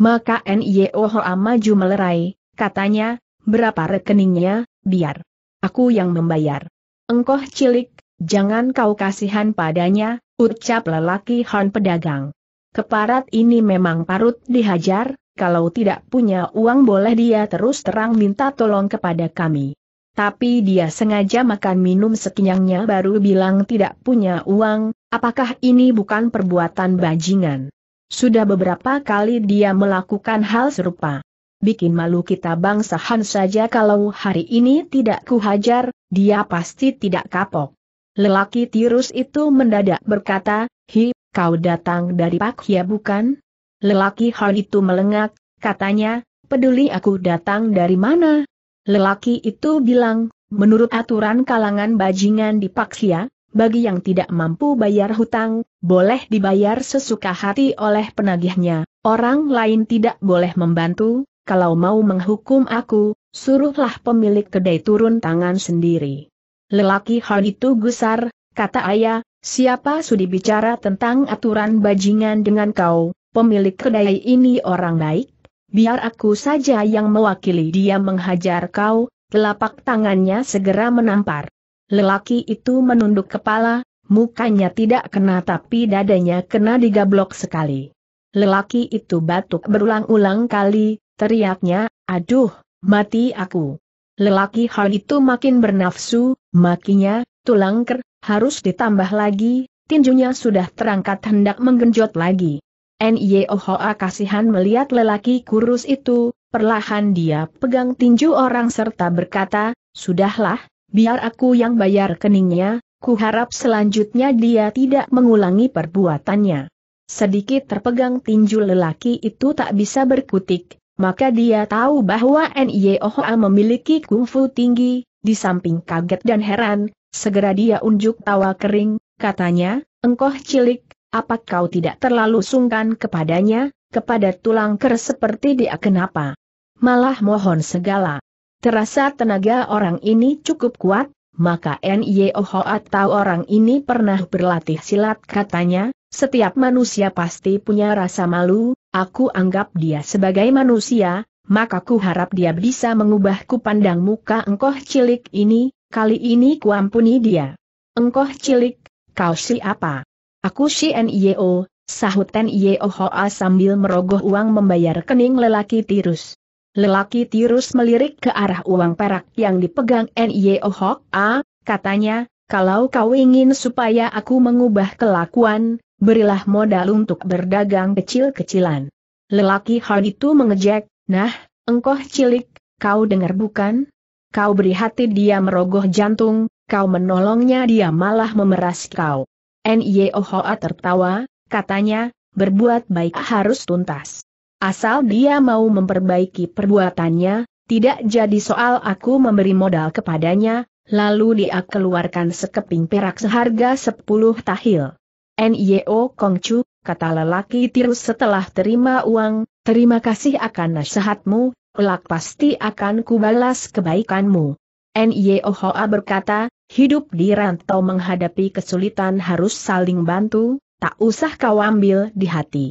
Maka N.Y.O.H.A. maju melerai, katanya, berapa rekeningnya, biar. Aku yang membayar. Engkoh cilik, jangan kau kasihan padanya, ucap lelaki Han pedagang. Keparat ini memang parut dihajar, kalau tidak punya uang boleh dia terus terang minta tolong kepada kami. Tapi dia sengaja makan minum sekenyangnya baru bilang tidak punya uang, apakah ini bukan perbuatan bajingan? Sudah beberapa kali dia melakukan hal serupa bikin malu kita bangsa Han saja kalau hari ini tidak kuhajar, dia pasti tidak kapok. Lelaki tirus itu mendadak berkata, Hi, kau datang dari Pak Hia bukan? Lelaki Han itu melengak, katanya, peduli aku datang dari mana? Lelaki itu bilang, menurut aturan kalangan bajingan di Pak Hia, bagi yang tidak mampu bayar hutang, boleh dibayar sesuka hati oleh penagihnya, orang lain tidak boleh membantu, kalau mau menghukum aku, suruhlah pemilik kedai turun tangan sendiri. Lelaki hal itu gusar, kata ayah, siapa sudi bicara tentang aturan bajingan dengan kau, pemilik kedai ini orang baik? Biar aku saja yang mewakili dia menghajar kau, telapak tangannya segera menampar. Lelaki itu menunduk kepala, mukanya tidak kena tapi dadanya kena digablok sekali. Lelaki itu batuk berulang-ulang kali, Teriaknya, aduh, mati aku. Lelaki hal itu makin bernafsu, makinya, tulang ker, harus ditambah lagi, tinjunya sudah terangkat hendak menggenjot lagi. Nyehoa kasihan melihat lelaki kurus itu, perlahan dia pegang tinju orang serta berkata, Sudahlah, biar aku yang bayar keningnya, ku harap selanjutnya dia tidak mengulangi perbuatannya. Sedikit terpegang tinju lelaki itu tak bisa berkutik, maka dia tahu bahwa N.Y.O.H.A. memiliki kungfu tinggi, di samping kaget dan heran, segera dia unjuk tawa kering, katanya, engkau cilik, apa kau tidak terlalu sungkan kepadanya, kepada tulang ker seperti dia kenapa? Malah mohon segala. Terasa tenaga orang ini cukup kuat, maka N.Y.O.H.A. tahu orang ini pernah berlatih silat katanya, setiap manusia pasti punya rasa malu, Aku anggap dia sebagai manusia, maka ku harap dia bisa mengubahku pandang muka engkoh cilik ini, kali ini kuampuni dia. Engkoh cilik, kau apa? Aku si N.I.O., sahut N.I.O. Hoa sambil merogoh uang membayar kening lelaki tirus. Lelaki tirus melirik ke arah uang perak yang dipegang N.I.O. Hoa, katanya, kalau kau ingin supaya aku mengubah kelakuan, berilah modal untuk berdagang kecil-kecilan. Lelaki hal itu mengejek, nah, engkau cilik, kau dengar bukan? Kau beri hati dia merogoh jantung, kau menolongnya dia malah memeras kau. Nyehoa tertawa, katanya, berbuat baik harus tuntas. Asal dia mau memperbaiki perbuatannya, tidak jadi soal aku memberi modal kepadanya, lalu dia keluarkan sekeping perak seharga sepuluh tahil. NIO Kongcu, kata lelaki tirus setelah terima uang, terima kasih akan nasihatmu, kelak pasti akan kubalas kebaikanmu. NIO Hoa berkata, hidup di rantau menghadapi kesulitan harus saling bantu, tak usah kau ambil di hati.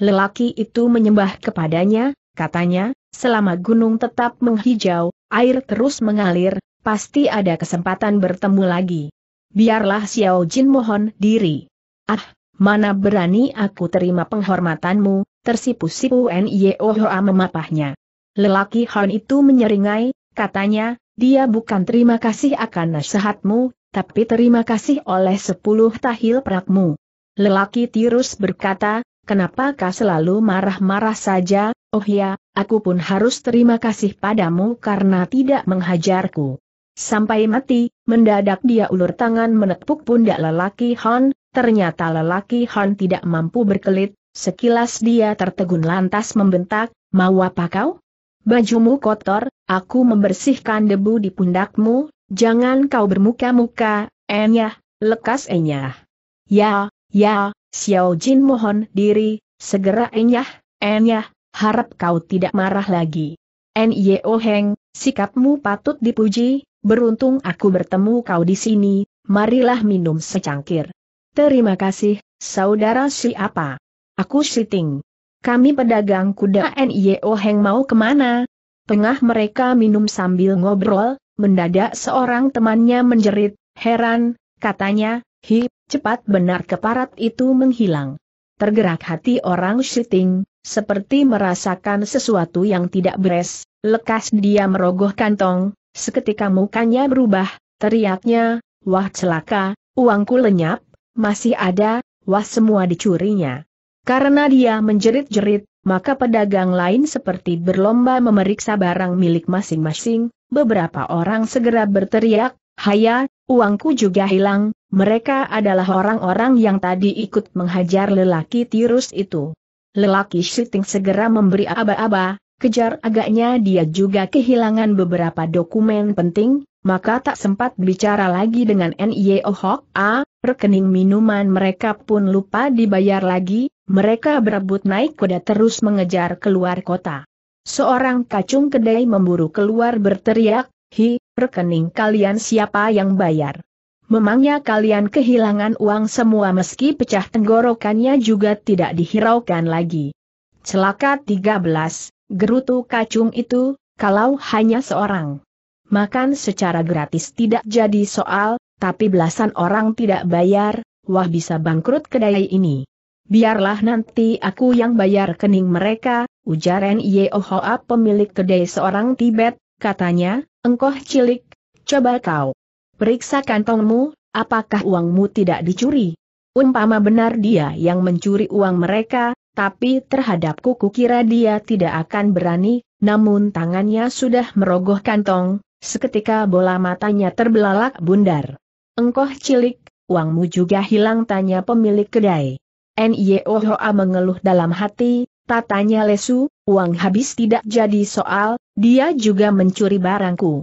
Lelaki itu menyembah kepadanya, katanya, selama gunung tetap menghijau, air terus mengalir, pasti ada kesempatan bertemu lagi. Biarlah Xiao Jin mohon diri. Ah, mana berani aku terima penghormatanmu, tersipu-sipu Niohoa memapahnya. Lelaki Hon itu menyeringai, katanya, dia bukan terima kasih akan nasihatmu, tapi terima kasih oleh sepuluh tahil perakmu. Lelaki Tirus berkata, kenapa kau selalu marah-marah saja, oh ya, aku pun harus terima kasih padamu karena tidak menghajarku. Sampai mati, mendadak dia ulur tangan menepuk pundak lelaki Han, ternyata lelaki Han tidak mampu berkelit, sekilas dia tertegun lantas membentak, mau apa kau? Bajumu kotor, aku membersihkan debu di pundakmu, jangan kau bermuka-muka, enyah, lekas enyah. Ya, ya, Xiao Jin mohon diri, segera enyah, enyah, harap kau tidak marah lagi. Nye Heng, sikapmu patut dipuji, beruntung aku bertemu kau di sini, marilah minum secangkir. Terima kasih, saudara siapa? Aku Siting. Kami pedagang kuda NIO Heng mau kemana? Tengah mereka minum sambil ngobrol, mendadak seorang temannya menjerit, heran, katanya, hi, cepat benar keparat itu menghilang. Tergerak hati orang Siting, seperti merasakan sesuatu yang tidak beres, lekas dia merogoh kantong, Seketika mukanya berubah, teriaknya, wah celaka, uangku lenyap, masih ada, wah semua dicurinya. Karena dia menjerit-jerit, maka pedagang lain seperti berlomba memeriksa barang milik masing-masing, beberapa orang segera berteriak, Haya, uangku juga hilang, mereka adalah orang-orang yang tadi ikut menghajar lelaki tirus itu. Lelaki syuting segera memberi aba-aba, Kejar agaknya dia juga kehilangan beberapa dokumen penting, maka tak sempat bicara lagi dengan NIO Hok A, rekening minuman mereka pun lupa dibayar lagi, mereka berebut naik kuda terus mengejar keluar kota. Seorang kacung kedai memburu keluar berteriak, Hi, rekening kalian siapa yang bayar? Memangnya kalian kehilangan uang semua meski pecah tenggorokannya juga tidak dihiraukan lagi. Celaka 13, Gerutu kacung itu, kalau hanya seorang. Makan secara gratis tidak jadi soal, tapi belasan orang tidak bayar, wah bisa bangkrut kedai ini. Biarlah nanti aku yang bayar kening mereka, ujar Yeohoa pemilik kedai seorang Tibet, katanya, engkoh cilik, coba kau. Periksa kantongmu, apakah uangmu tidak dicuri? Umpama benar dia yang mencuri uang mereka, tapi terhadapku kukira dia tidak akan berani, namun tangannya sudah merogoh kantong, seketika bola matanya terbelalak bundar. Engkoh cilik, uangmu juga hilang tanya pemilik kedai. Nyohoa mengeluh dalam hati, tatanya lesu, uang habis tidak jadi soal, dia juga mencuri barangku.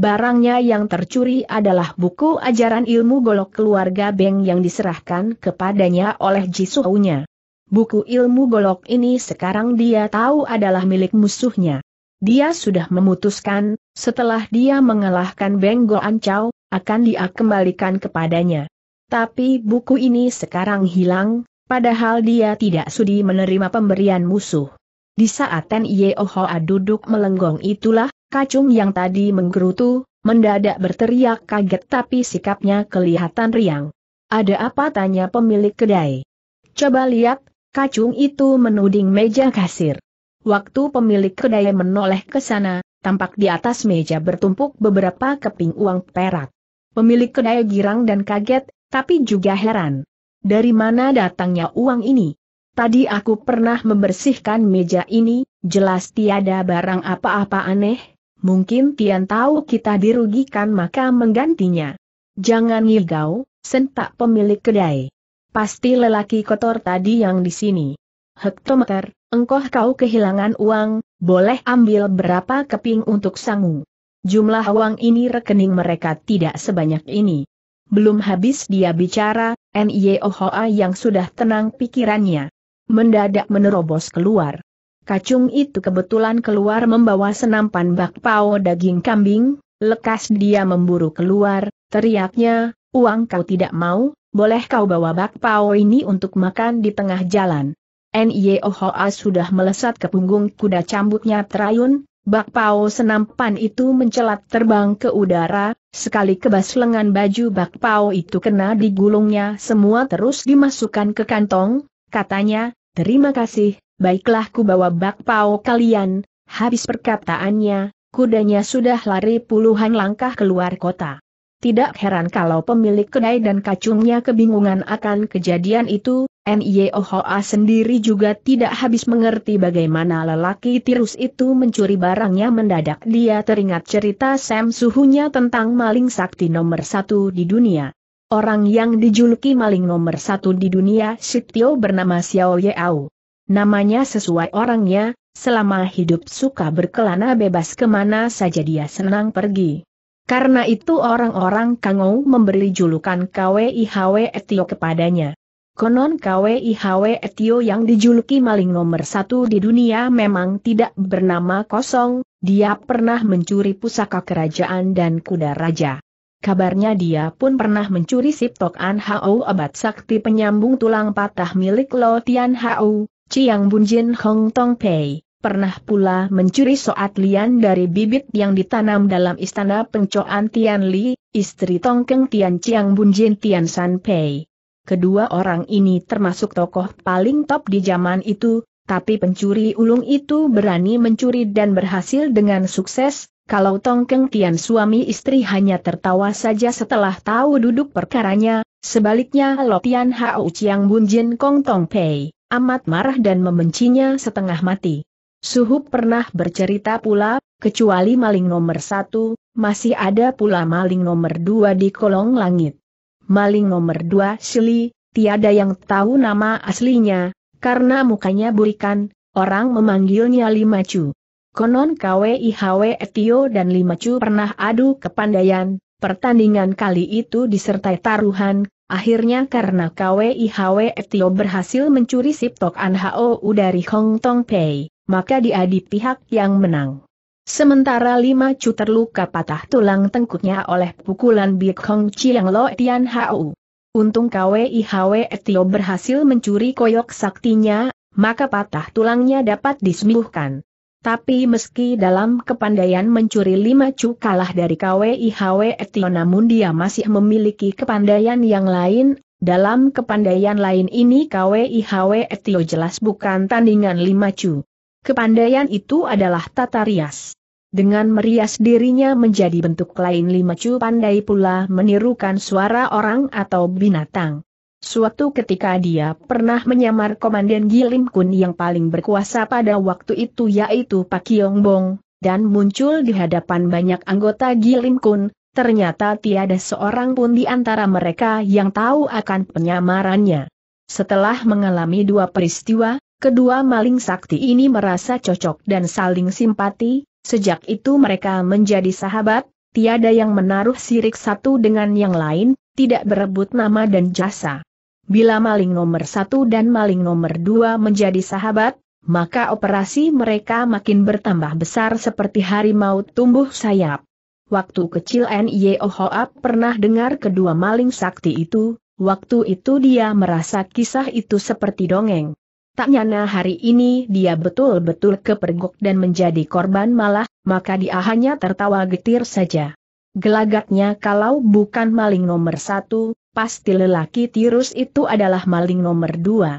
Barangnya yang tercuri adalah buku ajaran ilmu golok keluarga Beng yang diserahkan kepadanya oleh Jisuhunya. Buku ilmu golok ini sekarang dia tahu adalah milik musuhnya. Dia sudah memutuskan, setelah dia mengalahkan Benggo Ancau, akan dia kembalikan kepadanya. Tapi buku ini sekarang hilang, padahal dia tidak sudi menerima pemberian musuh. Di saat Ten Yeohoa duduk melenggong itulah, kacung yang tadi menggerutu, mendadak berteriak kaget tapi sikapnya kelihatan riang. Ada apa tanya pemilik kedai? Coba lihat, Kacung itu menuding meja kasir. Waktu pemilik kedai menoleh ke sana, tampak di atas meja bertumpuk beberapa keping uang perak. Pemilik kedai girang dan kaget, tapi juga heran. Dari mana datangnya uang ini? Tadi aku pernah membersihkan meja ini, jelas tiada barang apa-apa aneh, mungkin Tian tahu kita dirugikan maka menggantinya. Jangan ngigau, sentak pemilik kedai. Pasti lelaki kotor tadi yang di sini. Hektometer, engkau kau kehilangan uang, boleh ambil berapa keping untuk sangu. Jumlah uang ini rekening mereka tidak sebanyak ini. Belum habis dia bicara, Niohoa yang sudah tenang pikirannya. Mendadak menerobos keluar. Kacung itu kebetulan keluar membawa senapan bakpao daging kambing, lekas dia memburu keluar, teriaknya, uang kau tidak mau, boleh kau bawa bakpao ini untuk makan di tengah jalan. Nyeohoa sudah melesat ke punggung kuda cambuknya terayun, bakpao senampan itu mencelat terbang ke udara, sekali kebas lengan baju bakpao itu kena digulungnya semua terus dimasukkan ke kantong, katanya, terima kasih, baiklah ku bawa bakpao kalian, habis perkataannya, kudanya sudah lari puluhan langkah keluar kota. Tidak heran kalau pemilik kedai dan kacungnya kebingungan akan kejadian itu, Niohoa sendiri juga tidak habis mengerti bagaimana lelaki tirus itu mencuri barangnya mendadak dia teringat cerita Sam suhunya tentang maling sakti nomor satu di dunia. Orang yang dijuluki maling nomor satu di dunia Sitio bernama Xiao Yeau. Namanya sesuai orangnya, selama hidup suka berkelana bebas kemana saja dia senang pergi. Karena itu orang-orang Kangou memberi julukan KWIHW Etio kepadanya. Konon KWIHW Etio yang dijuluki maling nomor satu di dunia memang tidak bernama kosong, dia pernah mencuri pusaka kerajaan dan kuda raja. Kabarnya dia pun pernah mencuri Siptok An Hao abad sakti penyambung tulang patah milik Lo Tian Hao, Chiang Bunjin Hong Tong Pei pernah pula mencuri soat lian dari bibit yang ditanam dalam istana pencoan Tian Li, istri Tongkeng Tian Chiang Bunjin Tian San Pei. Kedua orang ini termasuk tokoh paling top di zaman itu, tapi pencuri ulung itu berani mencuri dan berhasil dengan sukses, kalau Tongkeng Tian suami istri hanya tertawa saja setelah tahu duduk perkaranya, sebaliknya Tian Hao Chiang Bunjin Kong Tong Pei amat marah dan membencinya setengah mati. Suhub pernah bercerita pula, kecuali maling nomor satu, masih ada pula maling nomor dua di kolong langit. Maling nomor dua Sili, tiada yang tahu nama aslinya, karena mukanya burikan, orang memanggilnya Lima Chu. Konon KWIHW Etio dan Lima Chu pernah adu kepandaian, pertandingan kali itu disertai taruhan, Akhirnya karena KWIHW Etio berhasil mencuri Siptok anhao dari Hong Tong Pei maka dia di pihak yang menang. Sementara lima cu terluka patah tulang tengkuknya oleh pukulan Biek Hong Chiang Lo Tian Hau. Untung KWIHW Tio berhasil mencuri koyok saktinya, maka patah tulangnya dapat disembuhkan. Tapi meski dalam kepandaian mencuri lima cu kalah dari KWIHW Tio namun dia masih memiliki kepandaian yang lain, dalam kepandaian lain ini KWIHW Tio jelas bukan tandingan lima cu. Kepandaian itu adalah tata rias. Dengan merias dirinya menjadi bentuk lain lima cu pandai pula menirukan suara orang atau binatang. Suatu ketika dia pernah menyamar Komandan Gilim Kun yang paling berkuasa pada waktu itu yaitu Pak Yong Bong, dan muncul di hadapan banyak anggota Gilim Kun, ternyata tiada seorang pun di antara mereka yang tahu akan penyamarannya. Setelah mengalami dua peristiwa, Kedua maling sakti ini merasa cocok dan saling simpati, sejak itu mereka menjadi sahabat, tiada yang menaruh sirik satu dengan yang lain, tidak berebut nama dan jasa. Bila maling nomor satu dan maling nomor dua menjadi sahabat, maka operasi mereka makin bertambah besar seperti harimau tumbuh sayap. Waktu kecil N.Y.O. Hoap pernah dengar kedua maling sakti itu, waktu itu dia merasa kisah itu seperti dongeng. Tak nyana hari ini dia betul-betul kepergok dan menjadi korban malah, maka dia hanya tertawa getir saja. Gelagatnya kalau bukan maling nomor satu, pasti lelaki tirus itu adalah maling nomor dua.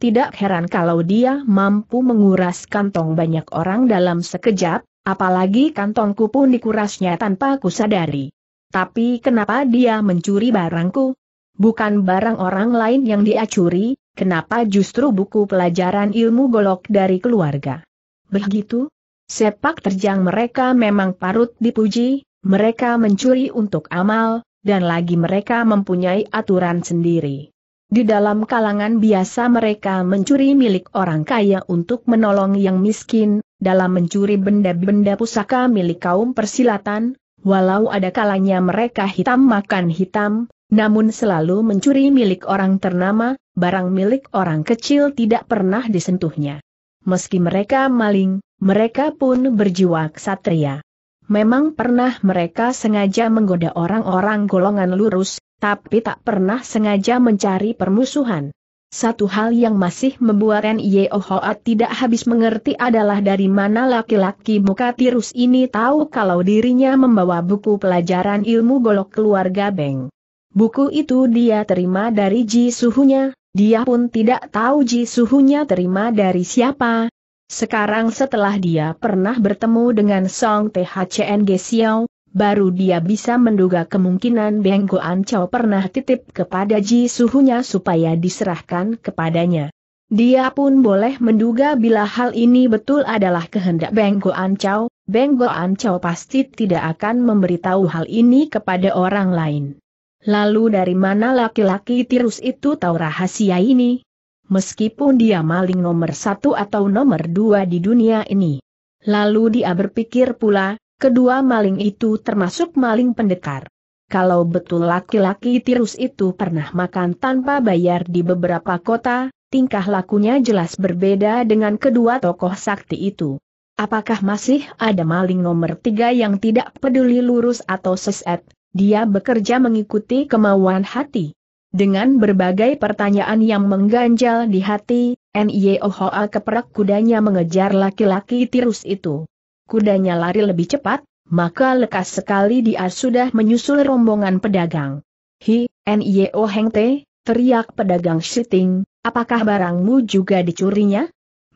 Tidak heran kalau dia mampu menguras kantong banyak orang dalam sekejap, apalagi kantongku pun dikurasnya tanpa kusadari. Tapi kenapa dia mencuri barangku? Bukan barang orang lain yang dia curi, kenapa justru buku pelajaran ilmu golok dari keluarga? Begitu? Sepak terjang mereka memang parut dipuji, mereka mencuri untuk amal, dan lagi mereka mempunyai aturan sendiri. Di dalam kalangan biasa mereka mencuri milik orang kaya untuk menolong yang miskin, dalam mencuri benda-benda pusaka milik kaum persilatan, walau ada kalanya mereka hitam makan hitam, namun selalu mencuri milik orang ternama, barang milik orang kecil tidak pernah disentuhnya. Meski mereka maling, mereka pun berjiwa ksatria. Memang pernah mereka sengaja menggoda orang-orang golongan lurus, tapi tak pernah sengaja mencari permusuhan. Satu hal yang masih membuat Nyehoa Hoat tidak habis mengerti adalah dari mana laki-laki muka tirus ini tahu kalau dirinya membawa buku pelajaran ilmu golok keluarga Beng. Buku itu dia terima dari Ji Suhunya, dia pun tidak tahu Ji Suhunya terima dari siapa. Sekarang setelah dia pernah bertemu dengan Song THCN Gesiao, baru dia bisa menduga kemungkinan Beng Goan Chow pernah titip kepada Ji Suhunya supaya diserahkan kepadanya. Dia pun boleh menduga bila hal ini betul adalah kehendak Beng Goan Chow, Beng Goan Chow pasti tidak akan memberitahu hal ini kepada orang lain. Lalu dari mana laki-laki tirus itu tahu rahasia ini? Meskipun dia maling nomor satu atau nomor dua di dunia ini. Lalu dia berpikir pula, kedua maling itu termasuk maling pendekar. Kalau betul laki-laki tirus itu pernah makan tanpa bayar di beberapa kota, tingkah lakunya jelas berbeda dengan kedua tokoh sakti itu. Apakah masih ada maling nomor tiga yang tidak peduli lurus atau seset, dia bekerja mengikuti kemauan hati. Dengan berbagai pertanyaan yang mengganjal di hati, N.Y.O.H.A. keperak kudanya mengejar laki-laki tirus itu. Kudanya lari lebih cepat, maka lekas sekali dia sudah menyusul rombongan pedagang. Hi, Nyeo Hengte, teriak pedagang syuting, apakah barangmu juga dicurinya?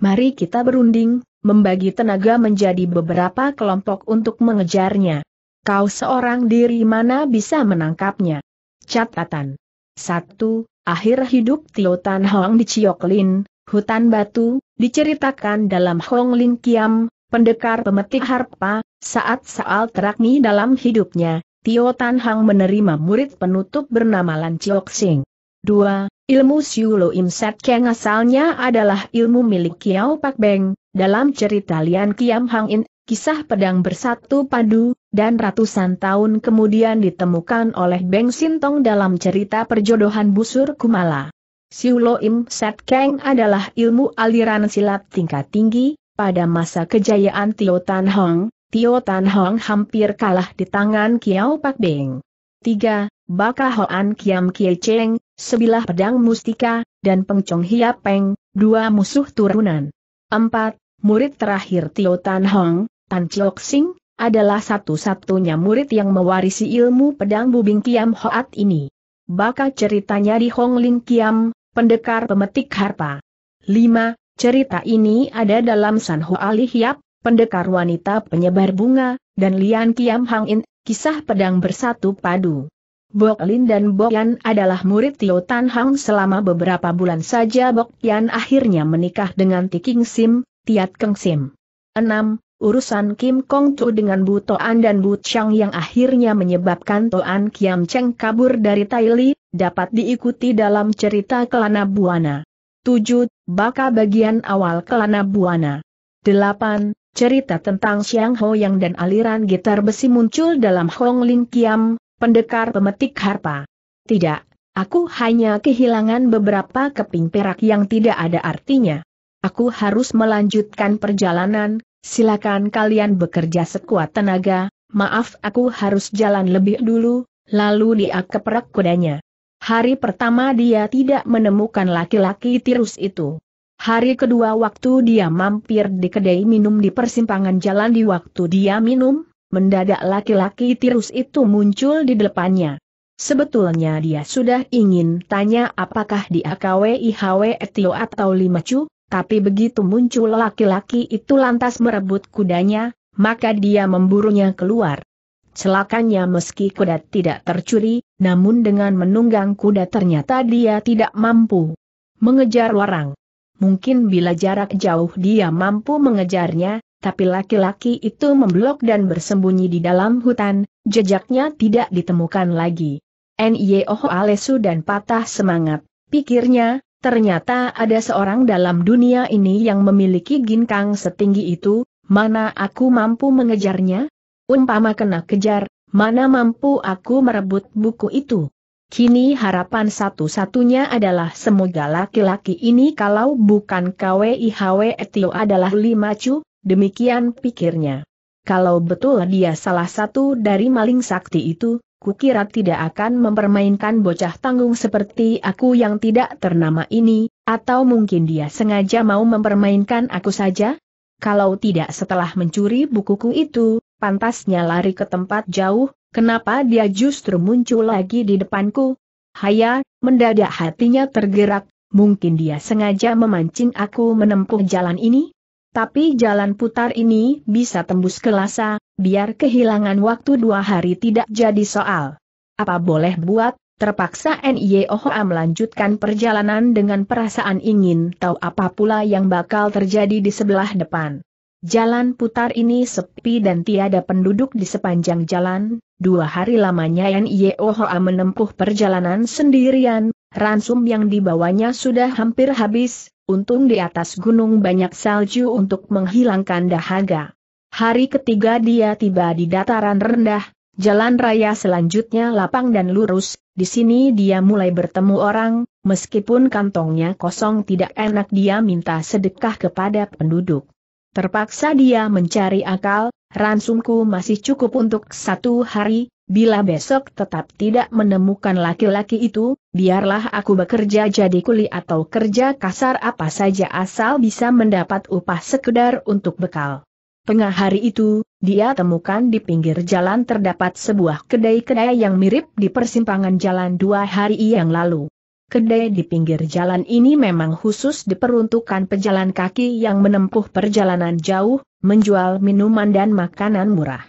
Mari kita berunding, membagi tenaga menjadi beberapa kelompok untuk mengejarnya. Kau seorang diri mana bisa menangkapnya? Catatan 1. Akhir hidup Tio Tan Hong di Cioklin, Hutan Batu, diceritakan dalam Hong Ling Kiam, pendekar pemetik harpa, saat Saal terakni dalam hidupnya, Tio Tan Hong menerima murid penutup bernama Lan Chiok Sing. 2. Ilmu Siu Lo Im Set Keng asalnya adalah ilmu milik Kiao Pak Beng, dalam cerita Lian Kiam Hang In, kisah pedang bersatu padu, dan ratusan tahun kemudian ditemukan oleh Beng Sintong dalam cerita perjodohan busur Kumala. Siulo Im Set Keng adalah ilmu aliran silat tingkat tinggi, pada masa kejayaan Tio Tan Hong, Tio Tan Hong hampir kalah di tangan Kiao Pak Beng. 3. Baka Hoan Kiam Kie Cheng, sebilah pedang mustika, dan Pengcong Hia Peng, dua musuh turunan. 4. Murid terakhir Tio Tan Hong, Tan Chok Sing, adalah satu-satunya murid yang mewarisi ilmu pedang bubing Kiam Hoat ini. Bakal ceritanya di Hong Ling Kiam, pendekar pemetik harpa. 5. Cerita ini ada dalam San Ho Ali Hiap, pendekar wanita penyebar bunga, dan Lian Kiam Hang In, kisah pedang bersatu padu. Bok Lin dan Bok Yan adalah murid Tio Tan Hang selama beberapa bulan saja Bok Yan akhirnya menikah dengan Tiking Sim, Tiat Keng Sim. 6 urusan Kim Kong Tu dengan Bu Toan dan Bu Chang yang akhirnya menyebabkan Toan Kiam Cheng kabur dari Taili, dapat diikuti dalam cerita Kelana Buana. 7. Baka bagian awal Kelana Buana. 8. Cerita tentang Xiang Ho Yang dan aliran gitar besi muncul dalam Hong Ling Kiam, pendekar pemetik harpa. Tidak, aku hanya kehilangan beberapa keping perak yang tidak ada artinya. Aku harus melanjutkan perjalanan, silakan kalian bekerja sekuat tenaga, maaf aku harus jalan lebih dulu, lalu dia keperak kudanya. Hari pertama dia tidak menemukan laki-laki tirus itu. Hari kedua waktu dia mampir di kedai minum di persimpangan jalan di waktu dia minum, mendadak laki-laki tirus itu muncul di depannya. Sebetulnya dia sudah ingin tanya apakah dia KWIHW Etio atau Limacu, tapi begitu muncul laki-laki itu lantas merebut kudanya, maka dia memburunya keluar. Celakanya meski kuda tidak tercuri, namun dengan menunggang kuda ternyata dia tidak mampu mengejar warang. Mungkin bila jarak jauh dia mampu mengejarnya, tapi laki-laki itu memblok dan bersembunyi di dalam hutan, jejaknya tidak ditemukan lagi. Nyeoho Alesu dan patah semangat, pikirnya, Ternyata ada seorang dalam dunia ini yang memiliki ginkang setinggi itu, mana aku mampu mengejarnya? Umpama kena kejar, mana mampu aku merebut buku itu? Kini harapan satu-satunya adalah semoga laki-laki ini kalau bukan KWIHW Etio adalah lima cu, demikian pikirnya. Kalau betul dia salah satu dari maling sakti itu, kukira tidak akan mempermainkan bocah tanggung seperti aku yang tidak ternama ini, atau mungkin dia sengaja mau mempermainkan aku saja? Kalau tidak setelah mencuri bukuku itu, pantasnya lari ke tempat jauh, kenapa dia justru muncul lagi di depanku? Haya, mendadak hatinya tergerak, mungkin dia sengaja memancing aku menempuh jalan ini? Tapi jalan putar ini bisa tembus ke Lasa, biar kehilangan waktu dua hari tidak jadi soal. Apa boleh buat, terpaksa NIOHA melanjutkan perjalanan dengan perasaan ingin tahu apa pula yang bakal terjadi di sebelah depan. Jalan putar ini sepi dan tiada penduduk di sepanjang jalan, dua hari lamanya NIOHA menempuh perjalanan sendirian, ransum yang dibawanya sudah hampir habis, untung di atas gunung banyak salju untuk menghilangkan dahaga. Hari ketiga dia tiba di dataran rendah, jalan raya selanjutnya lapang dan lurus, di sini dia mulai bertemu orang, meskipun kantongnya kosong tidak enak dia minta sedekah kepada penduduk. Terpaksa dia mencari akal, ransumku masih cukup untuk satu hari, bila besok tetap tidak menemukan laki-laki itu, biarlah aku bekerja jadi kuli atau kerja kasar apa saja asal bisa mendapat upah sekedar untuk bekal. Tengah hari itu, dia temukan di pinggir jalan terdapat sebuah kedai-kedai yang mirip di persimpangan jalan dua hari yang lalu. Kedai di pinggir jalan ini memang khusus diperuntukkan pejalan kaki yang menempuh perjalanan jauh, menjual minuman dan makanan murah.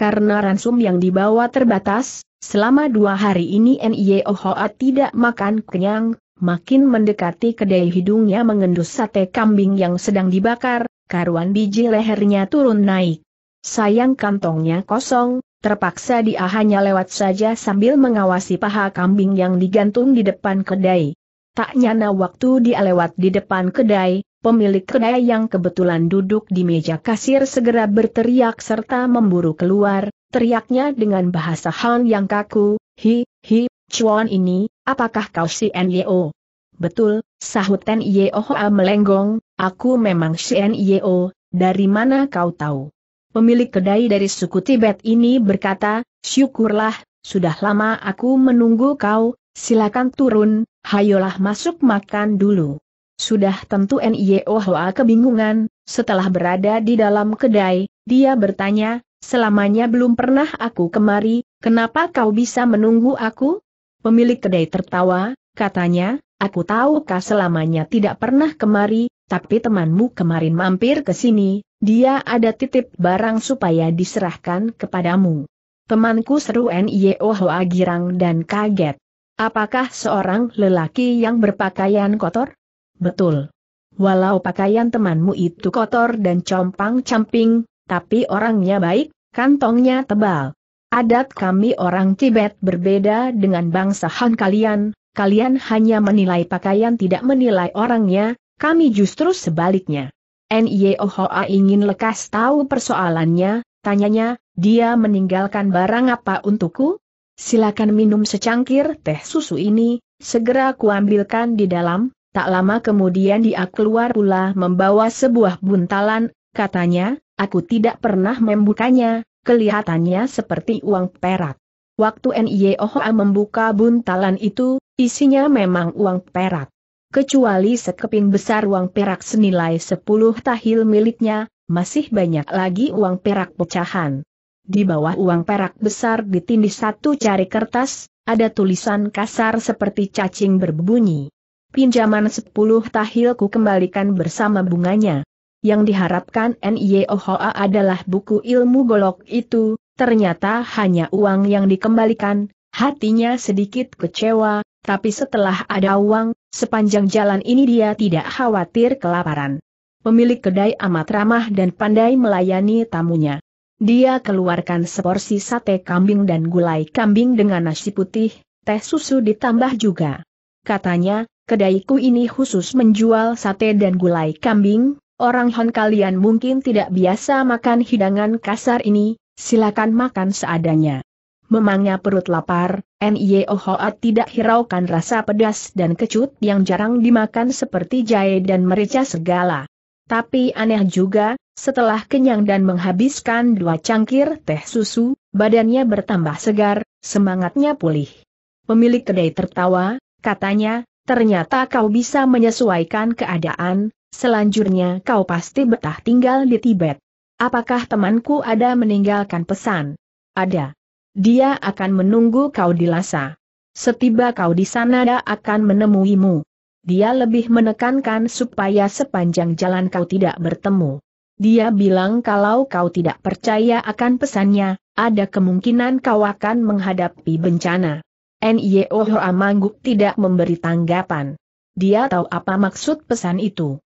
Karena ransum yang dibawa terbatas, selama dua hari ini N.I.O. Hoa tidak makan kenyang, makin mendekati kedai hidungnya mengendus sate kambing yang sedang dibakar, karuan biji lehernya turun naik. Sayang kantongnya kosong, terpaksa dia hanya lewat saja sambil mengawasi paha kambing yang digantung di depan kedai. Tak nyana waktu dia lewat di depan kedai, pemilik kedai yang kebetulan duduk di meja kasir segera berteriak serta memburu keluar, teriaknya dengan bahasa Han yang kaku, Hi, hi, cuan ini, apakah kau si Nyo? Betul, sahut Ten Yeohoa melenggong, aku memang Shen Yeo, dari mana kau tahu? Pemilik kedai dari suku Tibet ini berkata, syukurlah, sudah lama aku menunggu kau, silakan turun, hayolah masuk makan dulu. Sudah tentu Nyeohoa kebingungan, setelah berada di dalam kedai, dia bertanya, selamanya belum pernah aku kemari, kenapa kau bisa menunggu aku? Pemilik kedai tertawa, katanya, Aku tahu kah selamanya tidak pernah kemari, tapi temanmu kemarin mampir ke sini, dia ada titip barang supaya diserahkan kepadamu. Temanku seru N.I.O. Hoa girang dan kaget. Apakah seorang lelaki yang berpakaian kotor? Betul. Walau pakaian temanmu itu kotor dan compang-camping, tapi orangnya baik, kantongnya tebal. Adat kami orang Tibet berbeda dengan bangsa Han kalian, kalian hanya menilai pakaian tidak menilai orangnya, kami justru sebaliknya. Nyehoa ingin lekas tahu persoalannya, tanyanya, dia meninggalkan barang apa untukku? Silakan minum secangkir teh susu ini, segera kuambilkan di dalam, tak lama kemudian dia keluar pula membawa sebuah buntalan, katanya, aku tidak pernah membukanya, kelihatannya seperti uang perak. Waktu Nyehoa membuka buntalan itu, Isinya memang uang perak. Kecuali sekeping besar uang perak senilai 10 tahil miliknya, masih banyak lagi uang perak pecahan. Di bawah uang perak besar ditindih satu cari kertas, ada tulisan kasar seperti cacing berbunyi. Pinjaman 10 tahilku kembalikan bersama bunganya. Yang diharapkan NYOHA adalah buku ilmu golok itu, ternyata hanya uang yang dikembalikan, hatinya sedikit kecewa, tapi setelah ada uang, sepanjang jalan ini dia tidak khawatir kelaparan. Pemilik kedai amat ramah dan pandai melayani tamunya. Dia keluarkan seporsi sate kambing dan gulai kambing dengan nasi putih, teh susu ditambah juga. Katanya, kedaiku ini khusus menjual sate dan gulai kambing, orang Hon kalian mungkin tidak biasa makan hidangan kasar ini, silakan makan seadanya memangnya perut lapar, N.I.O. E Hoat tidak hiraukan rasa pedas dan kecut yang jarang dimakan seperti jahe dan merica segala. Tapi aneh juga, setelah kenyang dan menghabiskan dua cangkir teh susu, badannya bertambah segar, semangatnya pulih. Pemilik kedai tertawa, katanya, ternyata kau bisa menyesuaikan keadaan, selanjutnya kau pasti betah tinggal di Tibet. Apakah temanku ada meninggalkan pesan? Ada. Dia akan menunggu kau di Lhasa. Setiba kau di sana dia akan menemuimu. Dia lebih menekankan supaya sepanjang jalan kau tidak bertemu. Dia bilang kalau kau tidak percaya akan pesannya, ada kemungkinan kau akan menghadapi bencana. N.I.O. Mangguk tidak memberi tanggapan. Dia tahu apa maksud pesan itu.